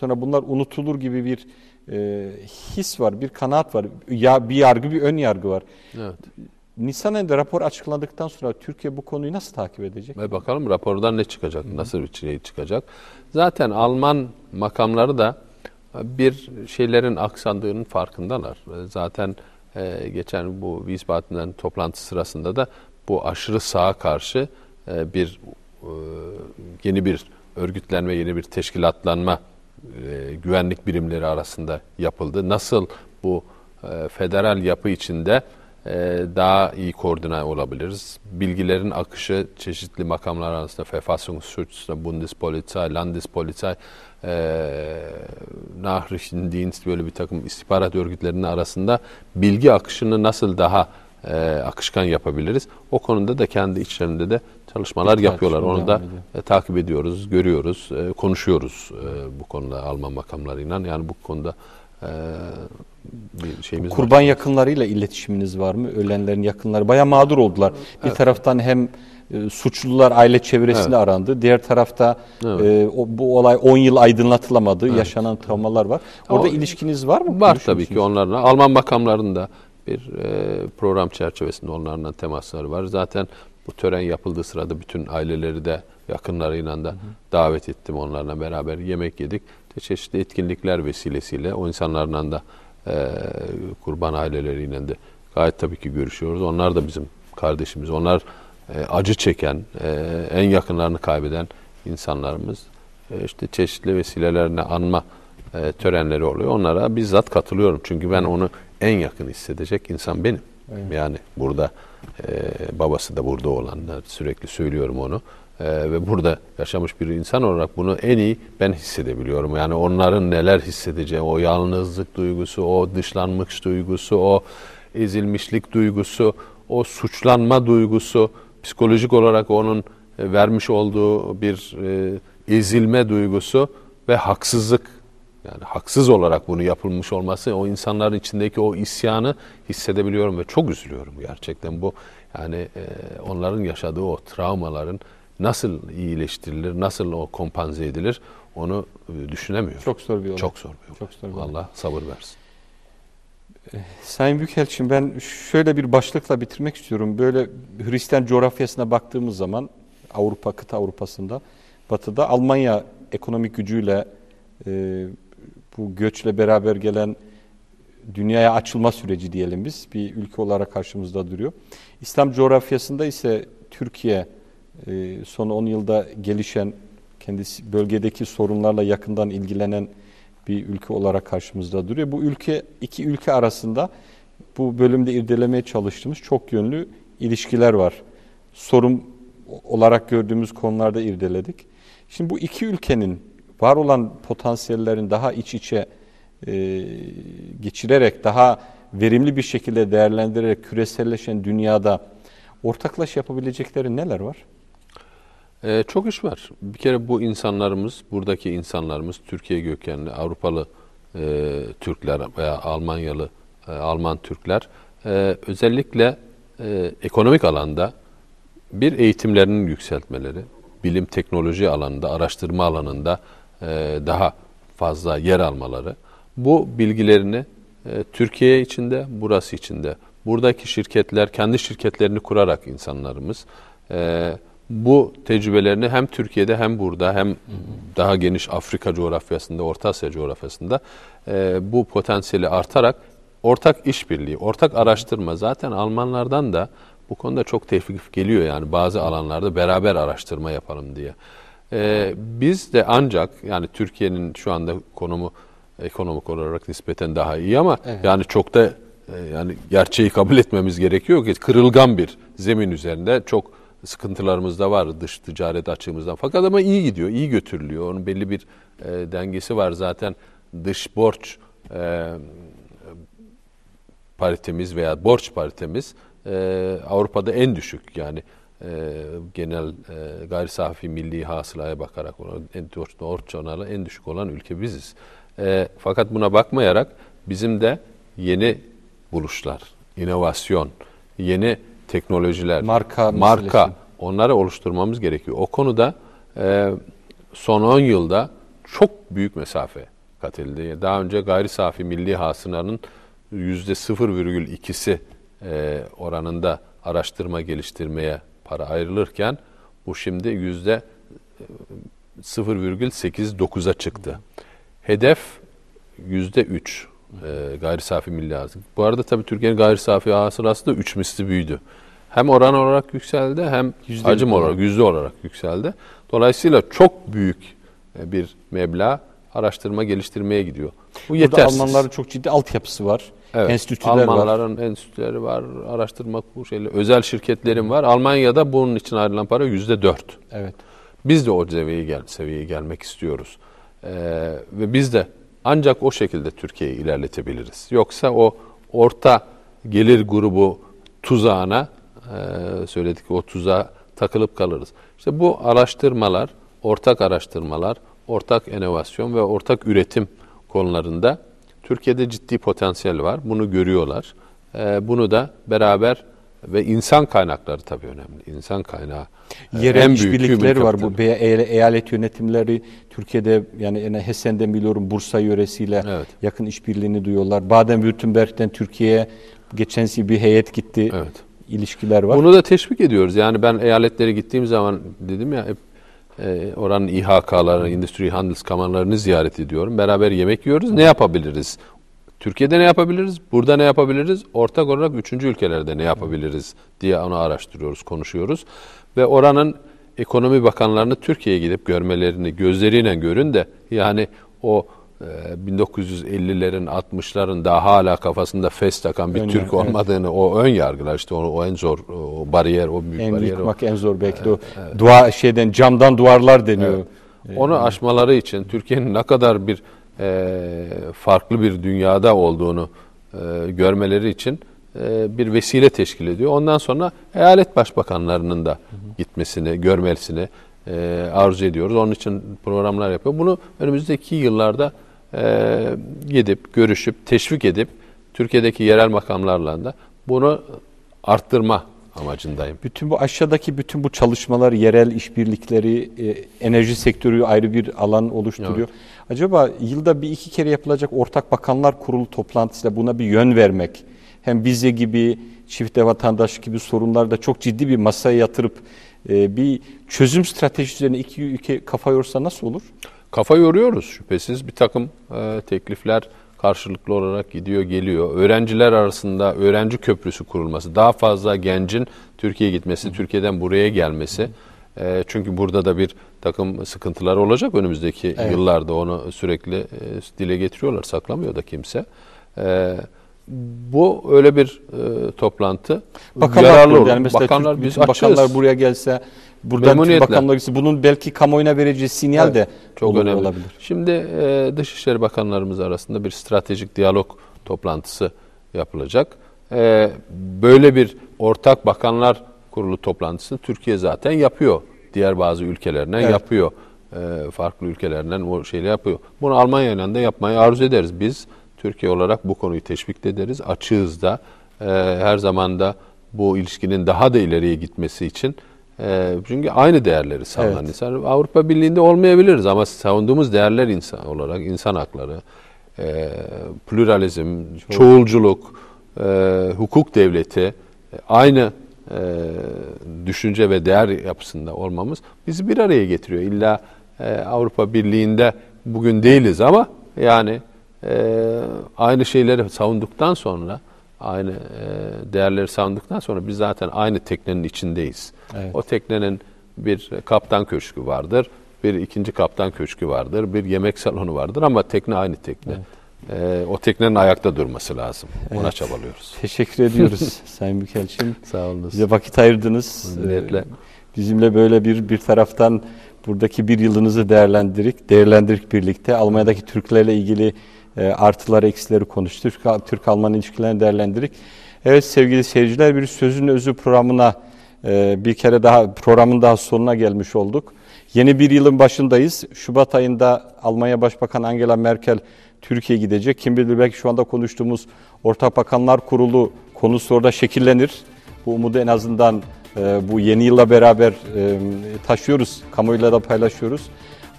Sonra bunlar unutulur gibi bir e, his var, bir kanaat var. Ya bir yargı, bir ön yargı var. Evet. Nisan ayında rapor açıklandıktan sonra Türkiye bu konuyu nasıl takip edecek? Ve bakalım rapordan ne çıkacak, hı nasıl bir şey çıkacak. Zaten Alman makamları da bir şeylerin aksandığının farkındalar. E, zaten e, geçen bu Wiesbaden'den toplantı sırasında da bu aşırı sağa karşı e, bir e, yeni bir örgütlenme, yeni bir teşkilatlanma e, güvenlik birimleri arasında yapıldı. Nasıl bu e, federal yapı içinde e, daha iyi koordine olabiliriz? Bilgilerin akışı çeşitli makamlar arasında, Verfassungsschutz'da, Bundespolizei, Landespolizei, e, Nachrichtendienst böyle bir takım istihbarat örgütlerinin arasında bilgi akışını nasıl daha akışkan yapabiliriz? O konuda da kendi içlerinde de çalışmalar yapıyorlar. Onu da e, takip ediyoruz, görüyoruz, e, konuşuyoruz e, bu konuda Alman makamlarıyla. Yani bu konuda e, bir şeyimiz Kurban var. yakınlarıyla iletişiminiz var mı? Ölenlerin yakınları bayağı mağdur oldular. Bir taraftan hem e, suçlular aile çevresinde evet. arandı. Diğer tarafta evet. e, o, bu olay 10 yıl aydınlatılamadı. Evet. Yaşanan travmalar var. Orada o, ilişkiniz var mı? Var tabii ki onlarla. Alman makamlarında bir e, program çerçevesinde onlarla temasları var. Zaten bu tören yapıldığı sırada bütün aileleri de yakınlarıyla da davet ettim onlarla beraber yemek yedik. Çeşitli etkinlikler vesilesiyle o insanlarla da e, kurban aileleriyle de gayet tabii ki görüşüyoruz. Onlar da bizim kardeşimiz. Onlar e, acı çeken, e, en yakınlarını kaybeden insanlarımız. E, işte çeşitli vesilelerle anma e, törenleri oluyor. Onlara bizzat katılıyorum. Çünkü ben onu en yakın hissedecek insan benim. Evet. Yani burada ee, babası da burada olanlar sürekli söylüyorum onu. Ee, ve burada yaşamış bir insan olarak bunu en iyi ben hissedebiliyorum. Yani onların neler hissedeceği, o yalnızlık duygusu, o dışlanmış duygusu, o ezilmişlik duygusu, o suçlanma duygusu, psikolojik olarak onun e, vermiş olduğu bir e, ezilme duygusu ve haksızlık yani haksız olarak bunu yapılmış olması o insanların içindeki o isyanı hissedebiliyorum ve çok üzülüyorum gerçekten bu yani e, onların yaşadığı o travmaların nasıl iyileştirilir, nasıl o kompanze edilir onu e, düşünemiyorum. Çok zor bir olay. Çok zor bir olay. Çok zor bir olay. Allah sabır versin. E, Sayın Büyükelçin ben şöyle bir başlıkla bitirmek istiyorum. Böyle Hristiyan coğrafyasına baktığımız zaman Avrupa, kıta Avrupa'sında, batıda Almanya ekonomik gücüyle eh, bu göçle beraber gelen dünyaya açılma süreci diyelim biz bir ülke olarak karşımızda duruyor. İslam coğrafyasında ise Türkiye e, son 10 yılda gelişen kendisi bölgedeki sorunlarla yakından ilgilenen bir ülke olarak karşımızda duruyor. Bu ülke iki ülke arasında bu bölümde irdelemeye çalıştığımız çok yönlü ilişkiler var. Sorun olarak gördüğümüz konularda irdeledik. Şimdi bu iki ülkenin var olan potansiyellerin daha iç içe e, geçirerek, daha verimli bir şekilde değerlendirerek küreselleşen dünyada ortaklaş yapabilecekleri neler var? Ee, çok iş var. Bir kere bu insanlarımız, buradaki insanlarımız, Türkiye gökenli Avrupalı e, Türkler veya Almanyalı e, Alman Türkler e, özellikle e, ekonomik alanda bir eğitimlerinin yükseltmeleri, bilim teknoloji alanında, araştırma alanında e, daha fazla yer almaları. Bu bilgilerini e, Türkiye içinde, burası içinde, buradaki şirketler kendi şirketlerini kurarak insanlarımız e, bu tecrübelerini hem Türkiye'de hem burada hem daha geniş Afrika coğrafyasında, Orta Asya coğrafyasında bu potansiyeli artarak ortak işbirliği, ortak araştırma zaten Almanlardan da bu konuda çok teklif geliyor yani bazı alanlarda beraber araştırma yapalım diye. Ee, biz de ancak yani Türkiye'nin şu anda konumu ekonomik olarak nispeten daha iyi ama evet. yani çok da e, yani gerçeği kabul etmemiz gerekiyor ki kırılgan bir zemin üzerinde çok sıkıntılarımız da var dış ticaret açığımızdan. Fakat ama iyi gidiyor, iyi götürülüyor. Onun belli bir e, dengesi var zaten dış borç e, paritemiz veya borç paritemiz e, Avrupa'da en düşük yani e, genel e, gayri safi milli hasılaya bakarak en, orta oranla en düşük olan ülke biziz. E, fakat buna bakmayarak bizim de yeni buluşlar, inovasyon, yeni teknolojiler, marka, marka onları oluşturmamız gerekiyor. O konuda e, son 10 yılda çok büyük mesafe kat Daha önce gayri safi milli hasılanın %0,2'si e, oranında araştırma geliştirmeye para ayrılırken bu şimdi yüzde 0,89'a e, çıktı. Hedef yüzde 3 e, gayri safi milli hasıl. Bu arada tabii Türkiye'nin gayri safi hasılası da 3 misli büyüdü. Hem oran olarak yükseldi hem yüzde hacim olarak, yüzde olarak yükseldi. Dolayısıyla çok büyük e, bir meblağ araştırma geliştirmeye gidiyor. Bu Burada Almanların çok ciddi altyapısı var. Evet, enstitüler Almanların var. enstitüleri var, araştırma şeyleri, özel şirketlerim var. Almanya'da bunun için ayrılan para yüzde dört. Evet. Biz de o seviyeye, gel, seviyeye gelmek istiyoruz. Ee, ve biz de ancak o şekilde Türkiye'yi ilerletebiliriz. Yoksa o orta gelir grubu tuzağına e, söyledik o tuzağa takılıp kalırız. İşte bu araştırmalar, ortak araştırmalar, ortak inovasyon ve ortak üretim konularında Türkiye'de ciddi potansiyel var. Bunu görüyorlar. Ee, bunu da beraber ve insan kaynakları tabii önemli. İnsan kaynağı. E, Yerel işbirlikleri var bu e- eyalet yönetimleri Türkiye'de yani en Hesen'den biliyorum Bursa yöresiyle evet. yakın işbirliğini duyuyorlar. Baden-Württemberg'den Türkiye'ye geçen bir heyet gitti. Evet ilişkiler var. Bunu da teşvik ediyoruz. Yani ben eyaletlere gittiğim zaman dedim ya hep e, oranın oranın İHK'larını, Endüstri Handelskammernlarını ziyaret ediyorum. Beraber yemek yiyoruz. Ne yapabiliriz? Türkiye'de ne yapabiliriz? Burada ne yapabiliriz? Ortak olarak üçüncü ülkelerde ne yapabiliriz diye onu araştırıyoruz, konuşuyoruz. Ve oranın ekonomi bakanlarını Türkiye'ye gidip görmelerini gözleriyle görün de yani o 1950'lerin ee, 60'ların daha hala kafasında fes takan bir ön Türk yer, olmadığını evet. o ön yargılar işte onu o en zor o bariyer o büyük en bariyer. o. en zor belki de o evet. dua şeyden camdan duvarlar deniyor. Evet. evet. Onu ee, aşmaları için Türkiye'nin ne kadar bir e, farklı bir dünyada olduğunu e, görmeleri için e, bir vesile teşkil ediyor. Ondan sonra eyalet başbakanlarının da gitmesini, görmesini e, arzu ediyoruz. Onun için programlar yapıyor. Bunu önümüzdeki yıllarda e, gidip, görüşüp, teşvik edip Türkiye'deki yerel makamlarla da bunu arttırma amacındayım. Bütün bu aşağıdaki bütün bu çalışmalar, yerel işbirlikleri, e, enerji sektörü ayrı bir alan oluşturuyor. Evet. Acaba yılda bir iki kere yapılacak ortak bakanlar kurulu toplantısıyla buna bir yön vermek, hem bize gibi çift vatandaş gibi sorunlarda çok ciddi bir masaya yatırıp e, bir çözüm stratejisi üzerine iki ülke kafa yorsa nasıl olur? kafa yoruyoruz şüphesiz. Bir takım e, teklifler karşılıklı olarak gidiyor geliyor. Öğrenciler arasında öğrenci köprüsü kurulması, daha fazla gencin Türkiye'ye gitmesi, Türkiye'den buraya gelmesi. E, çünkü burada da bir takım sıkıntılar olacak önümüzdeki evet. yıllarda onu sürekli e, dile getiriyorlar, saklamıyor da kimse. Evet bu öyle bir e, toplantı bakanlar yararlı olur. Yani mesela bakanlar, biz bakanlar buraya gelse buradan Bakanlar gitsin. Bunun belki kamuoyuna vereceği sinyal evet, de çok önemli olabilir. Şimdi e, Dışişleri Bakanlarımız arasında bir stratejik diyalog toplantısı yapılacak. E, böyle bir ortak bakanlar kurulu toplantısını Türkiye zaten yapıyor. Diğer bazı ülkelerinden evet. yapıyor. E, farklı ülkelerinden o şeyle yapıyor. Bunu Almanya yönünde yapmayı arzu ederiz. Biz Türkiye olarak bu konuyu teşvik ederiz. Açığız da. E, her zaman da bu ilişkinin daha da ileriye gitmesi için ee, çünkü aynı değerleri savunan evet. insan. Avrupa Birliği'nde olmayabiliriz ama savunduğumuz değerler insan olarak insan hakları, e, pluralizm, Çok. çoğulculuk, e, hukuk devleti e, aynı e, düşünce ve değer yapısında olmamız bizi bir araya getiriyor. İlla e, Avrupa Birliği'nde bugün değiliz ama yani e, aynı şeyleri savunduktan sonra aynı e, değerleri savunduktan sonra biz zaten aynı teknenin içindeyiz. Evet. O teknenin bir kaptan köşkü vardır, bir ikinci kaptan köşkü vardır, bir yemek salonu vardır ama tekne aynı tekne. Evet. Ee, o teknenin ayakta durması lazım. Evet. Ona çabalıyoruz. Teşekkür ediyoruz Sayın Bükelçim. Sağ olun. Bize vakit ayırdınız. Memnuniyetle. E, bizimle böyle bir bir taraftan buradaki bir yılınızı değerlendirdik. Değerlendirdik birlikte. Almanya'daki Türklerle ilgili e, artıları eksileri konuştuk. Türk-Alman ilişkilerini değerlendirdik. Evet sevgili seyirciler bir sözün özü programına e, bir kere daha programın daha sonuna gelmiş olduk. Yeni bir yılın başındayız. Şubat ayında Almanya Başbakanı Angela Merkel Türkiye'ye gidecek. Kim bilir belki şu anda konuştuğumuz Ortak Bakanlar Kurulu konusu orada şekillenir. Bu umudu en azından e, bu yeni yılla beraber taşıyoruz, Kamuyla da paylaşıyoruz.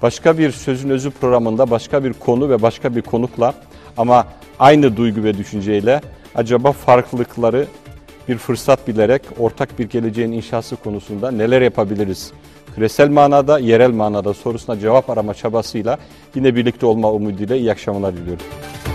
Başka bir sözün özü programında başka bir konu ve başka bir konukla ama aynı duygu ve düşünceyle acaba farklılıkları bir fırsat bilerek ortak bir geleceğin inşası konusunda neler yapabiliriz? Küresel manada, yerel manada sorusuna cevap arama çabasıyla yine birlikte olma umuduyla iyi akşamlar diliyorum.